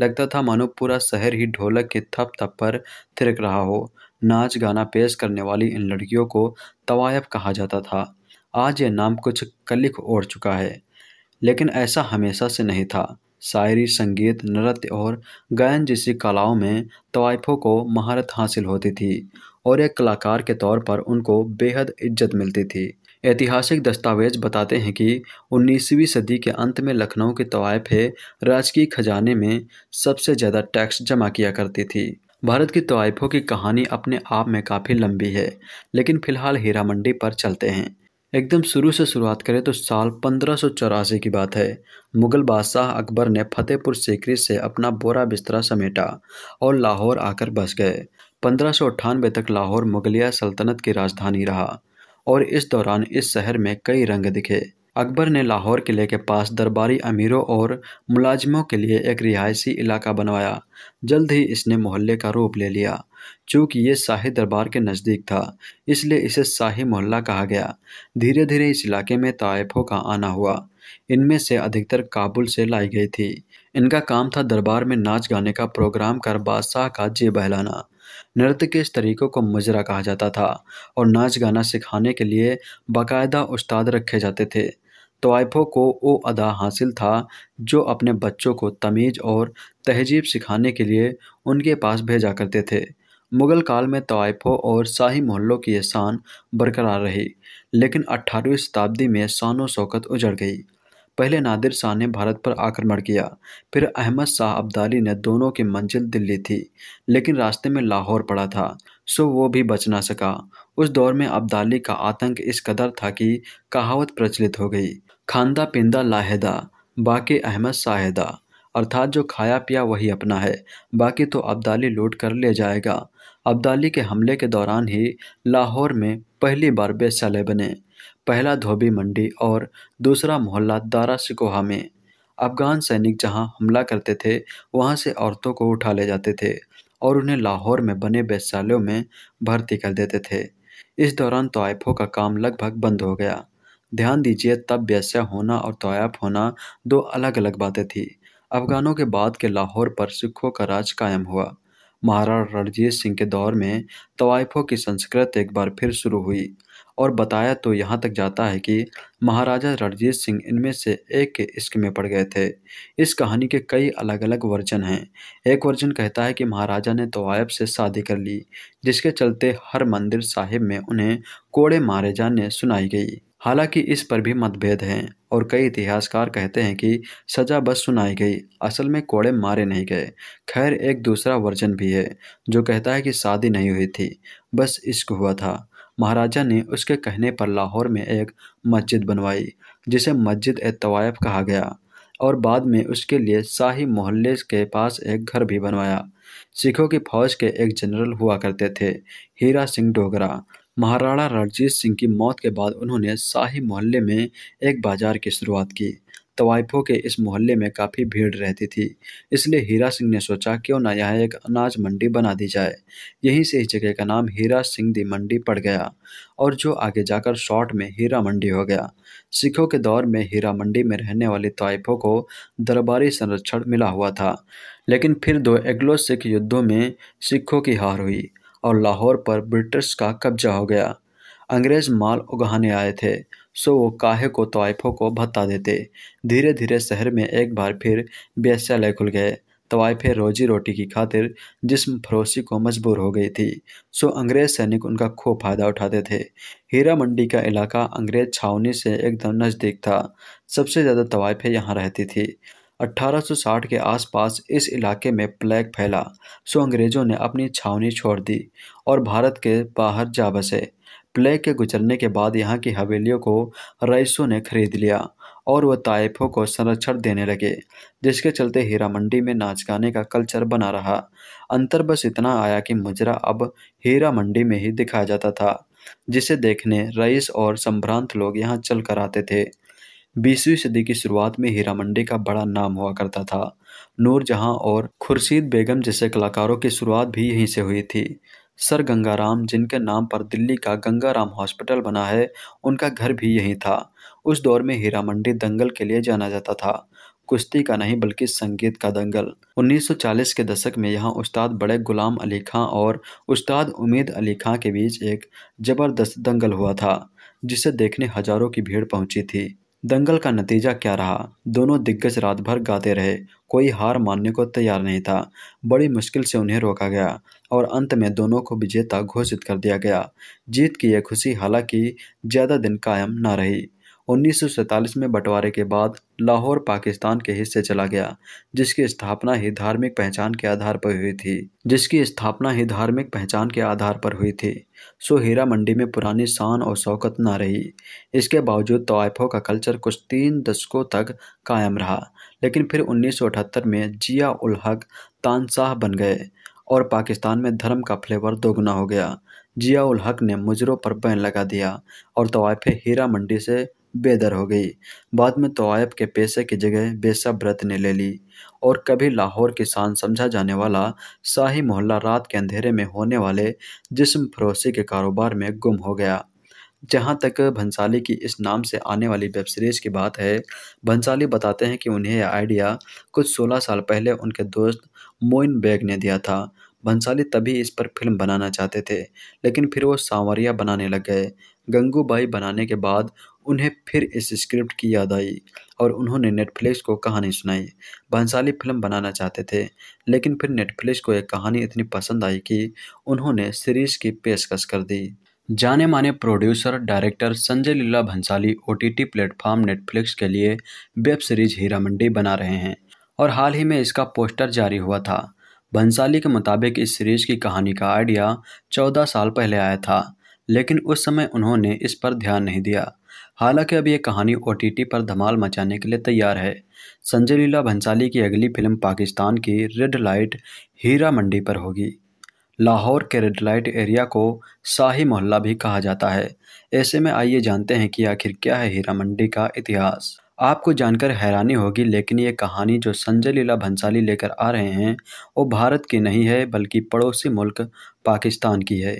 A: लगता था मानो पूरा शहर ही ढोलक के थप थप पर थिरक रहा हो नाच गाना पेश करने वाली इन लड़कियों को तवायफ कहा जाता था आज ये नाम कुछ कलिक ओढ़ चुका है लेकिन ऐसा हमेशा से नहीं था शायरी संगीत नृत्य और गायन जैसी कलाओं में तवायफों को महारत हासिल होती थी और एक कलाकार के तौर पर उनको बेहद इज्जत मिलती थी ऐतिहासिक दस्तावेज बताते हैं कि 19वीं सदी के अंत में लखनऊ के तवायफे राजकीय खजाने में सबसे ज़्यादा टैक्स जमा किया करती थी भारत की तवायफों की कहानी अपने आप में काफ़ी लंबी है लेकिन फिलहाल हीरा मंडी पर चलते हैं एकदम शुरू से शुरुआत करें तो साल पंद्रह की बात है मुगल बादशाह अकबर ने फतेहपुर सीकरी से अपना बोरा बिस्तरा समेटा और लाहौर आकर बस गए पंद्रह तक लाहौर मुगलिया सल्तनत की राजधानी रहा और इस दौरान इस शहर में कई रंग दिखे अकबर ने लाहौर किले के पास दरबारी अमीरों और मुलाजिमों के लिए एक रिहायशी इलाका बनवाया जल्द ही इसने मोहल्ले का रूप ले लिया चूँकि ये शाही दरबार के नज़दीक था इसलिए इसे शाही मोहल्ला कहा गया धीरे धीरे इस इलाके में तयफों का आना हुआ इनमें से अधिकतर काबुल से लाई गई थी इनका काम था दरबार में नाच गाने का प्रोग्राम कर बादशाह का जी बहलाना नृत्य के इस तरीक़ों को मजरा कहा जाता था और नाच गाना सिखाने के लिए बाकायदा उस्ताद रखे जाते थे तो आइफो को वो अदा हासिल था जो अपने बच्चों को तमीज़ और तहजीब सिखाने के लिए उनके पास भेजा करते थे मुग़ल काल में तोयफ़ों और शाही मोहल्लों की ये शान बरकरार रही लेकिन अट्ठारहवीं शताब्दी में शान शौकत उजड़ गई पहले नादिर शाह ने भारत पर आक्रमण किया फिर अहमद शाह अब्दाली ने दोनों की मंजिल दिल्ली थी लेकिन रास्ते में लाहौर पड़ा था सो वो भी बच ना सका उस दौर में अब्दाली का आतंक इस कदर था कि कहावत प्रचलित हो गई खानदा पिंदा लाहेदा बाकी अहमद साहेदा अर्थात जो खाया पिया वही अपना है बाकी तो अब्दाली लूट कर ले जाएगा अब्दाली के हमले के दौरान ही लाहौर में पहली बार बेसले बने पहला धोबी मंडी और दूसरा मोहल्ला दारा सिकोहा में अफ़गान सैनिक जहां हमला करते थे वहां से औरतों को उठा ले जाते थे और उन्हें लाहौर में बने वैश्यालयों में भर्ती कर देते थे इस दौरान तोयफ़ों का काम लगभग बंद हो गया ध्यान दीजिए तब वैश्या होना और तोयफ़ होना दो अलग अलग बातें थीं अफ़गानों के बाद के लाहौर पर सिखों का राज कायम हुआ महाराणा रणजीत सिंह के दौर में तवायफों की संस्कृत एक बार फिर शुरू हुई और बताया तो यहाँ तक जाता है कि महाराजा रणजीत सिंह इनमें से एक के इश्क में पड़ गए थे इस कहानी के कई अलग अलग वर्जन हैं एक वर्जन कहता है कि महाराजा ने तोयब से शादी कर ली जिसके चलते हर मंदिर साहिब में उन्हें कोड़े मारे जाने सुनाई गई हालांकि इस पर भी मतभेद हैं और कई इतिहासकार कहते हैं कि सजा बस सुनाई गई असल में कोड़े मारे नहीं गए खैर एक दूसरा वर्जन भी है जो कहता है कि शादी नहीं हुई थी बस इश्क हुआ था महाराजा ने उसके कहने पर लाहौर में एक मस्जिद बनवाई जिसे मस्जिद ए तवायफ कहा गया और बाद में उसके लिए शाही मोहल्ले के पास एक घर भी बनवाया सिखों की फौज के एक जनरल हुआ करते थे हीरा सिंह डोगरा महाराणा रणजीत सिंह की मौत के बाद उन्होंने शाही मोहल्ले में एक बाजार की शुरुआत की तवाइफों के इस मोहल्ले में काफ़ी भीड़ रहती थी इसलिए हीरा सिंह ने सोचा क्यों ना यहाँ एक अनाज मंडी बना दी जाए यहीं से इस जगह का नाम हीरा सिंह दी मंडी पड़ गया और जो आगे जाकर शॉर्ट में हीरा मंडी हो गया सिखों के दौर में हीरा मंडी में रहने वाले तवाइफों को दरबारी संरक्षण मिला हुआ था लेकिन फिर दो एग्लो सिख युद्धों में सिखों की हार हुई और लाहौर पर ब्रिटिश का कब्जा हो गया अंग्रेज़ माल उगाने आए थे सो वो काहे को तवाइफों को भत्ता देते धीरे धीरे शहर में एक बार फिर बेस्यालय खुल गए तवाइफे रोजी रोटी की खातिर जिसम फरोसी को मजबूर हो गई थी सो अंग्रेज सैनिक उनका खूब फायदा उठाते थे हीरा मंडी का इलाका अंग्रेज छावनी से एकदम नज़दीक था सबसे ज़्यादा तवाइफे यहाँ रहती थी 1860 के आसपास इस इलाके में प्लेग फैला सो अंग्रेज़ों ने अपनी छावनी छोड़ दी और भारत के बाहर जा बसे प्लेग के गुजरने के बाद यहाँ की हवेलियों को रईसों ने खरीद लिया और वह ताइफों को संरक्षण देने लगे जिसके चलते हीरा मंडी में नाच गाने का कल्चर बना रहा अंतर बस इतना आया कि मुजरा अब हीरा मंडी में ही दिखाया जाता था जिसे देखने रईस और संभ्रांत लोग यहाँ चल कर आते थे बीसवीं सदी की शुरुआत में हीरा मंडी का बड़ा नाम हुआ करता था नूरजहाँ और खुर्शीद बेगम जैसे कलाकारों की शुरुआत भी यहीं से हुई थी सर गंगाराम जिनके नाम पर दिल्ली का गंगाराम हॉस्पिटल बना है उनका घर भी यहीं था उस दौर में हीरा मंडी दंगल के लिए जाना जाता था कुश्ती का नहीं बल्कि संगीत का दंगल 1940 के दशक में यहाँ उस्ताद बड़े गुलाम अली खां और उस्ताद उमेद अली खां के बीच एक जबरदस्त दंगल हुआ था जिसे देखने हजारों की भीड़ पहुंची थी दंगल का नतीजा क्या रहा दोनों दिग्गज रात भर गाते रहे कोई हार मानने को तैयार नहीं था बड़ी मुश्किल से उन्हें रोका गया और अंत में दोनों को विजेता घोषित कर दिया गया जीत की यह खुशी हालांकि ज़्यादा दिन कायम न रही उन्नीस में बंटवारे के बाद लाहौर पाकिस्तान के हिस्से चला गया जिसकी स्थापना ही धार्मिक पहचान के आधार पर हुई थी जिसकी स्थापना ही धार्मिक पहचान के आधार पर हुई थी सो हीरा मंडी में पुरानी शान और शौकत ना रही इसके बावजूद तोयफों का कल्चर कुछ तीन दशकों तक कायम रहा लेकिन फिर उन्नीस में जिया उल हक तानशाह बन गए और पाकिस्तान में धर्म का फ्लेवर दोगुना हो गया उल हक ने मुजरों पर बैन लगा दिया और तवायफ हीरा मंडी से बेदर हो गई बाद में तोयफ के पैसे की जगह बेसा व्रत ने ले ली और कभी लाहौर किसान शान समझा जाने वाला शाही मोहल्ला रात के अंधेरे में होने वाले जिस्म फरोसी के कारोबार में गुम हो गया जहाँ तक भंसाली की इस नाम से आने वाली वेब सीरीज़ की बात है भंसाली बताते हैं कि उन्हें यह आइडिया कुछ 16 साल पहले उनके दोस्त मोइन बैग ने दिया था भंसाली तभी इस पर फिल्म बनाना चाहते थे लेकिन फिर वो सांवरिया बनाने लग गए गंगूबाई बनाने के बाद उन्हें फिर इस स्क्रिप्ट की याद आई और उन्होंने नेटफ्लिक्स को कहानी सुनाई भंसाली फिल्म बनाना चाहते थे लेकिन फिर नेटफ्लिक्स को एक कहानी इतनी पसंद आई कि उन्होंने सीरीज़ की पेशकश कर दी जाने माने producer director Sanjay Leela Bhansali OTT platform Netflix के लिए वेब सीरीज हीरा मंडी बना रहे हैं और हाल ही में इसका पोस्टर जारी हुआ था भंसाली के मुताबिक इस सीरीज की कहानी का आइडिया चौदह साल पहले आया था लेकिन उस समय उन्होंने इस पर ध्यान नहीं दिया हालांकि अब ये कहानी ओ पर धमाल मचाने के लिए तैयार है संजय लीला भंसाली की अगली फिल्म पाकिस्तान की रेड लाइट हीरा मंडी पर होगी लाहौर के रेड लाइट एरिया को शाही मोहल्ला भी कहा जाता है ऐसे में आइए जानते हैं कि आखिर क्या है हीरा मंडी का इतिहास आपको जानकर हैरानी होगी लेकिन ये कहानी जो संजय लीला भंसाली लेकर आ रहे हैं वो भारत की नहीं है बल्कि पड़ोसी मुल्क पाकिस्तान की है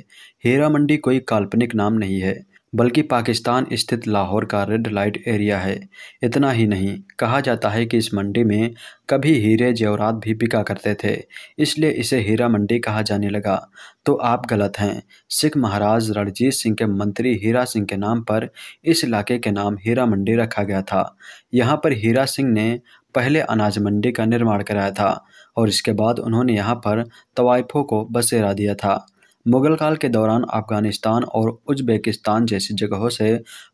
A: हीरा मंडी कोई काल्पनिक नाम नहीं है बल्कि पाकिस्तान स्थित लाहौर का रेड लाइट एरिया है इतना ही नहीं कहा जाता है कि इस मंडी में कभी हीरे जेवरात भी बिका करते थे इसलिए इसे हीरा मंडी कहा जाने लगा तो आप गलत हैं सिख महाराज रणजीत सिंह के मंत्री हीरा सिंह के नाम पर इस इलाके के नाम हीरा मंडी रखा गया था यहाँ पर हीरा सिंह ने पहले अनाज मंडी का निर्माण कराया था और इसके बाद उन्होंने यहाँ पर तवाइफों को बसेरा दिया था मुगल काल के दौरान अफगानिस्तान और उज्बेकिस्तान जैसी जगहों से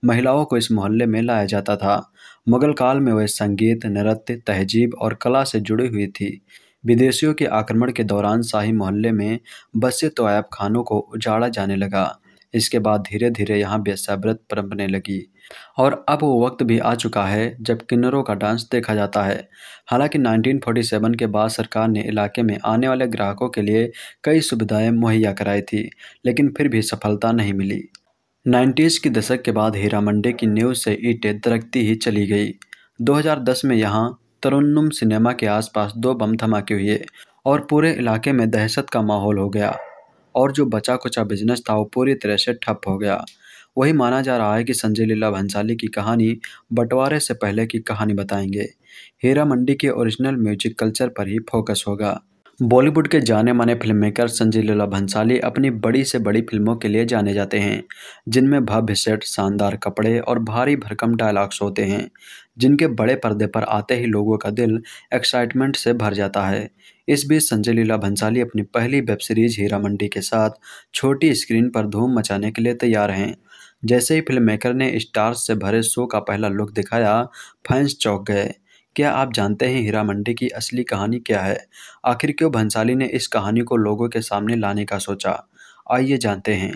A: महिलाओं को इस मोहल्ले में लाया जाता था मुगल काल में वह संगीत नृत्य तहजीब और कला से जुड़ी हुई थी विदेशियों के आक्रमण के दौरान शाही मोहल्ले में बसे तोयब खानों को उजाड़ा जाने लगा इसके बाद धीरे धीरे यहाँ बेसब्रत परंपने लगी और अब वो वक्त भी आ चुका है जब किन्नरों का डांस देखा जाता है हालांकि 1947 के बाद सरकार ने इलाके में आने वाले ग्राहकों के लिए कई सुविधाएं मुहैया कराई थी लेकिन फिर भी सफलता नहीं मिली नाइन्टीज़ के दशक के बाद हीरा मंडी की न्यूज़ से ईटें दरकती ही चली गई 2010 में यहाँ तरुन्नुम सिनेमा के आसपास दो बम धमाके हुए और पूरे इलाके में दहशत का माहौल हो गया और जो बचा कुचा बिजनेस था वो पूरी तरह से ठप हो गया वही माना जा रहा है कि संजय लीला भंसाली की कहानी बंटवारे से पहले की कहानी बताएंगे हीरा मंडी के ओरिजिनल म्यूजिक कल्चर पर ही फोकस होगा बॉलीवुड के जाने माने फिल्म मेकर संजय लीला भंसाली अपनी बड़ी से बड़ी फिल्मों के लिए जाने जाते हैं जिनमें भव्य सेट शानदार कपड़े और भारी भरकम डायलॉग्स होते हैं जिनके बड़े पर्दे पर आते ही लोगों का दिल एक्साइटमेंट से भर जाता है इस बीच संजय लीला भंसाली अपनी पहली वेब सीरीज हीरा मंडी के साथ छोटी स्क्रीन पर धूम मचाने के लिए तैयार हैं जैसे ही फिल्म मेकर ने स्टार्स से भरे शो का पहला लुक दिखाया फैंस चौक गए क्या आप जानते हैं हीरा मंडी की असली कहानी क्या है आखिर क्यों भंसाली ने इस कहानी को लोगों के सामने लाने का सोचा आइए जानते हैं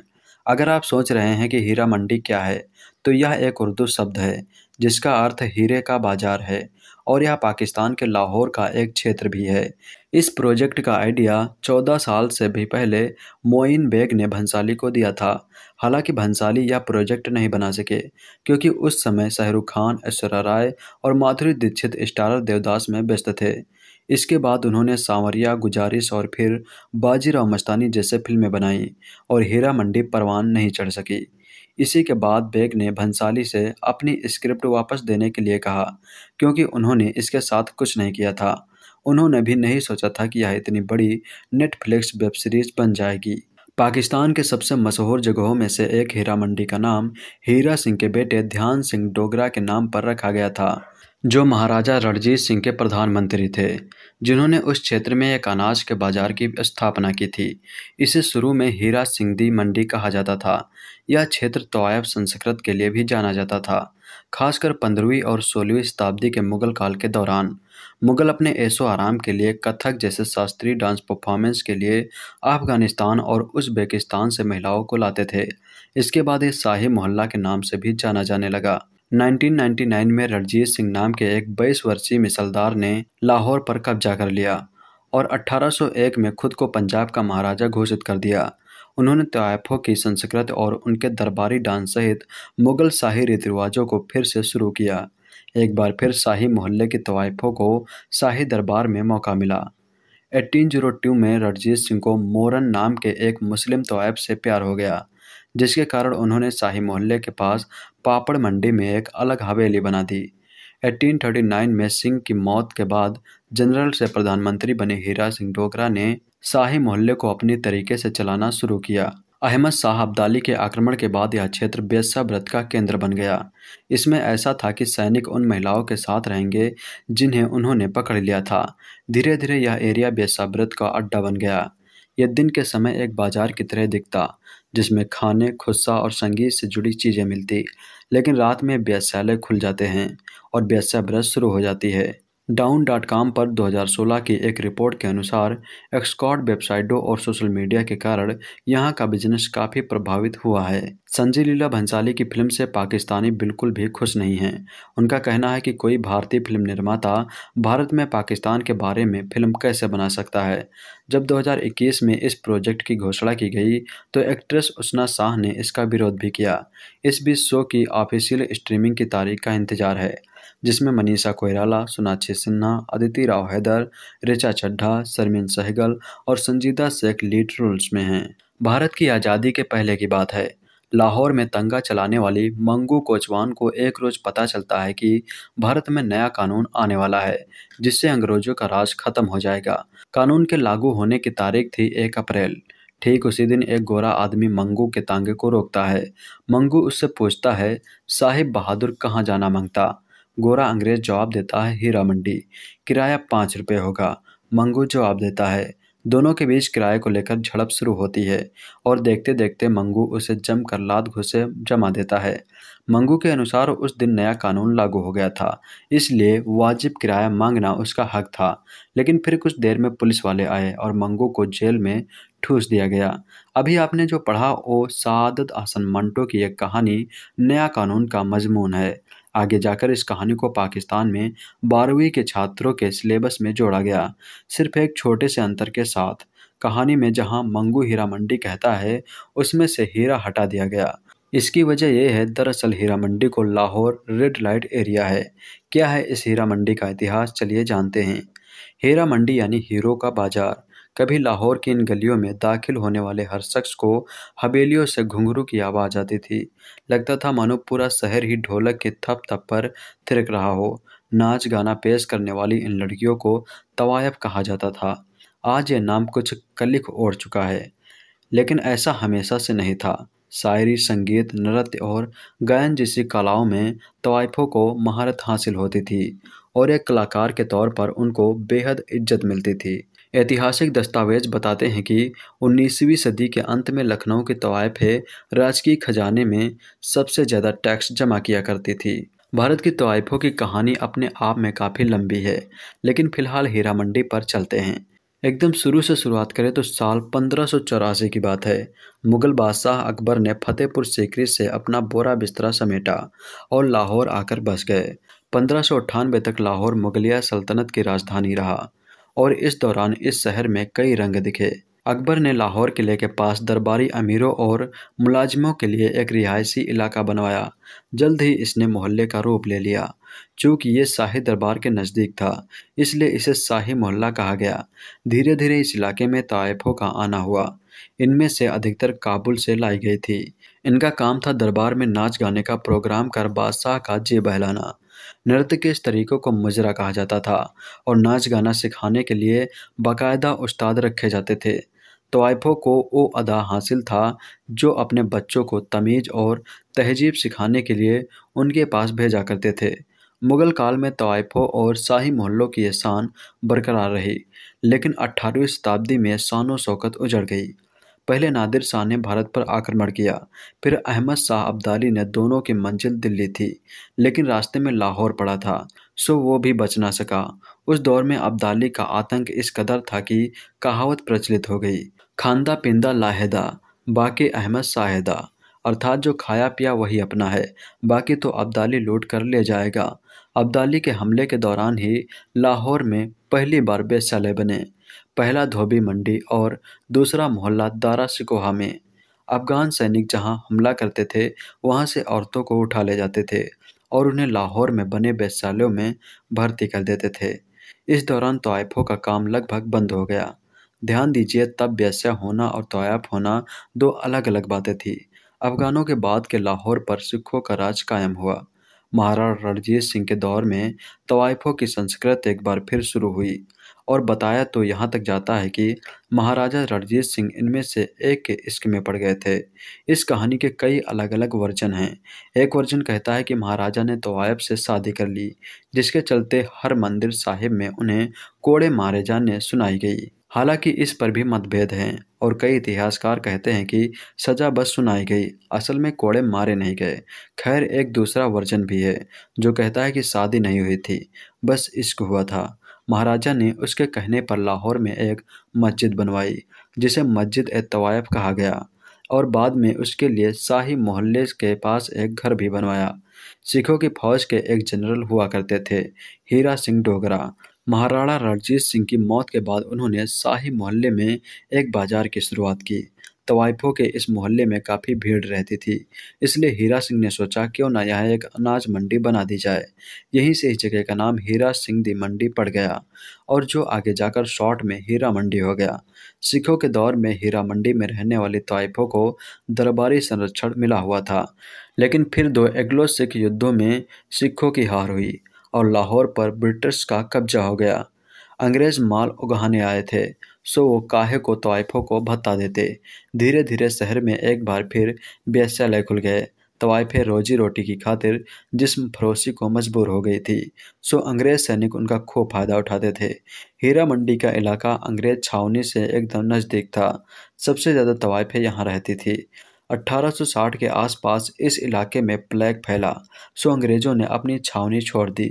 A: अगर आप सोच रहे हैं कि हीरा मंडी क्या है तो यह एक उर्दू शब्द है जिसका अर्थ हीरे का बाजार है और यह पाकिस्तान के लाहौर का एक क्षेत्र भी है इस प्रोजेक्ट का आइडिया 14 साल से भी पहले मोइन बेग ने भंसाली को दिया था हालांकि भंसाली यह प्रोजेक्ट नहीं बना सके क्योंकि उस समय शाहरुख खान ऐश्वर्या राय और माधुरी दीक्षित स्टारर देवदास में व्यस्त थे इसके बाद उन्होंने सांवरिया गुजारिश और फिर बाजीराव मस्तानी जैसे फिल्में बनाईं और हीरा मंडी परवान नहीं चढ़ सकी इसी के बाद बेग ने भंसाली से अपनी स्क्रिप्ट वापस देने के लिए कहा क्योंकि उन्होंने इसके साथ कुछ नहीं किया था उन्होंने भी नहीं सोचा था कि यह इतनी बड़ी नेटफ्लिक्स वेब सीरीज बन जाएगी पाकिस्तान के सबसे मशहूर जगहों में से एक हीरा मंडी का नाम हीरा सिंह के बेटे ध्यान सिंह डोगरा के नाम पर रखा गया था जो महाराजा रणजीत सिंह के प्रधानमंत्री थे जिन्होंने उस क्षेत्र में एक अनाज के बाजार की स्थापना की थी इसे शुरू में हीरा सिंह दी मंडी कहा जाता था यह क्षेत्र तवायफ संस्कृत के लिए भी जाना जाता था खासकर पंद्रहवीं और सोलहवीं शताब्दी के मुगल काल के दौरान मुगल अपने ऐशो आराम के लिए कथक जैसे शास्त्रीय डांस परफॉर्मेंस के लिए अफगानिस्तान और उज्बेकिस्तान से महिलाओं को लाते थे इसके बाद ये शाही मोहल्ला के नाम से भी जाना जाने लगा 1999 में रणजीत सिंह नाम के एक 22 वर्षीय मिसलदार ने लाहौर पर कब्जा कर लिया और 1801 में खुद को पंजाब का महाराजा घोषित कर दिया उन्होंने तायफ़ों की संस्कृति और उनके दरबारी डांस सहित मुग़ल शाही रीति रिवाजों को फिर से शुरू किया एक बार फिर शाही मोहल्ले के तवायफ़ों को शाही दरबार में मौका मिला 1802 में रणजीत सिंह को मोरन नाम के एक मुस्लिम तवायफ से प्यार हो गया जिसके कारण उन्होंने शाही मोहल्ले के पास पापड़ मंडी में एक अलग हवेली बना दी 1839 में सिंह की मौत के बाद जनरल से प्रधानमंत्री बने हीरा सिंह डोगरा ने शाही मोहल्ले को अपने तरीके से चलाना शुरू किया अहमद शाह अब्दाली के आक्रमण के बाद यह क्षेत्र बेसा व्रत का केंद्र बन गया इसमें ऐसा था कि सैनिक उन महिलाओं के साथ रहेंगे जिन्हें उन्होंने पकड़ लिया था धीरे धीरे यह एरिया बेसा व्रत का अड्डा बन गया यह दिन के समय एक बाजार की तरह दिखता जिसमें खाने खुस्सा और संगीत से जुड़ी चीज़ें मिलती लेकिन रात में व्यवसालय खुल जाते हैं और व्यवसाय ब्रश शुरू हो जाती है डाउन डॉट कॉम पर 2016 की एक रिपोर्ट के अनुसार एक्सकॉट वेबसाइटों और सोशल मीडिया के कारण यहां का बिजनेस काफ़ी प्रभावित हुआ है संजय लीला भंसाली की फिल्म से पाकिस्तानी बिल्कुल भी खुश नहीं हैं उनका कहना है कि कोई भारतीय फिल्म निर्माता भारत में पाकिस्तान के बारे में फिल्म कैसे बना सकता है जब 2021 में इस प्रोजेक्ट की घोषणा की गई तो एक्ट्रेस उष्णा शाह ने इसका विरोध भी किया इस बीच शो की ऑफिशियल स्ट्रीमिंग की तारीख का इंतजार है जिसमें मनीषा कोयराला सोनाक्षी सिन्हा अदिति राव हैदर रिचा चड्ढा शर्मिन सहगल और संजीदा शेख लीड रोल्स में हैं भारत की आज़ादी के पहले की बात है लाहौर में तंगा चलाने वाली मंगू कोचवान को एक रोज पता चलता है कि भारत में नया कानून आने वाला है जिससे अंग्रेजों का राज खत्म हो जाएगा कानून के लागू होने की तारीख थी एक अप्रैल ठीक उसी दिन एक गोरा आदमी मंगू के तांगे को रोकता है मंगू उससे पूछता है साहिब बहादुर कहाँ जाना मांगता गोरा अंग्रेज जवाब देता है हीरा मंडी किराया पाँच रुपये होगा मंगू जवाब देता है दोनों के बीच किराए को लेकर झड़प शुरू होती है और देखते देखते मंगू उसे जम कर लाद घुसे जमा देता है मंगू के अनुसार उस दिन नया कानून लागू हो गया था इसलिए वाजिब किराया मांगना उसका हक था लेकिन फिर कुछ देर में पुलिस वाले आए और मंगू को जेल में ठूस दिया गया अभी आपने जो पढ़ा वो सादत आसन मंटो की एक कहानी नया कानून का मजमून है आगे जाकर इस कहानी को पाकिस्तान में बारहवीं के छात्रों के सिलेबस में जोड़ा गया सिर्फ एक छोटे से अंतर के साथ कहानी में जहां मंगू हीरा मंडी कहता है उसमें से हीरा हटा दिया गया इसकी वजह यह है दरअसल हीरा मंडी को लाहौर रेड लाइट एरिया है क्या है इस हीरा मंडी का इतिहास चलिए जानते हैं हीरा मंडी यानी हीरो का बाजार कभी लाहौर की इन गलियों में दाखिल होने वाले हर शख्स को हवेलियों से घुंघरू की आवाज़ आती थी लगता था मानो पूरा शहर ही ढोलक के थप थप पर थिरक रहा हो नाच गाना पेश करने वाली इन लड़कियों को तवायफ कहा जाता था आज ये नाम कुछ कलिक ओढ़ चुका है लेकिन ऐसा हमेशा से नहीं था शायरी संगीत नृत्य और गायन जैसी कलाओं में तवायफों को महारत हासिल होती थी और एक कलाकार के तौर पर उनको बेहद इज्जत मिलती थी ऐतिहासिक दस्तावेज बताते हैं कि 19वीं सदी के अंत में लखनऊ के तवायफे राजकीय खजाने में सबसे ज़्यादा टैक्स जमा किया करती थी भारत की तवायफों की कहानी अपने आप में काफ़ी लंबी है लेकिन फिलहाल हीरा मंडी पर चलते हैं एकदम शुरू से शुरुआत करें तो साल पंद्रह की बात है मुगल बादशाह अकबर ने फतेहपुर सीकरी से अपना बोरा बिस्तरा समेटा और लाहौर आकर बस गए पंद्रह तक लाहौर मुगलिया सल्तनत की राजधानी रहा और इस दौरान इस शहर में कई रंग दिखे अकबर ने लाहौर किले के पास दरबारी अमीरों और मुलाजिमों के लिए एक रिहायशी इलाका बनवाया जल्द ही इसने मोहल्ले का रूप ले लिया चूँकि ये शाही दरबार के नज़दीक था इसलिए इसे शाही मोहल्ला कहा गया धीरे धीरे इस इलाके में तयफों का आना हुआ इनमें से अधिकतर काबुल से लाई गई थी इनका काम था दरबार में नाच गाने का प्रोग्राम कर बादशाह का जी बहलाना नृत्य के इस तरीक़ों को मजरा कहा जाता था और नाच गाना सिखाने के लिए बाकायदा उस्ताद रखे जाते थे तोयफ़ों को वो अदा हासिल था जो अपने बच्चों को तमीज़ और तहजीब सिखाने के लिए उनके पास भेजा करते थे मुग़ल काल में तोयफ़ों और शाही मोहल्लों की ये शान बरकरार रही लेकिन अट्ठारहवीं शताब्दी में शान शौकत उजड़ गई पहले नादिर शाह ने भारत पर आक्रमण किया फिर अहमद शाह अब्दाली ने दोनों की मंजिल दिल्ली थी लेकिन रास्ते में लाहौर पड़ा था सो वो भी बच ना सका उस दौर में अब्दाली का आतंक इस कदर था कि कहावत प्रचलित हो गई खानदा पिंदा लाहेदा बाकी अहमद साहेदा अर्थात जो खाया पिया वही अपना है बाकी तो अब्दाली लूट कर ले जाएगा अब्दाली के हमले के दौरान ही लाहौर में पहली बार बेसले बने पहला धोबी मंडी और दूसरा मोहल्ला दारा सिकोहा में अफ़गान सैनिक जहां हमला करते थे वहां से औरतों को उठा ले जाते थे और उन्हें लाहौर में बने वैश्यालयों में भर्ती कर देते थे इस दौरान तोयफ़ों का काम लगभग बंद हो गया ध्यान दीजिए तब वैश्या होना और तोयफ़ होना दो अलग अलग बातें थीं अफ़गानों के बाद के लाहौर पर सिखों का राज कायम हुआ महाराणा रणजीत सिंह के दौर में तवायफों की संस्कृत एक बार फिर शुरू हुई और बताया तो यहाँ तक जाता है कि महाराजा रणजीत सिंह इनमें से एक के इश्क में पड़ गए थे इस कहानी के कई अलग अलग वर्जन हैं एक वर्जन कहता है कि महाराजा ने तोयब से शादी कर ली जिसके चलते हर मंदिर साहिब में उन्हें कोड़े मारे जाने सुनाई गई हालांकि इस पर भी मतभेद हैं और कई इतिहासकार कहते हैं कि सजा बस सुनाई गई असल में कोड़े मारे नहीं गए खैर एक दूसरा वर्जन भी है जो कहता है कि शादी नहीं हुई थी बस इश्क हुआ था महाराजा ने उसके कहने पर लाहौर में एक मस्जिद बनवाई जिसे मस्जिद ए तवायफ कहा गया और बाद में उसके लिए शाही मोहल्ले के पास एक घर भी बनवाया सिखों की फौज के एक जनरल हुआ करते थे हीरा सिंह डोगरा महाराणा रणजीत सिंह की मौत के बाद उन्होंने शाही मोहल्ले में एक बाजार की शुरुआत की तवाइफों के इस मोहल्ले में काफ़ी भीड़ रहती थी इसलिए हीरा सिंह ने सोचा क्यों ना यहाँ एक अनाज मंडी बना दी जाए यहीं से इस जगह का नाम हीरा सिंह दी मंडी पड़ गया और जो आगे जाकर शॉर्ट में हीरा मंडी हो गया सिखों के दौर में हीरा मंडी में रहने वाले तवाइफों को दरबारी संरक्षण मिला हुआ था लेकिन फिर दो एग्लो सिख युद्धों में सिखों की हार हुई और लाहौर पर ब्रिटिश का कब्जा हो गया अंग्रेज़ माल उगाने आए थे सो वो काहे को तवाइफों को भत्ता देते धीरे धीरे शहर में एक बार फिर बेस्यालय खुल गए तवाइफे रोजी रोटी की खातिर जिसम फरोसी को मजबूर हो गई थी सो अंग्रेज सैनिक उनका खूब फायदा उठाते थे हीरा मंडी का इलाका अंग्रेज छावनी से एकदम नज़दीक था सबसे ज़्यादा तवाइफे यहाँ रहती थी 1860 के आसपास इस इलाके में प्लेग फैला सो अंग्रेज़ों ने अपनी छावनी छोड़ दी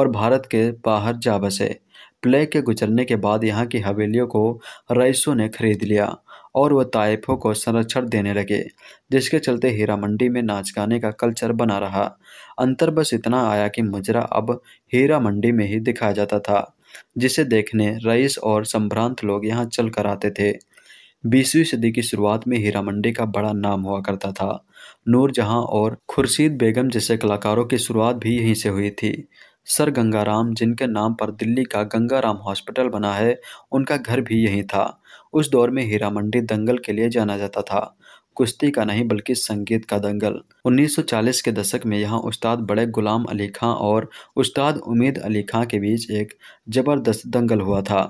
A: और भारत के बाहर जा बसे प्लेग के गुजरने के बाद यहाँ की हवेलियों को रईसों ने खरीद लिया और वह ताइफों को संरक्षण देने लगे जिसके चलते हीरा मंडी में नाच गाने का कल्चर बना रहा अंतर बस इतना आया कि मुजरा अब हीरा मंडी में ही दिखाया जाता था जिसे देखने रईस और संभ्रांत लोग यहाँ चल कर आते थे बीसवीं सदी की शुरुआत में हीरा मंडी का बड़ा नाम हुआ करता था नूरजहाँ और खुर्शीद बेगम जैसे कलाकारों की शुरुआत भी यहीं से हुई थी सर गंगाराम जिनके नाम पर दिल्ली का गंगाराम हॉस्पिटल बना है उनका घर भी यहीं था उस दौर में हीरा मंडी दंगल के लिए जाना जाता था कुश्ती का नहीं बल्कि संगीत का दंगल 1940 के दशक में यहाँ उस्ताद बड़े गुलाम अली खां और उस्ताद उमेद अली खां के बीच एक जबरदस्त दंगल हुआ था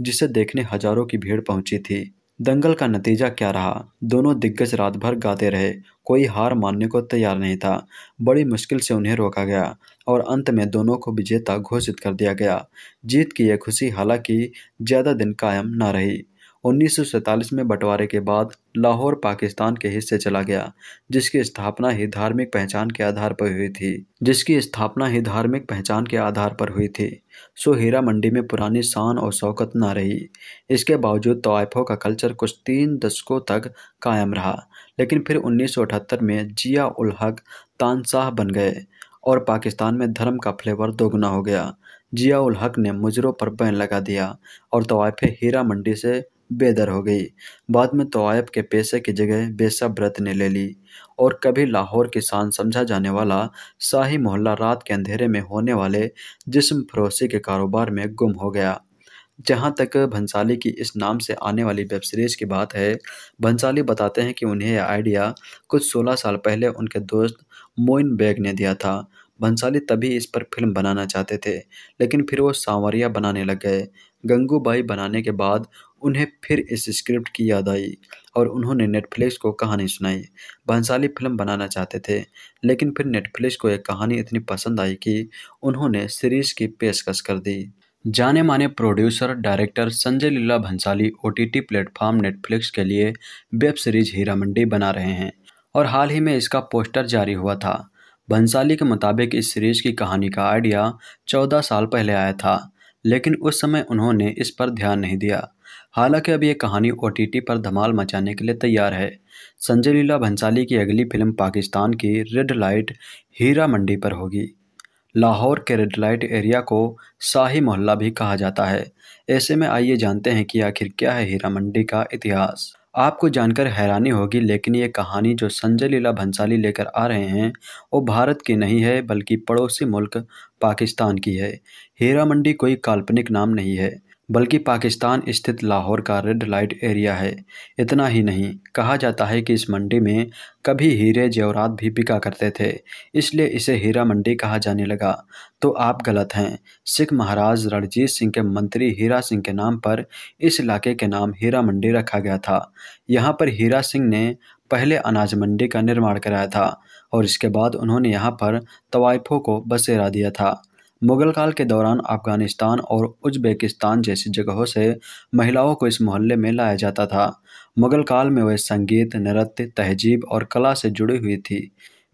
A: जिसे देखने हजारों की भीड़ पहुंची थी दंगल का नतीजा क्या रहा दोनों दिग्गज रात भर गाते रहे कोई हार मानने को तैयार नहीं था बड़ी मुश्किल से उन्हें रोका गया और अंत में दोनों को विजेता घोषित कर दिया गया जीत की यह खुशी हालांकि ज़्यादा दिन कायम न रही 1947 में बंटवारे के बाद लाहौर पाकिस्तान के हिस्से चला गया जिसकी स्थापना ही धार्मिक पहचान के आधार पर हुई थी जिसकी स्थापना ही धार्मिक पहचान के आधार पर हुई थी सो हीरा मंडी में पुरानी शान और शौकत ना रही इसके बावजूद तोयफों का कल्चर कुछ तीन दशकों तक कायम रहा लेकिन फिर उन्नीस में जिया उल हक तानशाह बन गए और पाकिस्तान में धर्म का फ्लेवर दोगुना हो गया उल हक ने मुजरों पर बैन लगा दिया और तवायफ हीरा मंडी से बेदर हो गई बाद में तोयफ के पैसे की जगह बेसा व्रत ने ले ली और कभी लाहौर किसान शान समझा जाने वाला शाही मोहल्ला रात के अंधेरे में होने वाले जिस्म फरोसी के कारोबार में गुम हो गया जहाँ तक भंसाली की इस नाम से आने वाली वेब सीरीज़ की बात है भंसाली बताते हैं कि उन्हें यह आइडिया कुछ 16 साल पहले उनके दोस्त मोइन बैग ने दिया था भंसाली तभी इस पर फिल्म बनाना चाहते थे लेकिन फिर वो सांवरिया बनाने लग गए गंगूबाई बनाने के बाद उन्हें फिर इस स्क्रिप्ट की याद आई और उन्होंने नेटफ्लिक्स को कहानी सुनाई भंसाली फिल्म बनाना चाहते थे लेकिन फिर नेटफ्लिक्स को एक कहानी इतनी पसंद आई कि उन्होंने सीरीज़ की पेशकश कर दी जाने माने producer director Sanjay Leela Bhansali OTT platform Netflix के लिए वेब सीरीज हीरा मंडी बना रहे हैं और हाल ही में इसका पोस्टर जारी हुआ था भंसाली के मुताबिक इस सीरीज की कहानी का आइडिया चौदह साल पहले आया था लेकिन उस समय उन्होंने इस पर ध्यान नहीं दिया हालांकि अब ये कहानी ओ पर धमाल मचाने के लिए तैयार है संजय लीला भंसाली की अगली फिल्म पाकिस्तान की रेड लाइट हीरा मंडी पर होगी लाहौर के रेड लाइट एरिया को शाही मोहल्ला भी कहा जाता है ऐसे में आइए जानते हैं कि आखिर क्या है हीरा मंडी का इतिहास आपको जानकर हैरानी होगी लेकिन ये कहानी जो संजय लीला भंसाली लेकर आ रहे हैं वो भारत की नहीं है बल्कि पड़ोसी मुल्क पाकिस्तान की है हीरा मंडी कोई काल्पनिक नाम नहीं है बल्कि पाकिस्तान स्थित लाहौर का रेड लाइट एरिया है इतना ही नहीं कहा जाता है कि इस मंडी में कभी हीरे जेवरात भी बिका करते थे इसलिए इसे हीरा मंडी कहा जाने लगा तो आप गलत हैं सिख महाराज रणजीत सिंह के मंत्री हीरा सिंह के नाम पर इस इलाके के नाम हीरा मंडी रखा गया था यहाँ पर हीरा सिंह ने पहले अनाज मंडी का निर्माण कराया था और इसके बाद उन्होंने यहाँ पर तवाइफों को बसेरा दिया था मुग़ल काल के दौरान अफ़गानिस्तान और उज़्बेकिस्तान जैसी जगहों से महिलाओं को इस मोहल्ले में लाया जाता था मुग़ल काल में वह संगीत नृत्य तहजीब और कला से जुड़ी हुई थी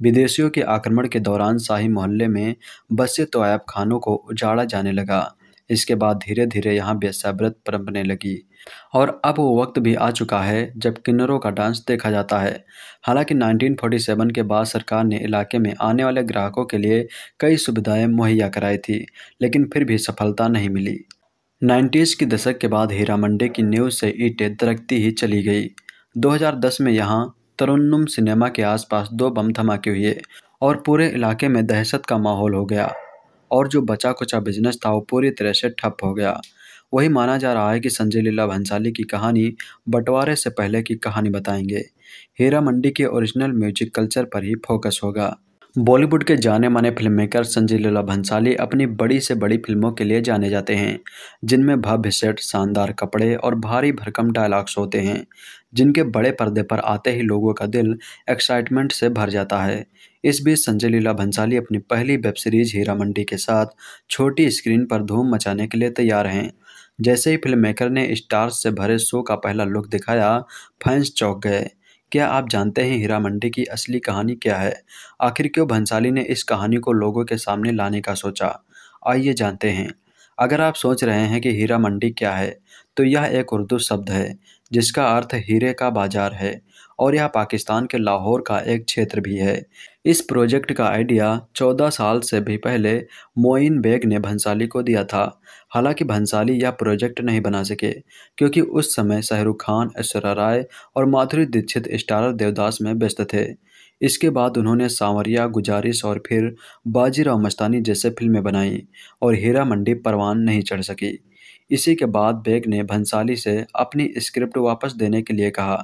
A: विदेशियों के आक्रमण के दौरान शाही मोहल्ले में बसे तोयब खानों को उजाड़ा जाने लगा इसके बाद धीरे धीरे यहाँ बेसब्रत परंपने लगी और अब वो वक्त भी आ चुका है जब किन्नरों का डांस देखा जाता है हालांकि 1947 के बाद सरकार ने इलाके में आने वाले ग्राहकों के लिए कई सुविधाएं मुहैया कराई थी लेकिन फिर भी सफलता नहीं मिली नाइन्टीज़ के दशक के बाद हीरा मंडी की न्यूज़ से ईटें दरकती ही चली गई 2010 में यहाँ तरुन्नुम सिनेमा के आसपास दो बम धमाके हुए और पूरे इलाके में दहशत का माहौल हो गया और जो बचा कुचा बिजनेस था वो पूरी तरह से ठप हो गया वही माना जा रहा है कि संजय लीला भंसाली की कहानी बंटवारे से पहले की कहानी बताएंगे हीरा मंडी के ओरिजिनल म्यूजिक कल्चर पर ही फोकस होगा बॉलीवुड के जाने माने फिल्म मेकर संजय लीला भंसाली अपनी बड़ी से बड़ी फिल्मों के लिए जाने जाते हैं जिनमें भव्य सेट शानदार कपड़े और भारी भरकम डायलॉग्स होते हैं जिनके बड़े पर्दे पर आते ही लोगों का दिल एक्साइटमेंट से भर जाता है इस बीच संजय लीला भंसाली अपनी पहली वेब सीरीज हीरा मंडी के साथ छोटी स्क्रीन पर धूम मचाने के लिए तैयार हैं जैसे ही फिल्म मेकर ने स्टार्स से भरे शो का पहला लुक दिखाया फैंस चौंक गए क्या आप जानते हैं हीरा मंडी की असली कहानी क्या है आखिर क्यों भंसाली ने इस कहानी को लोगों के सामने लाने का सोचा आइए जानते हैं अगर आप सोच रहे हैं कि हीरा मंडी क्या है तो यह एक उर्दू शब्द है जिसका अर्थ हीरे का बाजार है और यह पाकिस्तान के लाहौर का एक क्षेत्र भी है इस प्रोजेक्ट का आइडिया 14 साल से भी पहले मोइन बेग ने भंसाली को दिया था हालांकि भंसाली यह प्रोजेक्ट नहीं बना सके क्योंकि उस समय शाहरुख खान ऐश्वर्या राय और माधुरी दीक्षित स्टारर देवदास में व्यस्त थे इसके बाद उन्होंने सांवरिया गुजारिश और फिर बाजीराव मस्तानी जैसे फिल्में बनाईं और हीरा मंडी परवान नहीं चढ़ सकी इसी के बाद बेग ने भंसाली से अपनी स्क्रिप्ट वापस देने के लिए कहा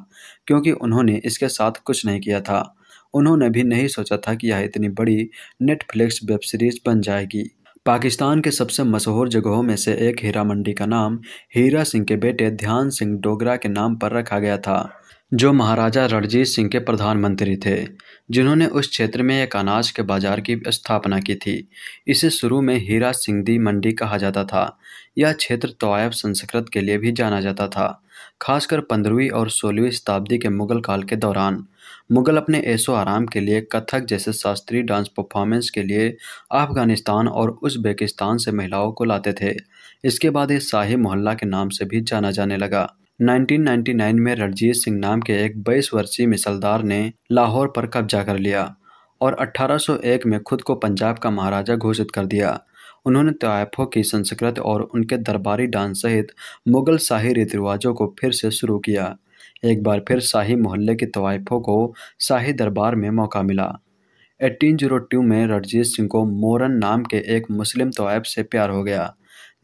A: क्योंकि उन्होंने इसके साथ कुछ नहीं किया था उन्होंने भी नहीं सोचा था कि यह इतनी बड़ी नेटफ्लिक्स वेब सीरीज बन जाएगी पाकिस्तान के सबसे मशहूर जगहों में से एक हीरा मंडी का नाम हीरा सिंह के बेटे ध्यान सिंह डोगरा के नाम पर रखा गया था जो महाराजा रणजीत सिंह के प्रधानमंत्री थे जिन्होंने उस क्षेत्र में एक अनाज के बाजार की स्थापना की थी इसे शुरू में हीरा सिंहदी मंडी कहा जाता था यह क्षेत्र तोयब संस्कृत के लिए भी जाना जाता था खासकर पंद्रहवीं और सोलहवीं शताब्दी के मुगल काल के दौरान मुगल अपने ऐसो आराम के लिए कथक जैसे शास्त्रीय डांस परफॉर्मेंस के लिए अफगानिस्तान और उज्बेकिस्तान से महिलाओं को लाते थे इसके बाद ये शाही मोहल्ला के नाम से भी जाना जाने लगा 1999 में रणजीत सिंह नाम के एक 22 वर्षीय मिसलदार ने लाहौर पर कब्जा कर लिया और 1801 में खुद को पंजाब का महाराजा घोषित कर दिया उन्होंने तयफों की संस्कृत और उनके दरबारी डांस सहित मुगल शाही रीति रिवाजों को फिर से शुरू किया एक बार फिर शाही मोहल्ले के तवायफों को शाही दरबार में मौका मिला 1802 में रणजीत सिंह को मोरन नाम के एक मुस्लिम तवायफ से प्यार हो गया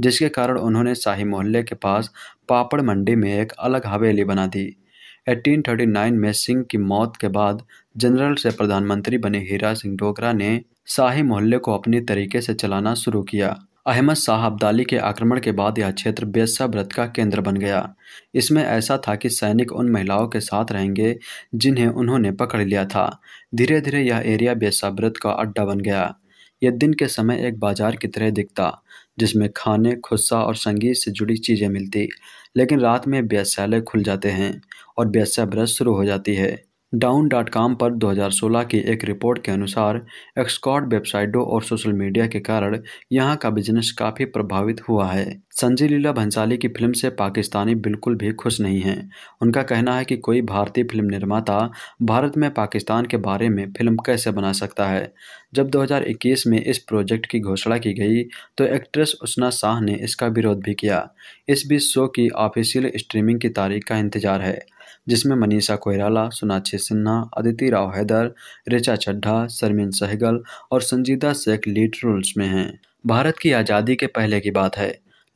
A: जिसके कारण उन्होंने शाही मोहल्ले के पास पापड़ मंडी में एक अलग हवेली बना दी 1839 में सिंह की मौत के बाद जनरल से प्रधानमंत्री बने हीरा सिंह डोगरा ने शाही मोहल्ले को अपने तरीके से चलाना शुरू किया अहमद शाह अब्दाली के आक्रमण के बाद यह क्षेत्र बेसा व्रत का केंद्र बन गया इसमें ऐसा था कि सैनिक उन महिलाओं के साथ रहेंगे जिन्हें उन्होंने पकड़ लिया था धीरे धीरे यह एरिया बेसा व्रत का अड्डा बन गया यह दिन के समय एक बाजार की तरह दिखता जिसमें खाने खुस्सा और संगीत से जुड़ी चीज़ें मिलती लेकिन रात में व्यासालय खुल जाते हैं और व्यासा व्रत शुरू हो जाती है डाउन डॉट कॉम पर 2016 की एक रिपोर्ट के अनुसार एक्सकॉट वेबसाइटों और सोशल मीडिया के कारण यहां का बिजनेस काफ़ी प्रभावित हुआ है संजय लीला भंसाली की फिल्म से पाकिस्तानी बिल्कुल भी खुश नहीं हैं उनका कहना है कि कोई भारतीय फिल्म निर्माता भारत में पाकिस्तान के बारे में फिल्म कैसे बना सकता है जब 2021 में इस प्रोजेक्ट की घोषणा की गई तो एक्ट्रेस उष्णा शाह ने इसका विरोध भी किया इस बीच शो की ऑफिशियल स्ट्रीमिंग की तारीख का इंतजार है जिसमें मनीषा कोयराला सोनाक्षी सिन्हा अदिति राव हैदर रिचा चड्ढा शर्मिन सहगल और संजीदा शेख लीड रोल्स में हैं भारत की आज़ादी के पहले की बात है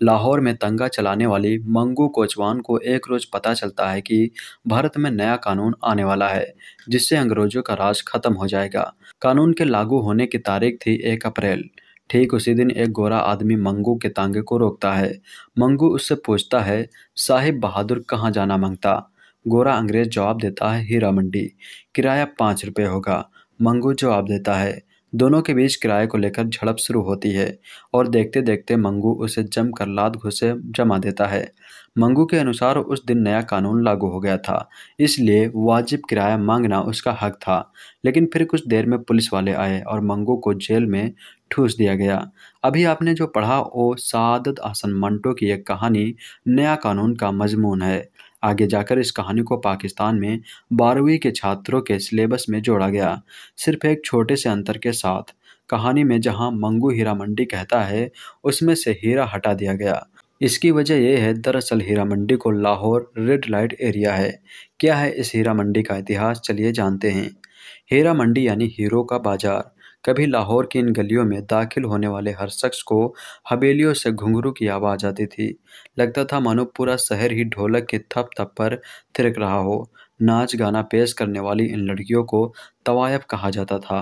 A: लाहौर में तंगा चलाने वाली मंगू कोचवान को एक रोज पता चलता है कि भारत में नया कानून आने वाला है जिससे अंग्रेजों का राज खत्म हो जाएगा कानून के लागू होने की तारीख थी एक अप्रैल ठीक उसी दिन एक गोरा आदमी मंगू के तांगे को रोकता है मंगू उससे पूछता है साहिब बहादुर कहाँ जाना मांगता गोरा अंग्रेज जवाब देता है हीरा मंडी किराया पाँच रुपये होगा मंगू जवाब देता है दोनों के बीच किराए को लेकर झड़प शुरू होती है और देखते देखते मंगू उसे जम कर लाद घुसे जमा देता है मंगू के अनुसार उस दिन नया कानून लागू हो गया था इसलिए वाजिब किराया मांगना उसका हक था लेकिन फिर कुछ देर में पुलिस वाले आए और मंगू को जेल में ठूस दिया गया अभी आपने जो पढ़ा वो सादत आसन मंटो की एक कहानी नया कानून का मजमून है आगे जाकर इस कहानी को पाकिस्तान में बारहवीं के छात्रों के सिलेबस में जोड़ा गया सिर्फ एक छोटे से अंतर के साथ कहानी में जहां मंगू हीरा मंडी कहता है उसमें से हीरा हटा दिया गया इसकी वजह यह है दरअसल हीरा मंडी को लाहौर रेड लाइट एरिया है क्या है इस हीरा मंडी का इतिहास चलिए जानते हैं हीरा मंडी यानी हीरो का बाजार कभी लाहौर की इन गलियों में दाखिल होने वाले हर शख्स को हवेलियों से घुंघरू की आवाज़ आती थी लगता था मानो पूरा शहर ही ढोलक के थप थप पर थिरक रहा हो नाच गाना पेश करने वाली इन लड़कियों को तवायफ कहा जाता था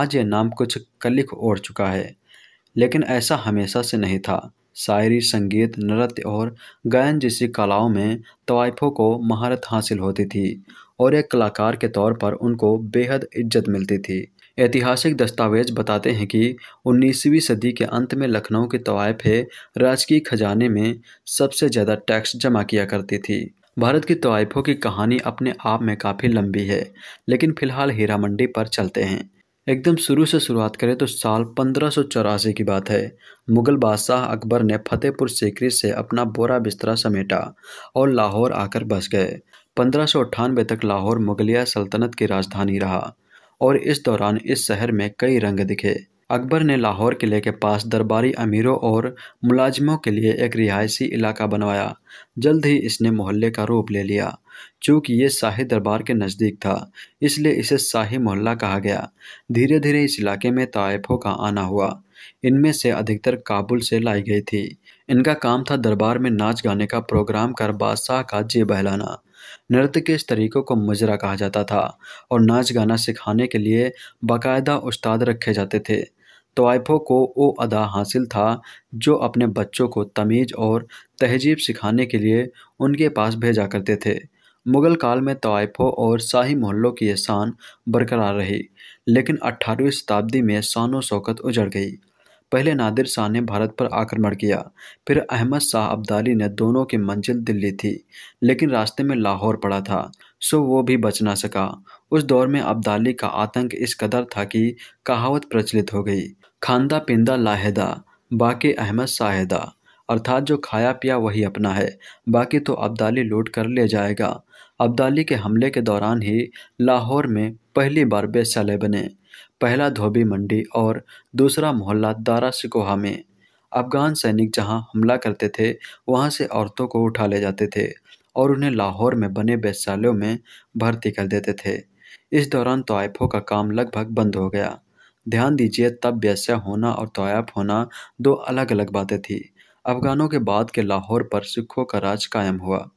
A: आज ये नाम कुछ कलिक ओढ़ चुका है लेकिन ऐसा हमेशा से नहीं था शायरी संगीत नृत्य और गायन जैसी कलाओं में तवायफों को महारत हासिल होती थी और एक कलाकार के तौर पर उनको बेहद इज्जत मिलती थी ऐतिहासिक दस्तावेज बताते हैं कि 19वीं सदी के अंत में लखनऊ के तवायफे राजकीय खजाने में सबसे ज़्यादा टैक्स जमा किया करती थी भारत की तवायफों की कहानी अपने आप में काफ़ी लंबी है लेकिन फिलहाल हीरा मंडी पर चलते हैं एकदम शुरू से शुरुआत करें तो साल पंद्रह की बात है मुगल बादशाह अकबर ने फतेहपुर सीकरी से अपना बोरा बिस्तरा समेटा और लाहौर आकर बस गए पंद्रह तक लाहौर मुगलिया सल्तनत की राजधानी रहा और इस दौरान इस शहर में कई रंग दिखे अकबर ने लाहौर किले के पास दरबारी अमीरों और मुलाजिमों के लिए एक रिहायशी इलाका बनवाया जल्द ही इसने मोहल्ले का रूप ले लिया चूँकि ये शाही दरबार के नज़दीक था इसलिए इसे शाही मोहल्ला कहा गया धीरे धीरे इस इलाके में तयफों का आना हुआ इनमें से अधिकतर काबुल से लाई गई थी इनका काम था दरबार में नाच गाने का प्रोग्राम कर बादशाह का जी बहलाना नृत्य के इस तरीक़ों को मजरा कहा जाता था और नाच गाना सिखाने के लिए बाकायदा उस्ताद रखे जाते थे तोयफ़ों को वो अदा हासिल था जो अपने बच्चों को तमीज़ और तहजीब सिखाने के लिए उनके पास भेजा करते थे मुग़ल काल में तोयफो और शाही मोहल्लों की ये शान बरकरार रही लेकिन अट्ठारहवीं शताब्दी में शान शौकत उजड़ गई पहले नादिर शाह ने भारत पर आक्रमण किया फिर अहमद शाह अब्दाली ने दोनों की मंजिल दिल्ली थी लेकिन रास्ते में लाहौर पड़ा था सो वो भी बच ना सका उस दौर में अब्दाली का आतंक इस कदर था कि कहावत प्रचलित हो गई खानदा पिंदा लाहेदा बाकी अहमद साहेदा अर्थात जो खाया पिया वही अपना है बाकी तो अब्दाली लूट कर ले जाएगा अब्दाली के हमले के दौरान ही लाहौर में पहली बार बेसले बने पहला धोबी मंडी और दूसरा मोहल्ला दारा सिकोहा में अफ़गान सैनिक जहां हमला करते थे वहां से औरतों को उठा ले जाते थे और उन्हें लाहौर में बने वैश्यालयों में भर्ती कर देते थे इस दौरान तोयफ़ों का काम लगभग बंद हो गया ध्यान दीजिए तब वैश्या होना और तोयफ़ होना दो अलग अलग बातें थीं अफ़गानों के बाद के लाहौर पर सिखों का राज कायम हुआ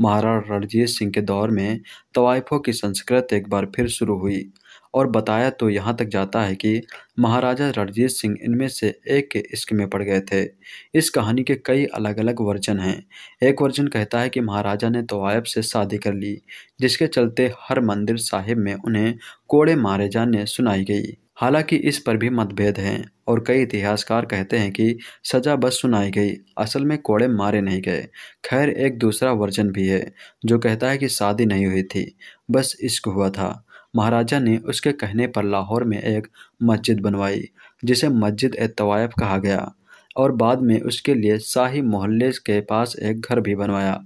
A: महाराणा रणजीत सिंह के दौर में तवायफों की संस्कृत एक बार फिर शुरू हुई और बताया तो यहाँ तक जाता है कि महाराजा रणजीत सिंह इनमें से एक के इश्क में पड़ गए थे इस कहानी के कई अलग अलग वर्जन हैं एक वर्जन कहता है कि महाराजा ने तोयब से शादी कर ली जिसके चलते हर मंदिर साहिब में उन्हें कोड़े मारे जाने सुनाई गई हालांकि इस पर भी मतभेद हैं और कई इतिहासकार कहते हैं कि सजा बस सुनाई गई असल में कोड़े मारे नहीं गए खैर एक दूसरा वर्जन भी है जो कहता है कि शादी नहीं हुई थी बस इश्क हुआ था महाराजा ने उसके कहने पर लाहौर में एक मस्जिद बनवाई जिसे मस्जिद ए तवायफ कहा गया और बाद में उसके लिए शाही मोहल्ले के पास एक घर भी बनवाया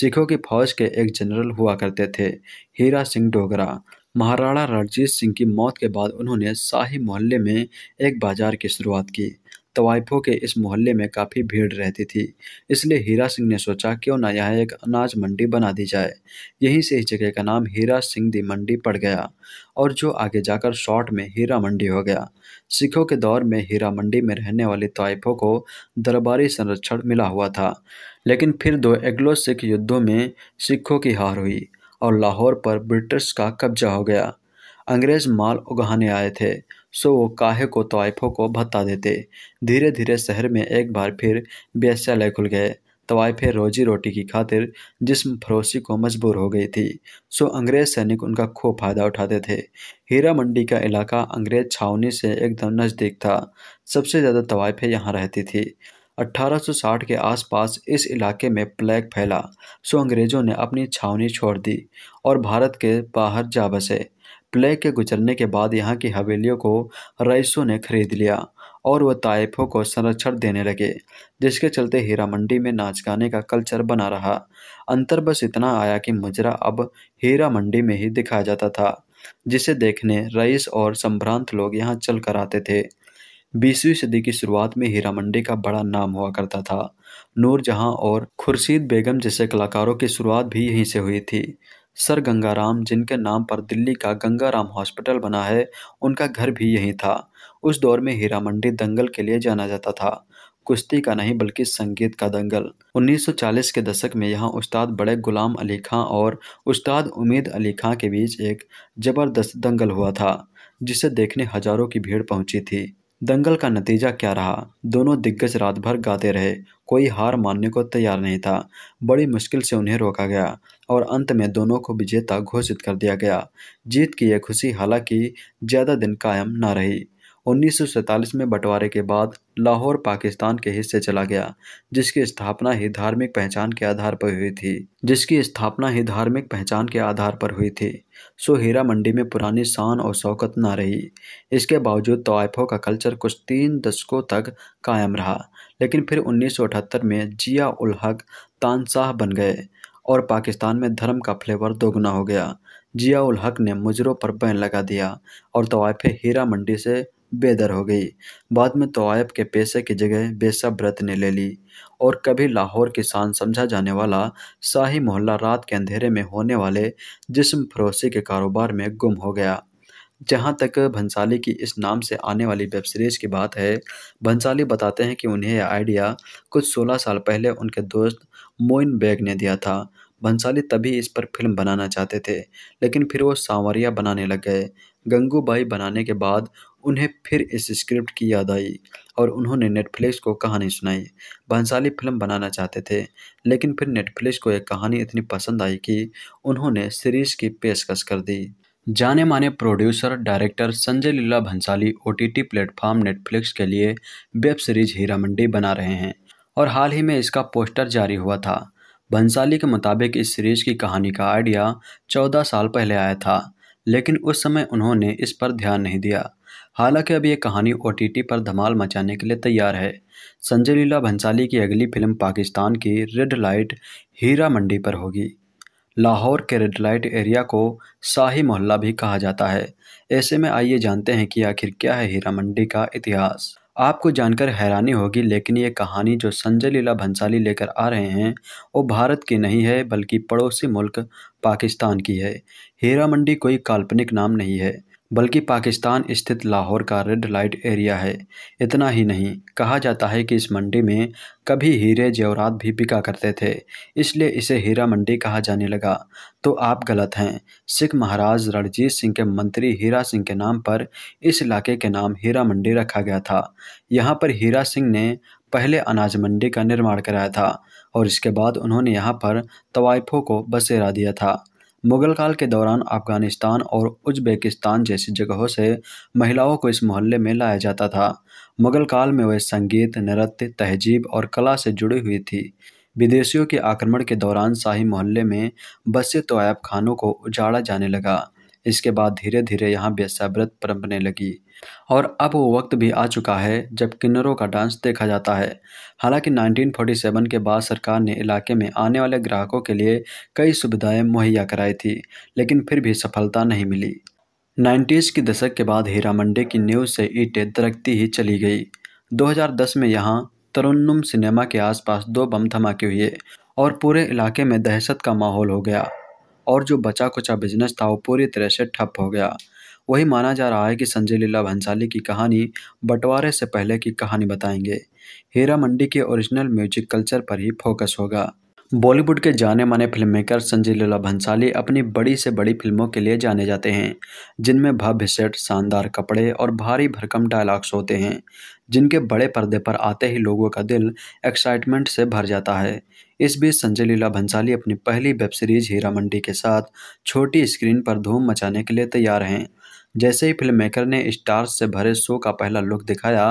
A: सिखों की फौज के एक जनरल हुआ करते थे हीरा सिंह डोगरा महाराणा रणजीत सिंह की मौत के बाद उन्होंने शाही मोहल्ले में एक बाजार की शुरुआत की तवाइफों के इस मोहल्ले में काफ़ी भीड़ रहती थी इसलिए हीरा सिंह ने सोचा क्यों ना यहाँ एक अनाज मंडी बना दी जाए यहीं से इस जगह का नाम हीरा सिंह दी मंडी पड़ गया और जो आगे जाकर शॉर्ट में हीरा मंडी हो गया सिखों के दौर में हीरा मंडी में रहने वाले तवाइफों को दरबारी संरक्षण मिला हुआ था लेकिन फिर दो एग्लो सिख युद्धों में सिखों की हार हुई और लाहौर पर ब्रिटिश का कब्जा हो गया अंग्रेज़ माल उगाने आए थे सो वो काहे को तवाइफों को भत्ता देते धीरे धीरे शहर में एक बार फिर बेस्यालय खुल गए तवाइफे रोजी रोटी की खातिर जिसम फरोसी को मजबूर हो गई थी सो अंग्रेज सैनिक उनका खूब फायदा उठाते थे हीरा मंडी का इलाका अंग्रेज छावनी से एकदम नज़दीक था सबसे ज़्यादा तवाइफे यहाँ रहती थी 1860 के आसपास इस इलाके में प्लेग फैला सो अंग्रेज़ों ने अपनी छावनी छोड़ दी और भारत के बाहर जा बसे प्लेग के गुजरने के बाद यहाँ की हवेलियों को रईसों ने खरीद लिया और वह ताइफों को संरक्षण देने लगे जिसके चलते हीरा मंडी में नाच गाने का कल्चर बना रहा अंतर बस इतना आया कि मुजरा अब हीरा मंडी में ही दिखाया जाता था जिसे देखने रईस और संभ्रांत लोग यहाँ चल कर आते थे बीसवीं सदी की शुरुआत में हीरा मंडी का बड़ा नाम हुआ करता था नूरजहाँ और खुर्शीद बेगम जैसे कलाकारों की शुरुआत भी यहीं से हुई थी सर गंगाराम जिनके नाम पर दिल्ली का गंगाराम हॉस्पिटल बना है उनका घर भी यहीं था उस दौर में हीरा मंडी दंगल के लिए जाना जाता था कुश्ती का नहीं बल्कि संगीत का दंगल 1940 के दशक में यहाँ उस्ताद बड़े गुलाम अली खां और उस्ताद उमेद अली खां के बीच एक जबरदस्त दंगल हुआ था जिसे देखने हजारों की भीड़ पहुंची थी दंगल का नतीजा क्या रहा दोनों दिग्गज रात भर गाते रहे कोई हार मानने को तैयार नहीं था बड़ी मुश्किल से उन्हें रोका गया और अंत में दोनों को विजेता घोषित कर दिया गया जीत की यह खुशी हालांकि ज़्यादा दिन कायम न रही उन्नीस में बंटवारे के बाद लाहौर पाकिस्तान के हिस्से चला गया जिसकी स्थापना ही धार्मिक पहचान के आधार पर हुई थी जिसकी स्थापना ही धार्मिक पहचान के आधार पर हुई थी सो हीरा मंडी में पुरानी शान और शौकत ना रही इसके बावजूद तवाइफों का कल्चर कुछ तीन दशकों तक कायम रहा लेकिन फिर उन्नीस में जिया उल हक तानशाह बन गए और पाकिस्तान में धर्म का फ्लेवर दोगुना हो गया उल हक ने मुजरों पर बैन लगा दिया और तवायफ हीरा मंडी से बेदर हो गई बाद में तोयफ के पैसे की जगह बेसा व्रत ने ले ली और कभी लाहौर किसान शान समझा जाने वाला शाही मोहल्ला रात के अंधेरे में होने वाले जिस्म फरोसी के कारोबार में गुम हो गया जहाँ तक भंसाली की इस नाम से आने वाली वेब सीरीज़ की बात है भंसाली बताते हैं कि उन्हें यह आइडिया कुछ 16 साल पहले उनके दोस्त मोइन बैग ने दिया था भंसाली तभी इस पर फिल्म बनाना चाहते थे लेकिन फिर वो सांवरिया बनाने लग गए गंगूबाई बनाने के बाद उन्हें फिर इस स्क्रिप्ट की याद आई और उन्होंने नेटफ्लिक्स को कहानी सुनाई भंसाली फिल्म बनाना चाहते थे लेकिन फिर नेटफ्लिक्स को एक कहानी इतनी पसंद आई कि उन्होंने सीरीज़ की पेशकश कर दी जाने माने producer director Sanjay Leela Bhansali OTT platform Netflix के लिए वेब सीरीज हीरा मंडी बना रहे हैं और हाल ही में इसका पोस्टर जारी हुआ था भंसाली के मुताबिक इस सीरीज की कहानी का आइडिया चौदह साल पहले आया था लेकिन उस समय उन्होंने इस पर ध्यान नहीं दिया हालांकि अब ये कहानी ओ पर धमाल मचाने के लिए तैयार है संजय लीला भंसाली की अगली फिल्म पाकिस्तान की रेड लाइट हीरा मंडी पर होगी लाहौर के रेड लाइट एरिया को शाही मोहल्ला भी कहा जाता है ऐसे में आइए जानते हैं कि आखिर क्या है हीरा मंडी का इतिहास आपको जानकर हैरानी होगी लेकिन ये कहानी जो संजय लीला भंसाली लेकर आ रहे हैं वो भारत की नहीं है बल्कि पड़ोसी मुल्क पाकिस्तान की है हीरा मंडी कोई काल्पनिक नाम नहीं है बल्कि पाकिस्तान स्थित लाहौर का रेड लाइट एरिया है इतना ही नहीं कहा जाता है कि इस मंडी में कभी हीरे जेवरात भी बिका करते थे इसलिए इसे हीरा मंडी कहा जाने लगा तो आप गलत हैं सिख महाराज रणजीत सिंह के मंत्री हीरा सिंह के नाम पर इस इलाके के नाम हीरा मंडी रखा गया था यहाँ पर हीरा सिंह ने पहले अनाज मंडी का निर्माण कराया था और इसके बाद उन्होंने यहाँ पर तवाइफों को बसेरा दिया था मुगल काल के दौरान अफगानिस्तान और उज्बेकिस्तान जैसी जगहों से महिलाओं को इस मोहल्ले में लाया जाता था मुगल काल में वह संगीत नृत्य तहजीब और कला से जुड़ी हुई थी विदेशियों के आक्रमण के दौरान शाही मोहल्ले में बसे तोयब खानों को उजाड़ा जाने लगा इसके बाद धीरे धीरे यहाँ बेसब्रत परंपने लगी और अब वो वक्त भी आ चुका है जब किन्नरों का डांस देखा जाता है हालांकि 1947 के बाद सरकार ने इलाके में आने वाले ग्राहकों के लिए कई सुविधाएं मुहैया कराई थी लेकिन फिर भी सफलता नहीं मिली नाइन्टीज़ के दशक के बाद हीरा मंडी की न्यूज़ से ईटें दरकती ही चली गई 2010 में यहाँ तरुन्नुम सिनेमा के आसपास दो बम धमाके हुए और पूरे इलाके में दहशत का माहौल हो गया और जो बचा कुचा बिजनेस था वो पूरी तरह से ठप हो गया वही माना जा रहा है कि संजय लीला भंसाली की कहानी बंटवारे से पहले की कहानी बताएंगे हीरा मंडी के ओरिजिनल म्यूजिक कल्चर पर ही फोकस होगा बॉलीवुड के जाने माने फिल्म मेकर संजय लीला भंसाली अपनी बड़ी से बड़ी फिल्मों के लिए जाने जाते हैं जिनमें भव्य सेट शानदार कपड़े और भारी भरकम डायलॉग्स होते हैं जिनके बड़े पर्दे पर आते ही लोगों का दिल एक्साइटमेंट से भर जाता है इस बीच संजय लीला भंसाली अपनी पहली वेब सीरीज हीरा मंडी के साथ छोटी स्क्रीन पर धूम मचाने के लिए तैयार हैं जैसे ही फिल्म मेकर ने स्टार्स से भरे शो का पहला लुक दिखाया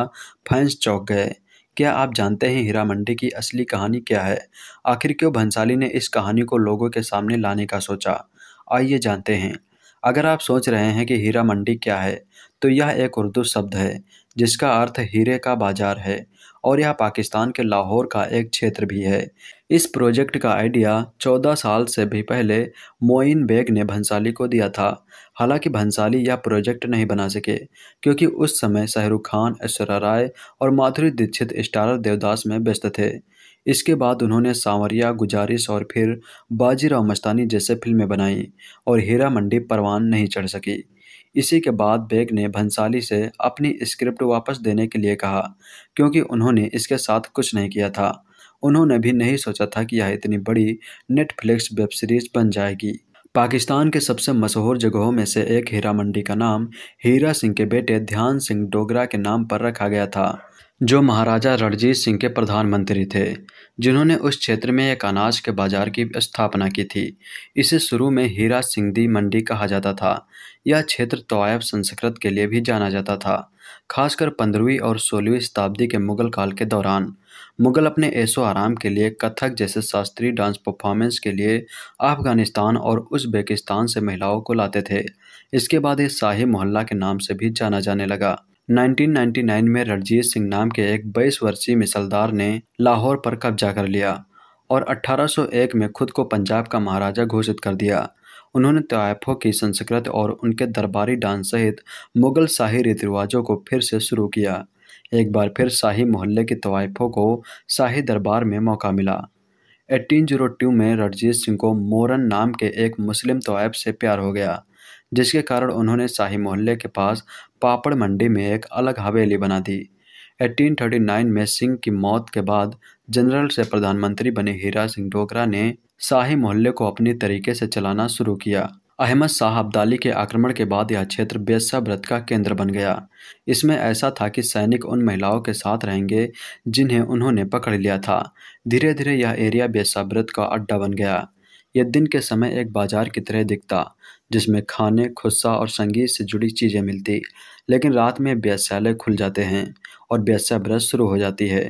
A: फैंस चौंक गए क्या आप जानते हैं हीरा मंडी की असली कहानी क्या है आखिर क्यों भंसाली ने इस कहानी को लोगों के सामने लाने का सोचा आइए जानते हैं अगर आप सोच रहे हैं कि हीरा मंडी क्या है तो यह एक उर्दू शब्द है जिसका अर्थ हीरे का बाजार है और यह पाकिस्तान के लाहौर का एक क्षेत्र भी है इस प्रोजेक्ट का आइडिया 14 साल से भी पहले मोइन बेग ने भंसाली को दिया था हालांकि भंसाली यह प्रोजेक्ट नहीं बना सके क्योंकि उस समय शाहरुख खान ऐश्वर्या राय और माधुरी दीक्षित स्टारर देवदास में व्यस्त थे इसके बाद उन्होंने सांवरिया गुजारिश और फिर बाजीराव मस्तानी जैसे फिल्में बनाईं और हीरा मंडी परवान नहीं चढ़ सकी इसी के बाद बेग ने भंसाली से अपनी स्क्रिप्ट वापस देने के लिए कहा क्योंकि उन्होंने इसके साथ कुछ नहीं किया था उन्होंने भी नहीं सोचा था कि यह इतनी बड़ी नेटफ्लिक्स वेब सीरीज बन जाएगी पाकिस्तान के सबसे मशहूर जगहों में से एक हीरा मंडी का नाम हीरा सिंह के बेटे ध्यान सिंह डोगरा के नाम पर रखा गया था जो महाराजा रणजीत सिंह के प्रधानमंत्री थे जिन्होंने उस क्षेत्र में एक अनाज के बाजार की स्थापना की थी इसे शुरू में हीरा सिंह दी मंडी कहा जाता था यह क्षेत्र तोयब संस्कृत के लिए भी जाना जाता था खासकर पंद्रहवीं और सोलहवीं शताब्दी के मुगल काल के दौरान मुगल अपने ऐशो आराम के लिए कथक जैसे शास्त्रीय डांस परफॉर्मेंस के लिए अफगानिस्तान और उज्बेकिस्तान से महिलाओं को लाते थे इसके बाद ये शाही मोहल्ला के नाम से भी जाना जाने लगा 1999 में रणजीत सिंह नाम के एक 22 वर्षीय मिसलदार ने लाहौर पर कब्जा कर लिया और 1801 में खुद को पंजाब का महाराजा घोषित कर दिया उन्होंने ताइफों की संस्कृति और उनके दरबारी डांस सहित मुगल शाही रीति रिवाजों को फिर से शुरू किया एक बार फिर शाही मोहल्ले के तवाइफों को शाही दरबार में मौका मिला 1802 में रणजीत सिंह को मोरन नाम के एक मुस्लिम तवाइफ से प्यार हो गया जिसके कारण उन्होंने शाही मोहल्ले के पास पापड़ मंडी में एक अलग हवेली बना दी 1839 में सिंह की मौत के बाद जनरल से प्रधानमंत्री बने हीरा सिंह डोगरा ने शाही मोहल्ले को अपने तरीके से चलाना शुरू किया अहमद शाह अब्दाली के आक्रमण के बाद यह क्षेत्र बेसा व्रत का केंद्र बन गया इसमें ऐसा था कि सैनिक उन महिलाओं के साथ रहेंगे जिन्हें उन्होंने पकड़ लिया था धीरे धीरे यह एरिया बेसा व्रत का अड्डा बन गया यह दिन के समय एक बाजार की तरह दिखता जिसमें खाने खुस्सा और संगीत से जुड़ी चीज़ें मिलती लेकिन रात में व्यवसाय खुल जाते हैं और व्यवसाय ब्रश शुरू हो जाती है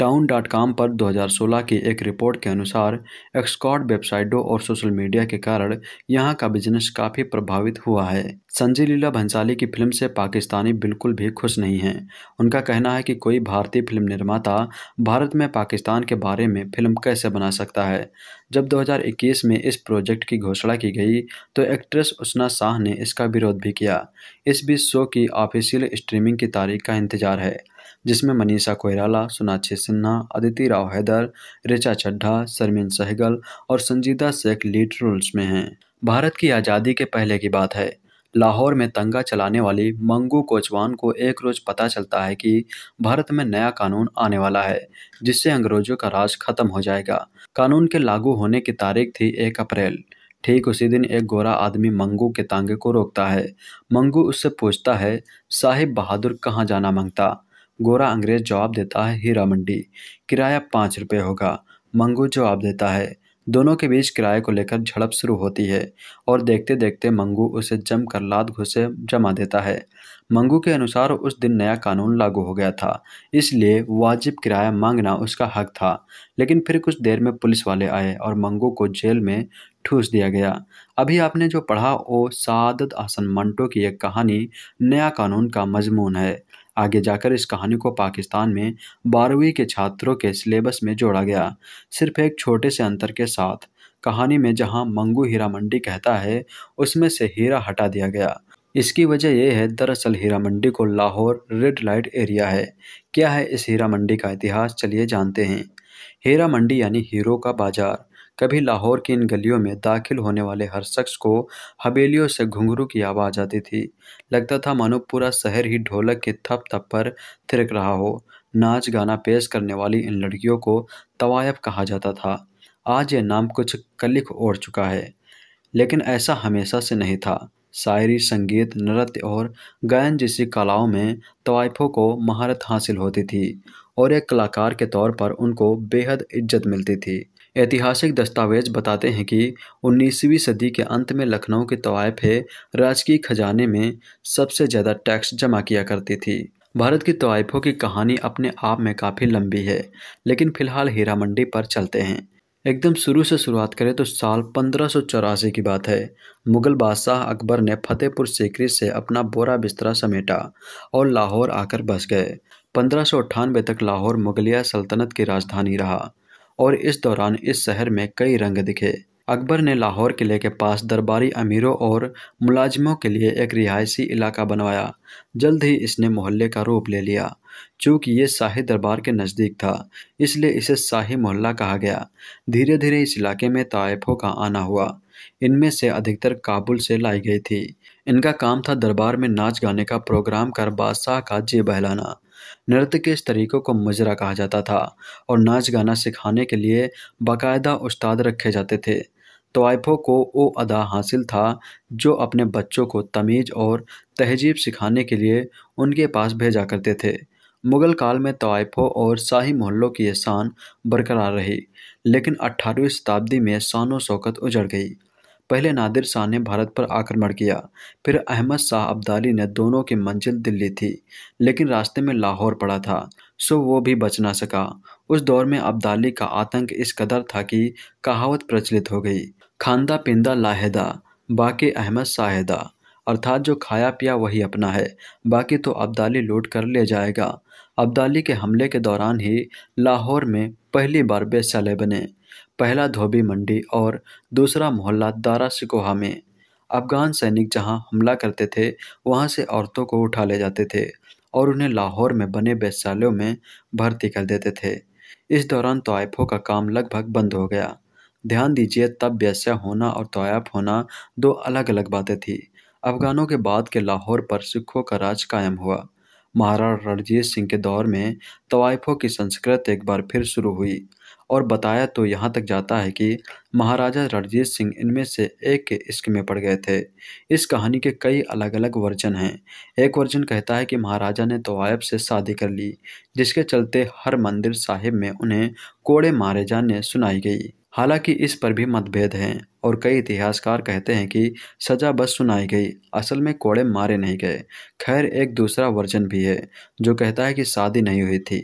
A: डाउन डॉट कॉम पर 2016 की एक रिपोर्ट के अनुसार एक्सकॉट वेबसाइटों और सोशल मीडिया के कारण यहां का बिजनेस काफ़ी प्रभावित हुआ है संजय लीला भंसाली की फिल्म से पाकिस्तानी बिल्कुल भी खुश नहीं हैं उनका कहना है कि कोई भारतीय फिल्म निर्माता भारत में पाकिस्तान के बारे में फिल्म कैसे बना सकता है जब 2021 में इस प्रोजेक्ट की घोषणा की गई तो एक्ट्रेस उष्णा शाह ने इसका विरोध भी किया इस बीच शो की ऑफिशियल स्ट्रीमिंग की तारीख का इंतजार है जिसमें मनीषा कोयराला सोनाक्षी सिन्हा अदिति राव हैदर रिचा चड्ढा शर्मीन सहगल और संजीदा शेख लीड रोल्स में हैं भारत की आज़ादी के पहले की बात है लाहौर में तंगा चलाने वाली मंगू कोचवान को एक रोज पता चलता है कि भारत में नया कानून आने वाला है जिससे अंग्रेजों का राज खत्म हो जाएगा कानून के लागू होने की तारीख थी एक अप्रैल ठीक उसी दिन एक गोरा आदमी मंगू के तांगे को रोकता है मंगू उससे पूछता है साहिब बहादुर कहाँ जाना मांगता गोरा अंग्रेज जवाब देता है हीरा मंडी किराया पाँच रुपये होगा मंगू जवाब देता है दोनों के बीच किराए को लेकर झड़प शुरू होती है और देखते देखते मंगू उसे जम कर लाद घुसे जमा देता है मंगू के अनुसार उस दिन नया कानून लागू हो गया था इसलिए वाजिब किराया मांगना उसका हक था लेकिन फिर कुछ देर में पुलिस वाले आए और मंगू को जेल में ठूस दिया गया अभी आपने जो पढ़ा वो सादत आसन मंटो की एक कहानी नया कानून का मजमून है आगे जाकर इस कहानी को पाकिस्तान में बारहवीं के छात्रों के सिलेबस में जोड़ा गया सिर्फ एक छोटे से अंतर के साथ कहानी में जहां मंगू हीरा मंडी कहता है उसमें से हीरा हटा दिया गया इसकी वजह यह है दरअसल हीरा मंडी को लाहौर रेड लाइट एरिया है क्या है इस हीरा मंडी का इतिहास चलिए जानते हैं हीरा मंडी यानी हीरो का बाजार कभी लाहौर की इन गलियों में दाखिल होने वाले हर शख्स को हवेलियों से घुंघरू की आवाज़ आती थी लगता था मानो पूरा शहर ही ढोलक के थप थप पर थिरक रहा हो नाच गाना पेश करने वाली इन लड़कियों को तवायब कहा जाता था आज यह नाम कुछ कलिक ओढ़ चुका है लेकिन ऐसा हमेशा से नहीं था शायरी संगीत नृत्य और गायन जैसी कलाओं में तवाइफों को महारत हासिल होती थी और एक कलाकार के तौर पर उनको बेहद इज्जत मिलती थी ऐतिहासिक दस्तावेज बताते हैं कि 19वीं सदी के अंत में लखनऊ के तवाइफें राजकीय खजाने में सबसे ज़्यादा टैक्स जमा किया करती थी भारत की तवाइफों की कहानी अपने आप में काफ़ी लंबी है लेकिन फ़िलहाल हीरा मंडी पर चलते हैं एकदम शुरू से शुरुआत करें तो साल पंद्रह की बात है मुगल बादशाह अकबर ने फतेहपुर सीकरी से अपना बोरा बिस्तरा समेटा और लाहौर आकर बस गए पंद्रह तक लाहौर मुगलिया सल्तनत की राजधानी रहा और इस दौरान इस शहर में कई रंग दिखे अकबर ने लाहौर किले के पास दरबारी अमीरों और मुलाजिमों के लिए एक रिहायशी इलाका बनवाया जल्द ही इसने मोहल्ले का रूप ले लिया चूँकि ये शाही दरबार के नज़दीक था इसलिए इसे शाही मोहल्ला कहा गया धीरे धीरे इस इलाके में तयफों का आना हुआ इनमें से अधिकतर काबुल से लाई गई थी इनका काम था दरबार में नाच गाने का प्रोग्राम कर बादशाह का जे बहलाना नृत्य के इस तरीक़ों को मजरा कहा जाता था और नाच गाना सिखाने के लिए बाकायदा उस्ताद रखे जाते थे तोयफों को वो अदा हासिल था जो अपने बच्चों को तमीज़ और तहजीब सिखाने के लिए उनके पास भेजा करते थे मुग़ल काल में तोयफों और शाही मोहल्लों की यह शान बरकरार रही लेकिन अट्ठारहवीं शताब्दी में शान शौकत उजड़ गई पहले नादिर शाह ने भारत पर आक्रमण किया फिर अहमद शाह अब्दाली ने दोनों की मंजिल दिल्ली थी लेकिन रास्ते में लाहौर पड़ा था सो वो भी बच ना सका उस दौर में अब्दाली का आतंक इस कदर था कि कहावत प्रचलित हो गई खांदा पिंदा लाहेदा बाकी अहमद साहेदा अर्थात जो खाया पिया वही अपना है बाकी तो अब्दाली लूट कर ले जाएगा अब्दाली के हमले के दौरान ही लाहौर में पहली बार बेसले बने पहला धोबी मंडी और दूसरा मोहल्ला दारा सिकोहा में अफगान सैनिक जहां हमला करते थे वहां से औरतों को उठा ले जाते थे और उन्हें लाहौर में बने बेसालों में भर्ती कर देते थे इस दौरान तोयफ़ों का काम लगभग बंद हो गया ध्यान दीजिए तब व्यस्य होना और तोयाब होना दो अलग अलग बातें थीं अफगानों के बाद के लाहौर पर सिखों का राज कायम हुआ महाराणा रणजीत सिंह के दौर में तवाइफों की संस्कृत एक बार फिर शुरू हुई और बताया तो यहाँ तक जाता है कि महाराजा रणजीत सिंह इनमें से एक के इश्क में पड़ गए थे इस कहानी के कई अलग अलग वर्जन हैं एक वर्जन कहता है कि महाराजा ने तवायब से शादी कर ली जिसके चलते हर मंदिर साहिब में उन्हें कोड़े मारे जाने सुनाई गई हालांकि इस पर भी मतभेद हैं और कई इतिहासकार कहते हैं कि सज़ा बस सुनाई गई असल में कोड़े मारे नहीं गए खैर एक दूसरा वर्जन भी है जो कहता है कि शादी नहीं हुई थी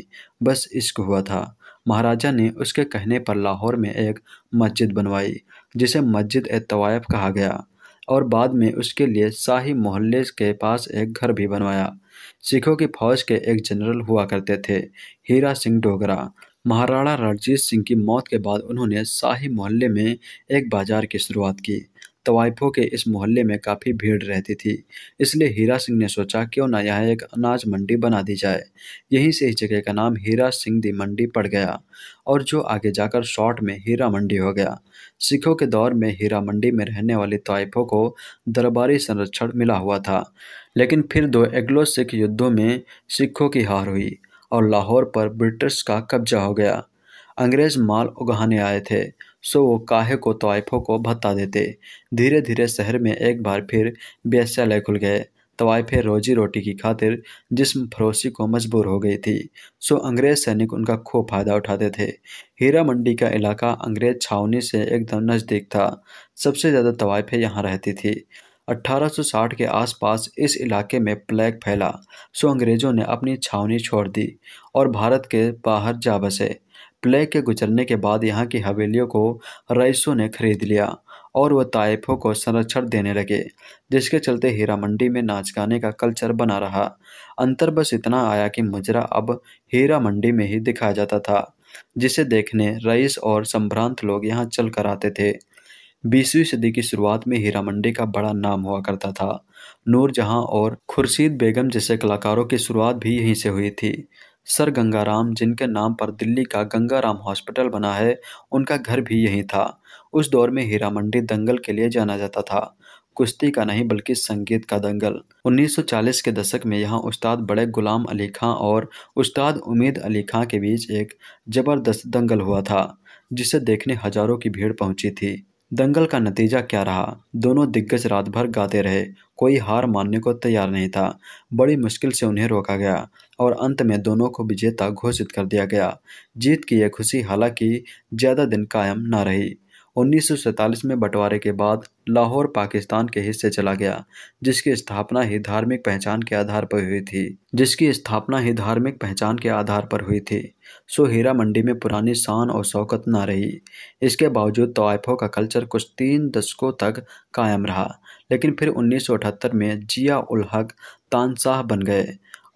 A: बस इश्क हुआ था महाराजा ने उसके कहने पर लाहौर में एक मस्जिद बनवाई जिसे मस्जिद ए तवायफ कहा गया और बाद में उसके लिए शाही मोहल्ले के पास एक घर भी बनवाया सिखों की फौज के एक जनरल हुआ करते थे हीरा सिंह डोगरा महाराणा रणजीत सिंह की मौत के बाद उन्होंने शाही मोहल्ले में एक बाजार की शुरुआत की तवाइफों के इस मोहल्ले में काफ़ी भीड़ रहती थी इसलिए हीरा सिंह ने सोचा क्यों ना यहाँ एक अनाज मंडी बना दी जाए यहीं से इस जगह का नाम हीरा सिंह दी मंडी पड़ गया और जो आगे जाकर शॉर्ट में हीरा मंडी हो गया सिखों के दौर में हीरा मंडी में रहने वाले तवाइफों को दरबारी संरक्षण मिला हुआ था लेकिन फिर दो एग्लो सिख युद्धों में सिखों की हार हुई और लाहौर पर ब्रिटिश का कब्जा हो गया अंग्रेज़ माल उगाने आए थे सो वो काहे को तवाइफों को भत्ता देते धीरे धीरे शहर में एक बार फिर बेस्यालय खुल गए तवाइफे रोजी रोटी की खातिर जिसम फरोसी को मजबूर हो गई थी सो अंग्रेज़ सैनिक उनका खूब फ़ायदा उठाते थे हीरा मंडी का इलाका अंग्रेज़ छावनी से एकदम नज़दीक था सबसे ज़्यादा तवाइफे यहाँ रहती थी 1860 के आसपास इस इलाके में प्लेग फैला सो अंग्रेज़ों ने अपनी छावनी छोड़ दी और भारत के बाहर जा बसे प्लेग के गुजरने के बाद यहाँ की हवेलियों को रईसों ने खरीद लिया और वह ताइफों को संरक्षण देने लगे जिसके चलते हीरा मंडी में नाच गाने का कल्चर बना रहा अंतर बस इतना आया कि मुजरा अब हीरा मंडी में ही दिखाया जाता था जिसे देखने रईस और संभ्रांत लोग यहाँ चल कर आते थे बीसवीं सदी की शुरुआत में हीरा मंडी का बड़ा नाम हुआ करता था जहां और खुर्शीद बेगम जैसे कलाकारों की शुरुआत भी यहीं से हुई थी सर गंगाराम जिनके नाम पर दिल्ली का गंगाराम हॉस्पिटल बना है उनका घर भी यहीं था उस दौर में हीरा मंडी दंगल के लिए जाना जाता था कुश्ती का नहीं बल्कि संगीत का दंगल 1940 के दशक में यहाँ उस्ताद बड़े गुलाम अली खां और उस्ताद उमेद अली खां के बीच एक जबरदस्त दंगल हुआ था जिसे देखने हजारों की भीड़ पहुंची थी दंगल का नतीजा क्या रहा दोनों दिग्गज रात भर गाते रहे कोई हार मानने को तैयार नहीं था बड़ी मुश्किल से उन्हें रोका गया और अंत में दोनों को विजेता घोषित कर दिया गया जीत की यह खुशी हालांकि ज़्यादा दिन कायम न रही 1947 में बंटवारे के बाद लाहौर पाकिस्तान के हिस्से चला गया जिसकी स्थापना ही धार्मिक पहचान के आधार पर हुई थी जिसकी स्थापना ही धार्मिक पहचान के आधार पर हुई थी सो हीरा मंडी में पुरानी शान और शौकत ना रही इसके बावजूद तोयफों का कल्चर कुछ तीन दशकों तक कायम रहा लेकिन फिर उन्नीस में जिया उल हक तानशाह बन गए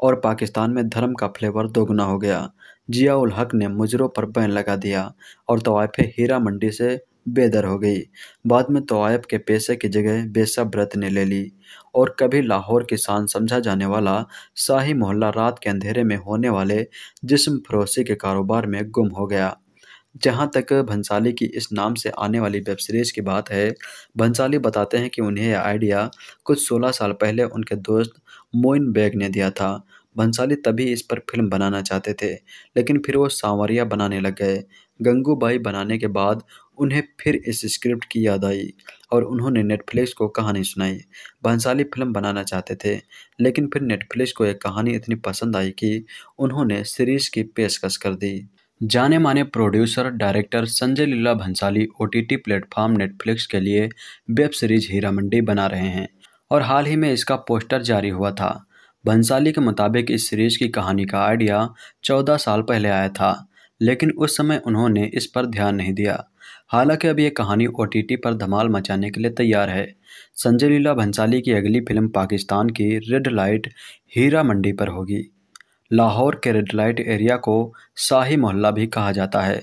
A: और पाकिस्तान में धर्म का फ्लेवर दोगुना हो गया जिया उल हक ने मुजरों पर बैन लगा दिया और तोयफे हीरा मंडी से बेदर हो गई बाद में तोयफ के पेशे की जगह बेसा व्रत ने ले ली और कभी लाहौर के शान समझा जाने वाला शाही मोहल्ला रात के अंधेरे में होने वाले जिस्म फरोसी के कारोबार में गुम हो गया जहाँ तक भंसाली की इस नाम से आने वाली वेब सीरीज़ की बात है भंसाली बताते हैं कि उन्हें यह आइडिया कुछ 16 साल पहले उनके दोस्त मोइन बेग ने दिया था भंसाली तभी इस पर फिल्म बनाना चाहते थे लेकिन फिर वो सांवरिया बनाने लग गए गंगूबाई बनाने के बाद उन्हें फिर इस स्क्रिप्ट की याद आई और उन्होंने नेटफ्लिक्स को कहानी सुनाई भंसाली फिल्म बनाना चाहते थे लेकिन फिर नेटफ्लिक्स को एक कहानी इतनी पसंद आई कि उन्होंने सीरीज की पेशकश कर दी जाने माने producer director Sanjay Leela Bhansali O T T platform Netflix के लिए वेब सीरीज हीरा मंडी बना रहे हैं और हाल ही में इसका पोस्टर जारी हुआ था भंसाली के मुताबिक इस सीरीज की कहानी का आइडिया चौदह साल पहले आया था लेकिन उस समय उन्होंने इस पर ध्यान नहीं दिया हालांकि अब ये कहानी ओ पर धमाल मचाने के लिए तैयार है संजय लीला भंसाली की अगली फिल्म पाकिस्तान की रेड लाइट हीरा मंडी पर होगी लाहौर के रेड लाइट एरिया को शाही मोहल्ला भी कहा जाता है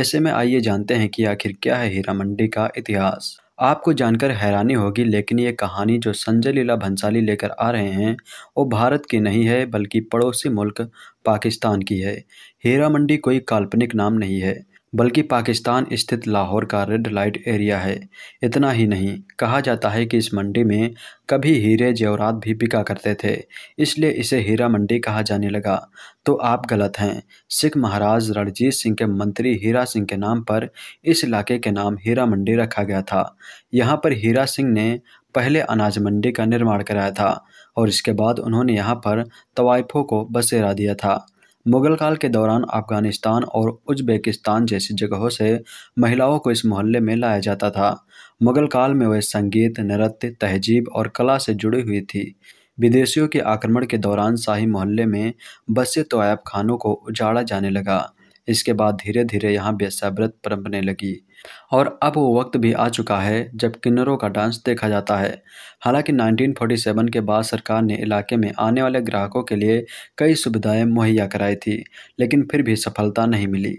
A: ऐसे में आइए जानते हैं कि आखिर क्या है हीरा मंडी का इतिहास आपको जानकर हैरानी होगी लेकिन ये कहानी जो संजय लीला भंसाली लेकर आ रहे हैं वो भारत की नहीं है बल्कि पड़ोसी मुल्क पाकिस्तान की है हीरा मंडी कोई काल्पनिक नाम नहीं है बल्कि पाकिस्तान स्थित लाहौर का रेड लाइट एरिया है इतना ही नहीं कहा जाता है कि इस मंडी में कभी हीरे जेवरात भी बिका करते थे इसलिए इसे हीरा मंडी कहा जाने लगा तो आप गलत हैं सिख महाराज रणजीत सिंह के मंत्री हीरा सिंह के नाम पर इस इलाके के नाम हीरा मंडी रखा गया था यहाँ पर हीरा सिंह ने पहले अनाज मंडी का निर्माण कराया था और इसके बाद उन्होंने यहाँ पर तवाइफों को बसेरा दिया था मुग़ल काल के दौरान अफ़गानिस्तान और उज़्बेकिस्तान जैसी जगहों से महिलाओं को इस मोहल्ले में लाया जाता था मुग़ल काल में वह संगीत नृत्य तहजीब और कला से जुड़ी हुई थी विदेशियों के आक्रमण के दौरान शाही मोहल्ले में बसे तोयब खानों को उजाड़ा जाने लगा इसके बाद धीरे धीरे यहाँ बेसब्रत परंपने लगी और अब वो वक्त भी आ चुका है जब किन्नरों का डांस देखा जाता है हालांकि 1947 के बाद सरकार ने इलाके में आने वाले ग्राहकों के लिए कई सुविधाएं मुहैया कराई थी लेकिन फिर भी सफलता नहीं मिली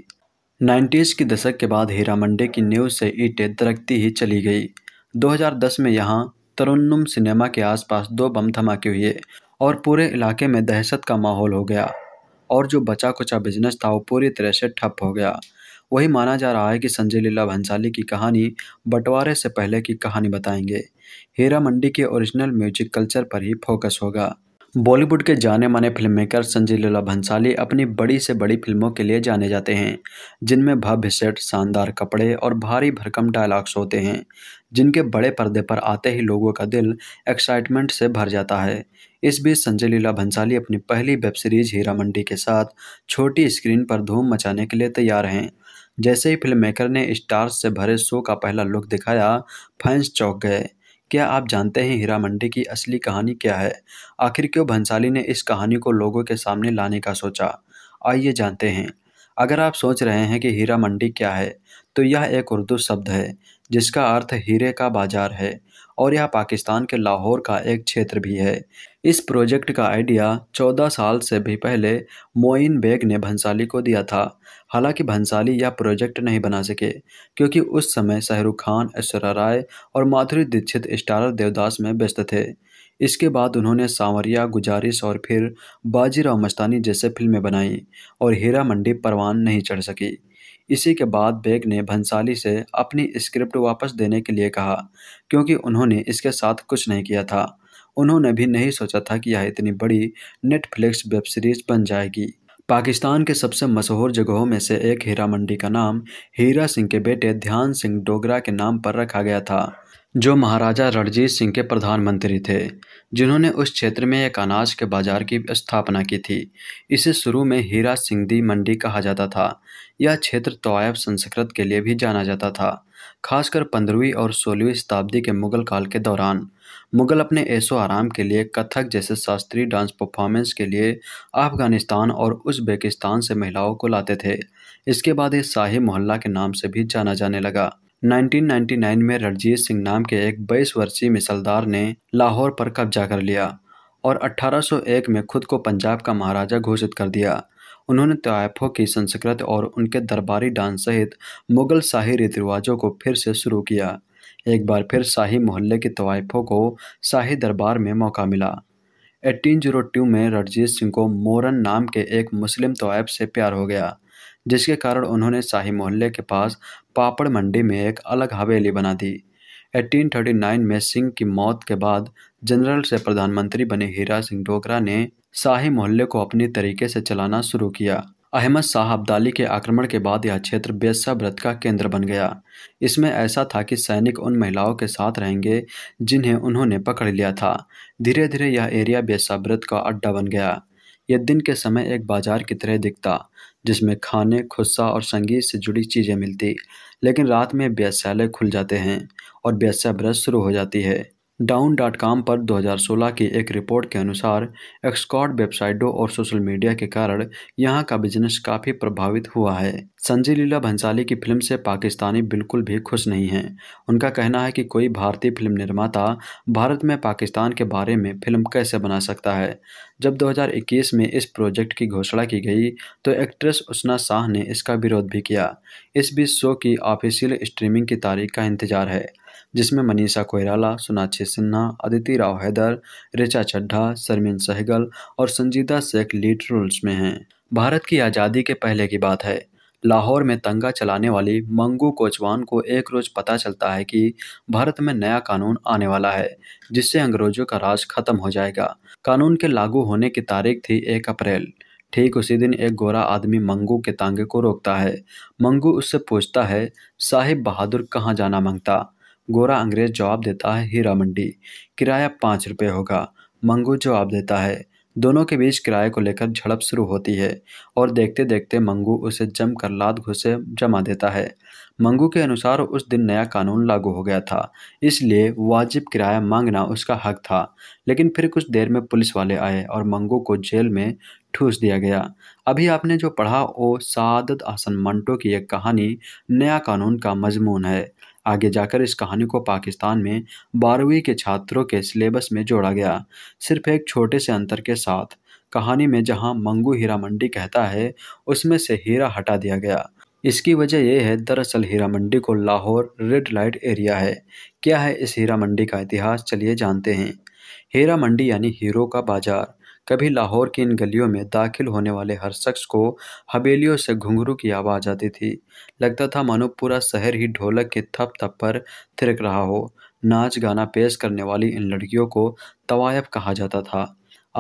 A: नाइन्टीज़ के दशक के बाद हीरा मंडी की न्यूज़ से ईटें दरकती ही चली गई 2010 में यहाँ तरुन्नुम सिनेमा के आसपास दो बम धमाके हुए और पूरे इलाके में दहशत का माहौल हो गया और जो बचा कुचा बिजनेस था वो पूरी तरह से ठप हो गया वही माना जा रहा है कि संजय लीला भंसाली की कहानी बंटवारे से पहले की कहानी बताएंगे हीरा मंडी के ओरिजिनल म्यूजिक कल्चर पर ही फोकस होगा बॉलीवुड के जाने माने फिल्म मेकर संजय लीला भंसाली अपनी बड़ी से बड़ी फिल्मों के लिए जाने जाते हैं जिनमें भव्य सेट शानदार कपड़े और भारी भरकम डायलॉग्स होते हैं जिनके बड़े पर्दे पर आते ही लोगों का दिल एक्साइटमेंट से भर जाता है इस बीच संजय लीला भंसाली अपनी पहली वेब सीरीज हीरा मंडी के साथ छोटी स्क्रीन पर धूम मचाने के लिए तैयार हैं जैसे ही फिल्म मेकर ने स्टार्स से भरे शो का पहला लुक दिखाया फैंस चौंक गए क्या आप जानते हैं हीरा मंडी की असली कहानी क्या है आखिर क्यों भंसाली ने इस कहानी को लोगों के सामने लाने का सोचा आइए जानते हैं अगर आप सोच रहे हैं कि हीरा मंडी क्या है तो यह एक उर्दू शब्द है जिसका अर्थ हीरे का बाजार है और यह पाकिस्तान के लाहौर का एक क्षेत्र भी है इस प्रोजेक्ट का आइडिया 14 साल से भी पहले मोइन बेग ने भंसाली को दिया था हालांकि भंसाली यह प्रोजेक्ट नहीं बना सके क्योंकि उस समय शाहरुख खान ऐश्वर्या राय और माधुरी दीक्षित स्टारर देवदास में व्यस्त थे इसके बाद उन्होंने सांवरिया गुजारिश और फिर बाजीराव मस्तानी जैसे फिल्में बनाईं और हीरा मंडी परवान नहीं चढ़ सकी इसी के बाद बेग ने भंसाली से अपनी स्क्रिप्ट वापस देने के लिए कहा क्योंकि उन्होंने इसके साथ कुछ नहीं किया था उन्होंने भी नहीं सोचा था कि यह इतनी बड़ी नेटफ्लिक्स वेब सीरीज़ बन जाएगी पाकिस्तान के सबसे मशहूर जगहों में से एक हीरा मंडी का नाम हीरा सिंह के बेटे ध्यान सिंह डोगरा के नाम पर रखा गया था जो महाराजा रणजीत सिंह के प्रधानमंत्री थे जिन्होंने उस क्षेत्र में एक अनाज के बाजार की स्थापना की थी इसे शुरू में हीरा सिंहदी मंडी कहा जाता था यह क्षेत्र तोयब संस्कृत के लिए भी जाना जाता था खासकर पंद्रहवीं और सोलहवीं शताब्दी के मुगल काल के दौरान मुगल अपने ऐसो आराम के लिए कथक जैसे शास्त्रीय डांस परफॉर्मेंस के लिए अफगानिस्तान और उज्बेकिस्तान से महिलाओं को लाते थे इसके बाद ये शाही मोहल्ला के नाम से भी जाना जाने लगा 1999 में रणजीत सिंह नाम के एक 22 वर्षीय मिसलदार ने लाहौर पर कब्जा कर लिया और 1801 में खुद को पंजाब का महाराजा घोषित कर दिया उन्होंने तयफों की संस्कृत और उनके दरबारी डांस सहित मुगल शाही रीति रिवाजों को फिर से शुरू किया एक बार फिर शाही मोहल्ले के तवायफों को शाही दरबार में मौका मिला 1802 में रणजीत सिंह को मोरन नाम के एक मुस्लिम तवायफ से प्यार हो गया जिसके कारण उन्होंने शाही मोहल्ले के पास पापड़ मंडी में एक अलग हवेली बना दी 1839 में सिंह की मौत के बाद जनरल से प्रधानमंत्री बने हीरा सिंह डोगरा ने शाही मोहल्ले को अपने तरीके से चलाना शुरू किया अहमद शाह अब्दाली के आक्रमण के बाद यह क्षेत्र बेसा व्रत का केंद्र बन गया इसमें ऐसा था कि सैनिक उन महिलाओं के साथ रहेंगे जिन्हें उन्होंने पकड़ लिया था धीरे धीरे यह एरिया बेसा व्रत का अड्डा बन गया यह दिन के समय एक बाजार की तरह दिखता जिसमें खाने खुस्सा और संगीत से जुड़ी चीज़ें मिलती लेकिन रात में व्यासालय खुल जाते हैं और व्यासा व्रत शुरू हो जाती है डाउन डॉट कॉम पर 2016 की एक रिपोर्ट के अनुसार एक्सकॉट वेबसाइटों और सोशल मीडिया के कारण यहां का बिजनेस काफ़ी प्रभावित हुआ है संजय लीला भंसाली की फिल्म से पाकिस्तानी बिल्कुल भी खुश नहीं हैं उनका कहना है कि कोई भारतीय फिल्म निर्माता भारत में पाकिस्तान के बारे में फिल्म कैसे बना सकता है जब 2021 में इस प्रोजेक्ट की घोषणा की गई तो एक्ट्रेस उष्णा शाह ने इसका विरोध भी किया इस बीच शो की ऑफिशियल स्ट्रीमिंग की तारीख का इंतजार है जिसमें मनीषा कोयराला सोनाक्षी सिन्हा अदिति राव हैदर रिचा चड्ढा शर्मिन सहगल और संजीदा शेख लीड रोल्स में हैं भारत की आज़ादी के पहले की बात है लाहौर में तंगा चलाने वाली मंगू कोचवान को एक रोज पता चलता है कि भारत में नया कानून आने वाला है जिससे अंग्रेजों का राज खत्म हो जाएगा कानून के लागू होने की तारीख थी एक अप्रैल ठीक उसी दिन एक गोरा आदमी मंगू के तांगे को रोकता है मंगू उससे पूछता है साहिब बहादुर कहाँ जाना मांगता गोरा अंग्रेज जवाब देता है हीरा मंडी किराया पाँच रुपये होगा मंगू जवाब देता है दोनों के बीच किराए को लेकर झड़प शुरू होती है और देखते देखते मंगू उसे जमकर लाद घुसे जमा देता है मंगू के अनुसार उस दिन नया कानून लागू हो गया था इसलिए वाजिब किराया मांगना उसका हक था लेकिन फिर कुछ देर में पुलिस वाले आए और मंगू को जेल में ठूस दिया गया अभी आपने जो पढ़ा वो सादत आसन मंटो की एक कहानी नया कानून का मजमून है आगे जाकर इस कहानी को पाकिस्तान में बारहवीं के छात्रों के सिलेबस में जोड़ा गया सिर्फ एक छोटे से अंतर के साथ कहानी में जहां मंगू हीरा मंडी कहता है उसमें से हीरा हटा दिया गया इसकी वजह यह है दरअसल हीरा मंडी को लाहौर रेड लाइट एरिया है क्या है इस हीरा मंडी का इतिहास चलिए जानते हैं हीरा मंडी यानी हीरो का बाजार कभी लाहौर की इन गलियों में दाखिल होने वाले हर शख्स को हवेलियों से घुंघरू की आवाज़ आती थी लगता था मानो पूरा शहर ही ढोलक के थप थप पर थिरक रहा हो नाच गाना पेश करने वाली इन लड़कियों को तवायफ कहा जाता था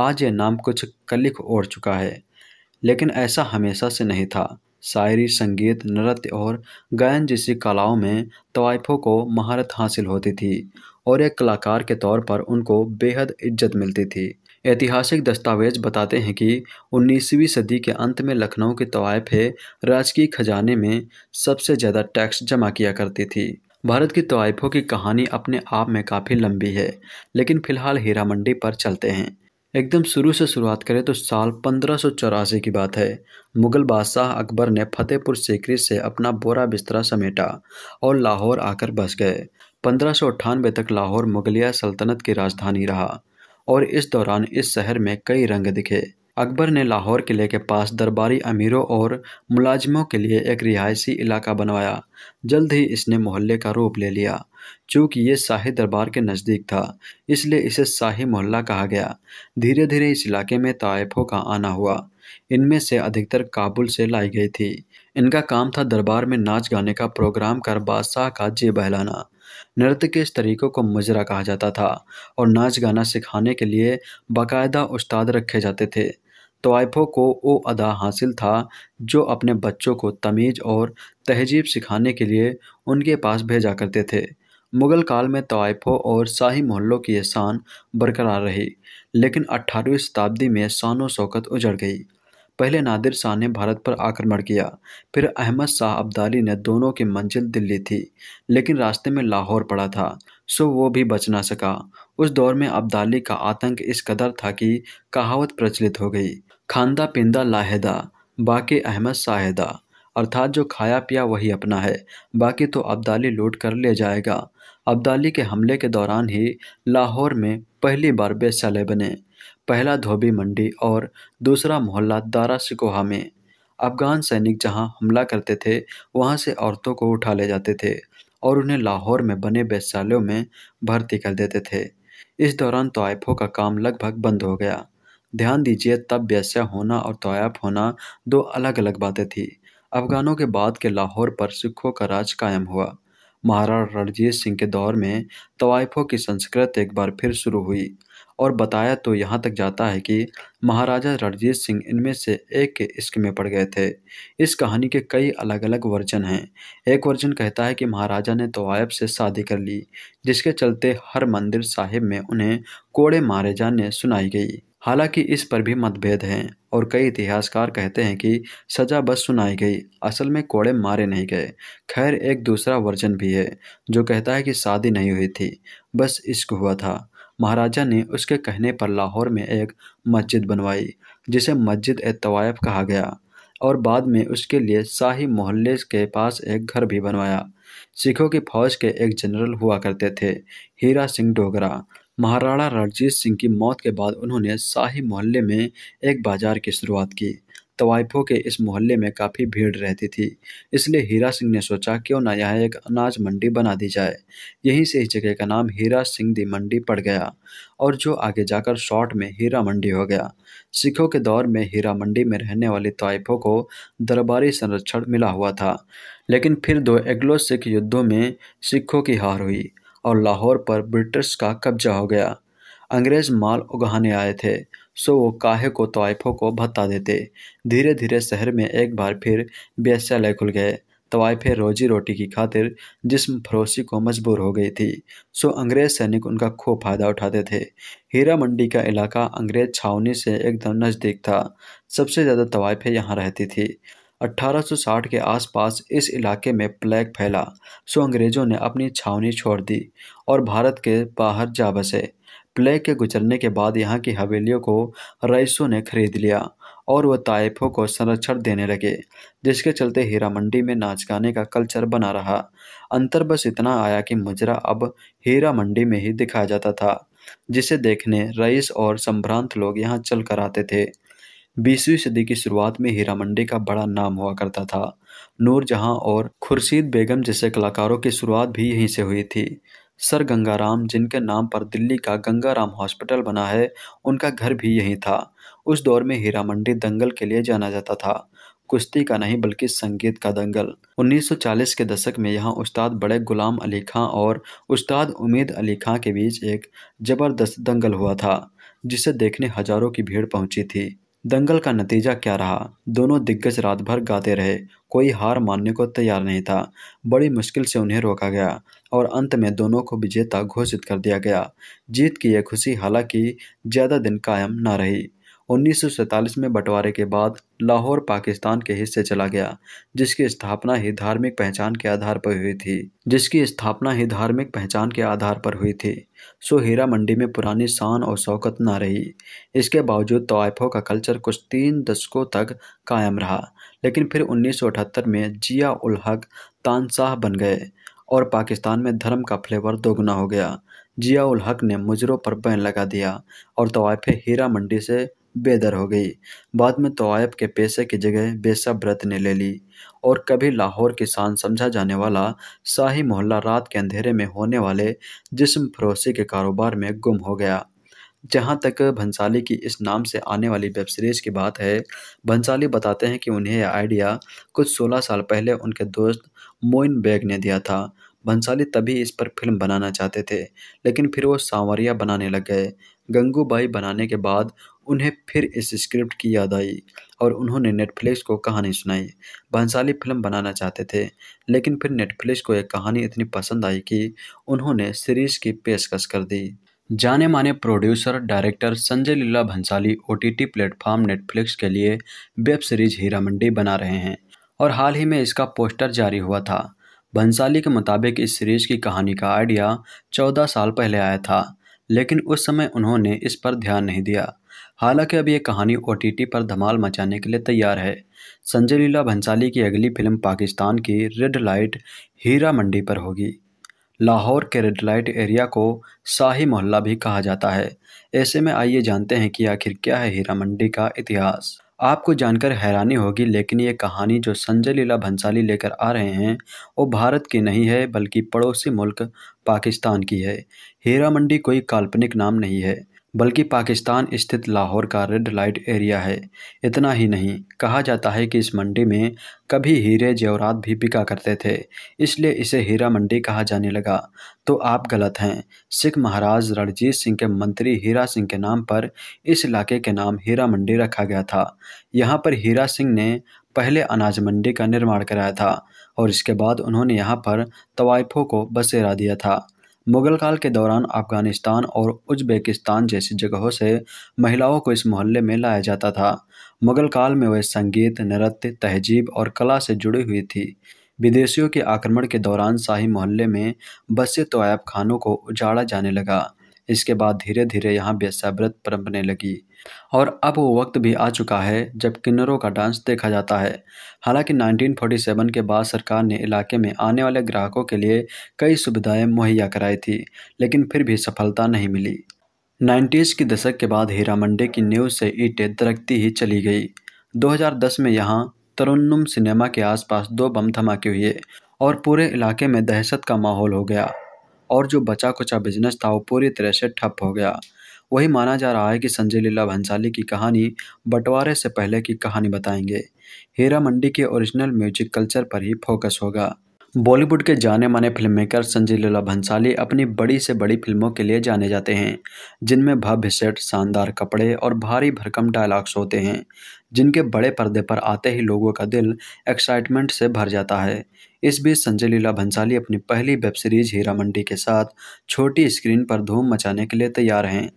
A: आज ये नाम कुछ कलिक ओढ़ चुका है लेकिन ऐसा हमेशा से नहीं था शायरी संगीत नृत्य और गायन जैसी कलाओं में तवायफों को महारत हासिल होती थी और एक कलाकार के तौर पर उनको बेहद इज्जत मिलती थी ऐतिहासिक दस्तावेज बताते हैं कि 19वीं सदी के अंत में लखनऊ के तवायफे राजकीय खजाने में सबसे ज़्यादा टैक्स जमा किया करती थी भारत की तवायफों की कहानी अपने आप में काफ़ी लंबी है लेकिन फिलहाल हीरा मंडी पर चलते हैं एकदम शुरू से शुरुआत करें तो साल पंद्रह की बात है मुगल बादशाह अकबर ने फतेहपुर सीकरी से अपना बोरा बिस्तरा समेटा और लाहौर आकर बस गए पंद्रह तक लाहौर मुगलिया सल्तनत की राजधानी रहा और इस दौरान इस शहर में कई रंग दिखे अकबर ने लाहौर किले के पास दरबारी अमीरों और मुलाजिमों के लिए एक रिहायशी इलाका बनवाया जल्द ही इसने मोहल्ले का रूप ले लिया चूँकि ये शाही दरबार के नज़दीक था इसलिए इसे शाही मोहल्ला कहा गया धीरे धीरे इस इलाके में तयफों का आना हुआ इनमें से अधिकतर काबुल से लाई गई थी इनका काम था दरबार में नाच गाने का प्रोग्राम कर बादशाह का जी बहलाना नृत्य के इस तरीक़ों को मजरा कहा जाता था और नाच गाना सिखाने के लिए बाकायदा उस्ताद रखे जाते थे तो आइफो को वो अदा हासिल था जो अपने बच्चों को तमीज़ और तहजीब सिखाने के लिए उनके पास भेजा करते थे मुग़ल काल में तोयफ़ों और शाही मोहल्लों की ये शान बरकरार रही लेकिन अट्ठारहवीं शताब्दी में शान शौकत उजड़ गई पहले नादिर शाह ने भारत पर आक्रमण किया फिर अहमद शाह अब्दाली ने दोनों की मंजिल दिल्ली थी लेकिन रास्ते में लाहौर पड़ा था सो वो भी बच ना सका उस दौर में अब्दाली का आतंक इस कदर था कि कहावत प्रचलित हो गई खानदा पिंदा लाहेदा बाकी अहमद साहेदा अर्थात जो खाया पिया वही अपना है बाकी तो अब्दाली लूट कर ले जाएगा अब्दाली के हमले के दौरान ही लाहौर में पहली बार बेसले बने पहला धोबी मंडी और दूसरा मोहल्ला दारा सिकोहा में अफ़गान सैनिक जहां हमला करते थे वहां से औरतों को उठा ले जाते थे और उन्हें लाहौर में बने वैश्यालयों में भर्ती कर देते थे इस दौरान तोयफ़ों का काम लगभग बंद हो गया ध्यान दीजिए तब वैश्या होना और तोयफ़ होना दो अलग अलग बातें थीं अफ़गानों के बाद के लाहौर पर सिखों का राज कायम हुआ महाराणा रणजीत सिंह के दौर में तवायफों की संस्कृत एक बार फिर शुरू हुई और बताया तो यहाँ तक जाता है कि महाराजा रणजीत सिंह इनमें से एक के इश्क में पड़ गए थे इस कहानी के कई अलग अलग वर्जन हैं एक वर्जन कहता है कि महाराजा ने तोयब से शादी कर ली जिसके चलते हर मंदिर साहिब में उन्हें कोड़े मारे जाने सुनाई गई हालांकि इस पर भी मतभेद हैं और कई इतिहासकार कहते हैं कि सजा बस सुनाई गई असल में कोड़े मारे नहीं गए खैर एक दूसरा वर्जन भी है जो कहता है कि शादी नहीं हुई थी बस इश्क हुआ था महाराजा ने उसके कहने पर लाहौर में एक मस्जिद बनवाई जिसे मस्जिद ए तवायफ कहा गया और बाद में उसके लिए शाही मोहल्ले के पास एक घर भी बनवाया सिखों की फौज के एक जनरल हुआ करते थे हीरा सिंह डोगरा महाराणा रणजीत सिंह की मौत के बाद उन्होंने शाही मोहल्ले में एक बाजार की शुरुआत की तवाइफों के इस मोहल्ले में काफ़ी भीड़ रहती थी इसलिए हीरा सिंह ने सोचा क्यों ना यहाँ एक अनाज मंडी बना दी जाए यहीं से इस जगह का नाम हीरा सिंह दी मंडी पड़ गया और जो आगे जाकर शॉर्ट में हीरा मंडी हो गया सिखों के दौर में हीरा मंडी में रहने वाले तवाइफों को दरबारी संरक्षण मिला हुआ था लेकिन फिर दो एग्लो सिख युद्धों में सिखों की हार हुई और लाहौर पर ब्रिटिश का कब्जा हो गया अंग्रेज़ माल उगाने आए थे सो वो काहे को तवाइफों को भत्ता देते धीरे धीरे शहर में एक बार फिर बेस्यालय खुल गए तवाइफे रोजी रोटी की खातिर जिसम फरोसी को मजबूर हो गई थी सो अंग्रेज सैनिक उनका खूब फायदा उठाते थे हीरा मंडी का इलाका अंग्रेज छावनी से एकदम नज़दीक था सबसे ज़्यादा तवाइफे यहाँ रहती थी 1860 के आसपास इस इलाके में प्लेग फैला सो अंग्रेज़ों ने अपनी छावनी छोड़ दी और भारत के बाहर जा बसे प्लेग के गुजरने के बाद यहाँ की हवेलियों को रईसों ने खरीद लिया और वह ताइफों को संरक्षण देने लगे जिसके चलते हीरा मंडी में नाच गाने का कल्चर बना रहा अंतर बस इतना आया कि मुजरा अब हीरा मंडी में ही दिखाया जाता था जिसे देखने रईस और संभ्रांत लोग यहाँ चल कर आते थे बीसवीं सदी की शुरुआत में हीरा मंडी का बड़ा नाम हुआ करता था नूरजहाँ और खुर्शीद बेगम जैसे कलाकारों की शुरुआत भी यहीं से हुई थी सर गंगाराम जिनके नाम पर दिल्ली का गंगाराम हॉस्पिटल बना है उनका घर भी यहीं था उस दौर में हीरा मंडी दंगल के लिए जाना जाता था कुश्ती का नहीं बल्कि संगीत का दंगल 1940 के दशक में यहाँ उस्ताद बड़े गुलाम अली खां और उस्ताद उमेद अली खां के बीच एक जबरदस्त दंगल हुआ था जिसे देखने हजारों की भीड़ पहुंची थी दंगल का नतीजा क्या रहा दोनों दिग्गज रात भर गाते रहे कोई हार मानने को तैयार नहीं था बड़ी मुश्किल से उन्हें रोका गया और अंत में दोनों को विजेता घोषित कर दिया गया जीत की यह खुशी हालांकि ज़्यादा दिन कायम न रही उन्नीस में बंटवारे के बाद लाहौर पाकिस्तान के हिस्से चला गया जिसकी स्थापना ही धार्मिक पहचान के आधार पर हुई थी जिसकी स्थापना ही धार्मिक पहचान के आधार पर हुई थी सो हीरा मंडी में पुरानी शान और शौकत ना रही इसके बावजूद तवाइफों का कल्चर कुछ तीन दशकों तक कायम रहा लेकिन फिर उन्नीस में जिया उल हक तानशाह बन गए और पाकिस्तान में धर्म का फ्लेवर दोगुना हो गया उल हक ने मुजरों पर बैन लगा दिया और तवायफ हीरा मंडी से बेदर हो गई बाद में तवायफ के पैसे की जगह बेसा व्रत ने ले ली और कभी लाहौर किसान शान समझा जाने वाला शाही मोहल्ला रात के अंधेरे में होने वाले जिस्म फरोसी के कारोबार में गुम हो गया जहाँ तक भंसाली की इस नाम से आने वाली वेब सीरीज़ की बात है भंसाली बताते हैं कि उन्हें यह आइडिया कुछ 16 साल पहले उनके दोस्त मोइन बैग ने दिया था भंसाली तभी इस पर फिल्म बनाना चाहते थे लेकिन फिर वो सांवरिया बनाने लग गए गंगूबाई बनाने के बाद उन्हें फिर इस स्क्रिप्ट की याद आई और उन्होंने नेटफ्लिक्स को कहानी सुनाई भंसाली फिल्म बनाना चाहते थे लेकिन फिर नेटफ्लिक्स को एक कहानी इतनी पसंद आई कि उन्होंने सीरीज़ की पेशकश कर दी जाने माने producer director Sanjay Leela Bhansali OTT platform Netflix के लिए वेब सीरीज हीरा मंडी बना रहे हैं और हाल ही में इसका पोस्टर जारी हुआ था भंसाली के मुताबिक इस सीरीज की कहानी का आइडिया चौदह साल पहले आया था लेकिन उस समय उन्होंने इस पर ध्यान नहीं दिया हालांकि अब ये कहानी ओ पर धमाल मचाने के लिए तैयार है संजय लीला भंसाली की अगली फिल्म पाकिस्तान की रेड लाइट हीरा मंडी पर होगी लाहौर के रेड लाइट एरिया को शाही मोहल्ला भी कहा जाता है ऐसे में आइए जानते हैं कि आखिर क्या है हीरा मंडी का इतिहास आपको जानकर हैरानी होगी लेकिन ये कहानी जो संजय लीला भंसाली लेकर आ रहे हैं वो भारत की नहीं है बल्कि पड़ोसी मुल्क पाकिस्तान की है हीरा मंडी कोई काल्पनिक नाम नहीं है बल्कि पाकिस्तान स्थित लाहौर का रेड लाइट एरिया है इतना ही नहीं कहा जाता है कि इस मंडी में कभी हीरे जेवरात भी बिका करते थे इसलिए इसे हीरा मंडी कहा जाने लगा तो आप गलत हैं सिख महाराज रणजीत सिंह के मंत्री हीरा सिंह के नाम पर इस इलाके के नाम हीरा मंडी रखा गया था यहाँ पर हीरा सिंह ने पहले अनाज मंडी का निर्माण कराया था और इसके बाद उन्होंने यहाँ पर तवाइफों को बसेरा दिया था मुगल काल के दौरान अफगानिस्तान और उज्बेकिस्तान जैसी जगहों से महिलाओं को इस मोहल्ले में लाया जाता था मुगल काल में वह संगीत नृत्य तहजीब और कला से जुड़ी हुई थी विदेशियों के आक्रमण के दौरान शाही मोहल्ले में बसे तोयाब खानों को उजाड़ा जाने लगा इसके बाद धीरे धीरे यहाँ व्यासाव्रत परंपने लगी और अब वो वक्त भी आ चुका है जब किन्नरों का डांस देखा जाता है हालांकि 1947 के बाद सरकार ने इलाके में आने वाले ग्राहकों के लिए कई सुविधाएं मुहैया कराई थी लेकिन फिर भी सफलता नहीं मिली नाइन्टीज़ के दशक के बाद हीरा मंडी की न्यूज़ से ईटें दरकती ही चली गई 2010 में यहाँ तरुन्नुम सिनेमा के आसपास दो बम धमाके हुए और पूरे इलाके में दहशत का माहौल हो गया और जो बचा कुचा बिजनेस था वो पूरी तरह से ठप हो गया वही माना जा रहा है कि संजय लीला भंसाली की कहानी बंटवारे से पहले की कहानी बताएंगे हीरा मंडी के ओरिजिनल म्यूजिक कल्चर पर ही फोकस होगा बॉलीवुड के जाने माने फिल्म मेकर संजय लीला भंसाली अपनी बड़ी से बड़ी फिल्मों के लिए जाने जाते हैं जिनमें भव्य सेट शानदार कपड़े और भारी भरकम डायलॉग्स होते हैं जिनके बड़े पर्दे पर आते ही लोगों का दिल एक्साइटमेंट से भर जाता है इस बीच संजय लीला भंसाली अपनी पहली वेब सीरीज हीरा मंडी के साथ छोटी स्क्रीन पर धूम मचाने के लिए तैयार हैं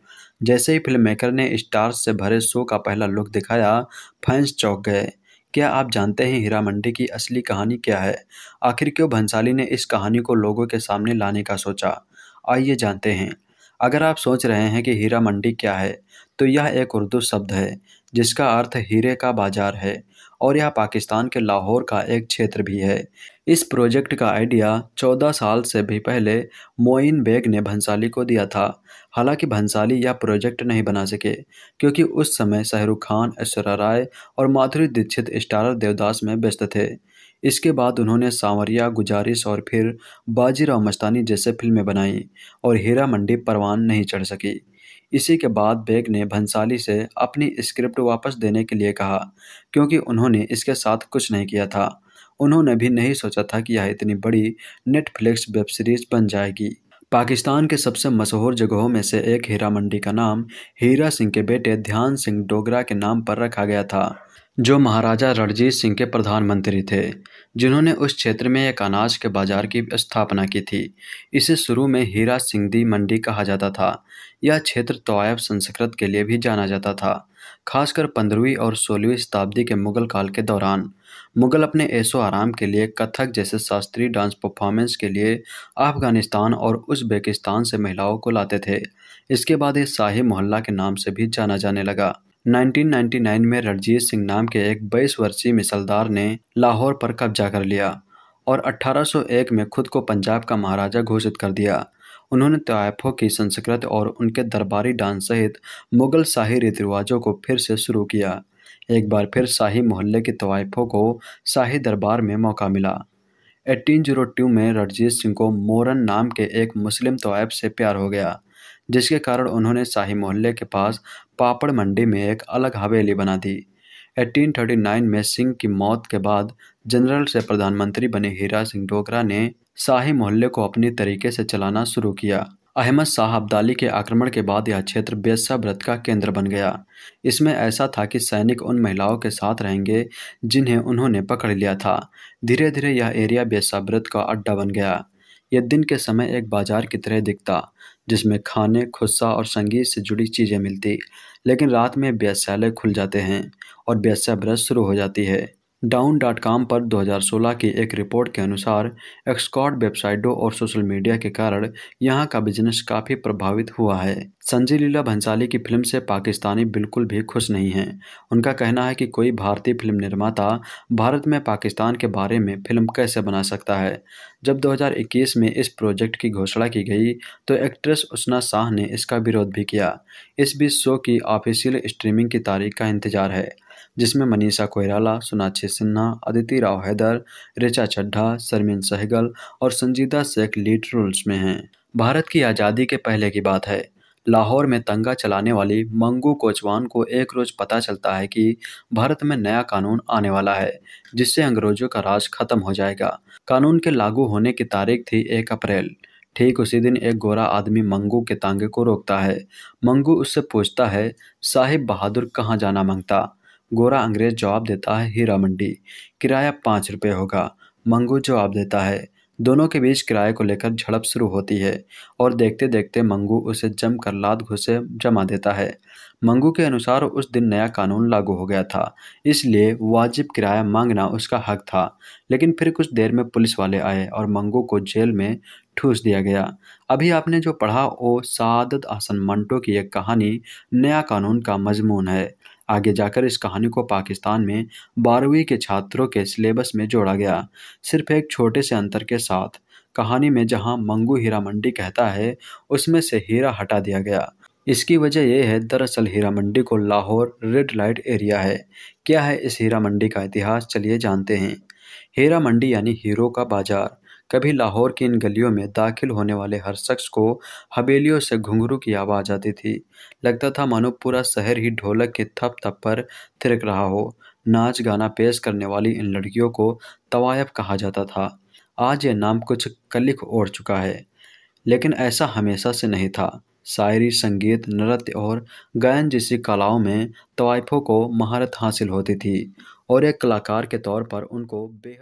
A: जैसे ही फिल्म मेकर ने स्टार्स से भरे शो का पहला लुक दिखाया फैंस चौक गए क्या आप जानते हैं हीरा मंडी की असली कहानी क्या है आखिर क्यों भंसाली ने इस कहानी को लोगों के सामने लाने का सोचा आइए जानते हैं अगर आप सोच रहे हैं कि हीरा मंडी क्या है तो यह एक उर्दू शब्द है जिसका अर्थ हीरे का बाजार है और यह पाकिस्तान के लाहौर का एक क्षेत्र भी है इस प्रोजेक्ट का आइडिया 14 साल से भी पहले मोइन बेग ने भंसाली को दिया था हालांकि भंसाली यह प्रोजेक्ट नहीं बना सके क्योंकि उस समय शाहरुख खान ऐश्वर्या राय और माधुरी दीक्षित स्टारर देवदास में व्यस्त थे इसके बाद उन्होंने सांवरिया गुजारिश और फिर बाजीराव मस्तानी जैसे फिल्में बनाईं और हीरा मंडी परवान नहीं चढ़ सकी इसी के बाद बेग ने भंसाली से अपनी स्क्रिप्ट वापस देने के लिए कहा क्योंकि उन्होंने इसके साथ कुछ नहीं किया था उन्होंने भी नहीं सोचा था कि यह इतनी बड़ी नेटफ्लिक्स वेब सीरीज बन जाएगी पाकिस्तान के सबसे मशहूर जगहों में से एक हीरा मंडी का नाम हीरा सिंह के बेटे ध्यान सिंह डोगरा के नाम पर रखा गया था जो महाराजा रणजीत सिंह के प्रधानमंत्री थे जिन्होंने उस क्षेत्र में एक अनाज के बाजार की स्थापना की थी इसे शुरू में हीरा सिंगदी मंडी कहा जाता था यह क्षेत्र तोयब संस्कृत के लिए भी जाना जाता था खासकर पंद्रहवीं और सोलहवीं शताब्दी के मुगल काल के दौरान मुगल अपने ऐशो आराम के लिए कथक जैसे शास्त्रीय डांस परफॉर्मेंस के लिए अफगानिस्तान और उज्बेकिस्तान से महिलाओं को लाते थे इसके बाद ये शाही मोहल्ला के नाम से भी जाना जाने लगा 1999 में रणजीत सिंह नाम के एक 22 वर्षीय मिसलदार ने लाहौर पर कब्जा कर लिया और 1801 में खुद को पंजाब का महाराजा घोषित कर दिया उन्होंने ताइफों की संस्कृत और उनके दरबारी डांस सहित मुगल शाही रीति रिवाजों को फिर से शुरू किया एक बार फिर शाही मोहल्ले की तवाइफों को शाही दरबार में मौका मिला 1802 में रणजीत सिंह को मोरन नाम के एक मुस्लिम तवाइफ से प्यार हो गया जिसके कारण उन्होंने शाही मोहल्ले के पास पापड़ मंडी में एक अलग हवेली बना दी 1839 में सिंह की मौत के बाद जनरल से प्रधानमंत्री बने हीरा सिंह डोगरा ने शाही मोहल्ले को अपने तरीके से चलाना शुरू किया अहमद शाह अब्दाली के आक्रमण के बाद यह क्षेत्र बेसा व्रत का केंद्र बन गया इसमें ऐसा था कि सैनिक उन महिलाओं के साथ रहेंगे जिन्हें उन्होंने पकड़ लिया था धीरे धीरे यह एरिया बेसा व्रत का अड्डा बन गया यह दिन के समय एक बाजार की तरह दिखता जिसमें खाने खुस्सा और संगीत से जुड़ी चीज़ें मिलती लेकिन रात में व्यवसालय खुल जाते हैं और व्यवसाय ब्रश शुरू हो जाती है डाउन डॉट कॉम पर 2016 की एक रिपोर्ट के अनुसार एक्सकॉट वेबसाइटों और सोशल मीडिया के कारण यहां का बिजनेस काफ़ी प्रभावित हुआ है संजय लीला भंसाली की फिल्म से पाकिस्तानी बिल्कुल भी खुश नहीं हैं उनका कहना है कि कोई भारतीय फिल्म निर्माता भारत में पाकिस्तान के बारे में फिल्म कैसे बना सकता है जब 2021 में इस प्रोजेक्ट की घोषणा की गई तो एक्ट्रेस उष्णा शाह ने इसका विरोध भी किया इस बीच शो की ऑफिशियल स्ट्रीमिंग की तारीख का इंतजार है जिसमें मनीषा कोयराला सोनाक्षी सिन्हा अदिति राव हैदर रिचा चड्ढा शर्मिन सहगल और संजीदा शेख लीड रोल्स में हैं भारत की आज़ादी के पहले की बात है लाहौर में तंगा चलाने वाली मंगू कोचवान को एक रोज पता चलता है कि भारत में नया कानून आने वाला है जिससे अंग्रेजों का राज खत्म हो जाएगा कानून के लागू होने की तारीख थी एक अप्रैल ठीक उसी दिन एक गोरा आदमी मंगू के तांगे को रोकता है मंगू उससे पूछता है साहिब बहादुर कहाँ जाना मांगता गोरा अंग्रेज जवाब देता है हीरा मंडी किराया पाँच रुपये होगा मंगू जवाब देता है दोनों के बीच किराए को लेकर झड़प शुरू होती है और देखते देखते मंगू उसे जम कर लाद घुसे जमा देता है मंगू के अनुसार उस दिन नया कानून लागू हो गया था इसलिए वाजिब किराया मांगना उसका हक था लेकिन फिर कुछ देर में पुलिस वाले आए और मंगू को जेल में ठूस दिया गया अभी आपने जो पढ़ा वो सादत आसन मंटो की एक कहानी नया कानून का मजमून है आगे जाकर इस कहानी को पाकिस्तान में बारहवीं के छात्रों के सिलेबस में जोड़ा गया सिर्फ एक छोटे से अंतर के साथ कहानी में जहां मंगू हीरा मंडी कहता है उसमें से हीरा हटा दिया गया इसकी वजह यह है दरअसल हीरा मंडी को लाहौर रेड लाइट एरिया है क्या है इस हीरा मंडी का इतिहास चलिए जानते हैं हीरा मंडी यानी हीरो का बाजार कभी लाहौर की इन गलियों में दाखिल होने वाले हर शख्स को हवेलियों से घुंघरू की आवाज़ आती थी लगता था मानो पूरा शहर ही ढोलक के थप थप पर थिरक रहा हो नाच गाना पेश करने वाली इन लड़कियों को तवायफ कहा जाता था आज ये नाम कुछ कलिक ओढ़ चुका है लेकिन ऐसा हमेशा से नहीं था शायरी संगीत नृत्य और गायन जैसी कलाओं में तवायफों को महारत हासिल होती थी और एक कलाकार के तौर पर उनको बेहद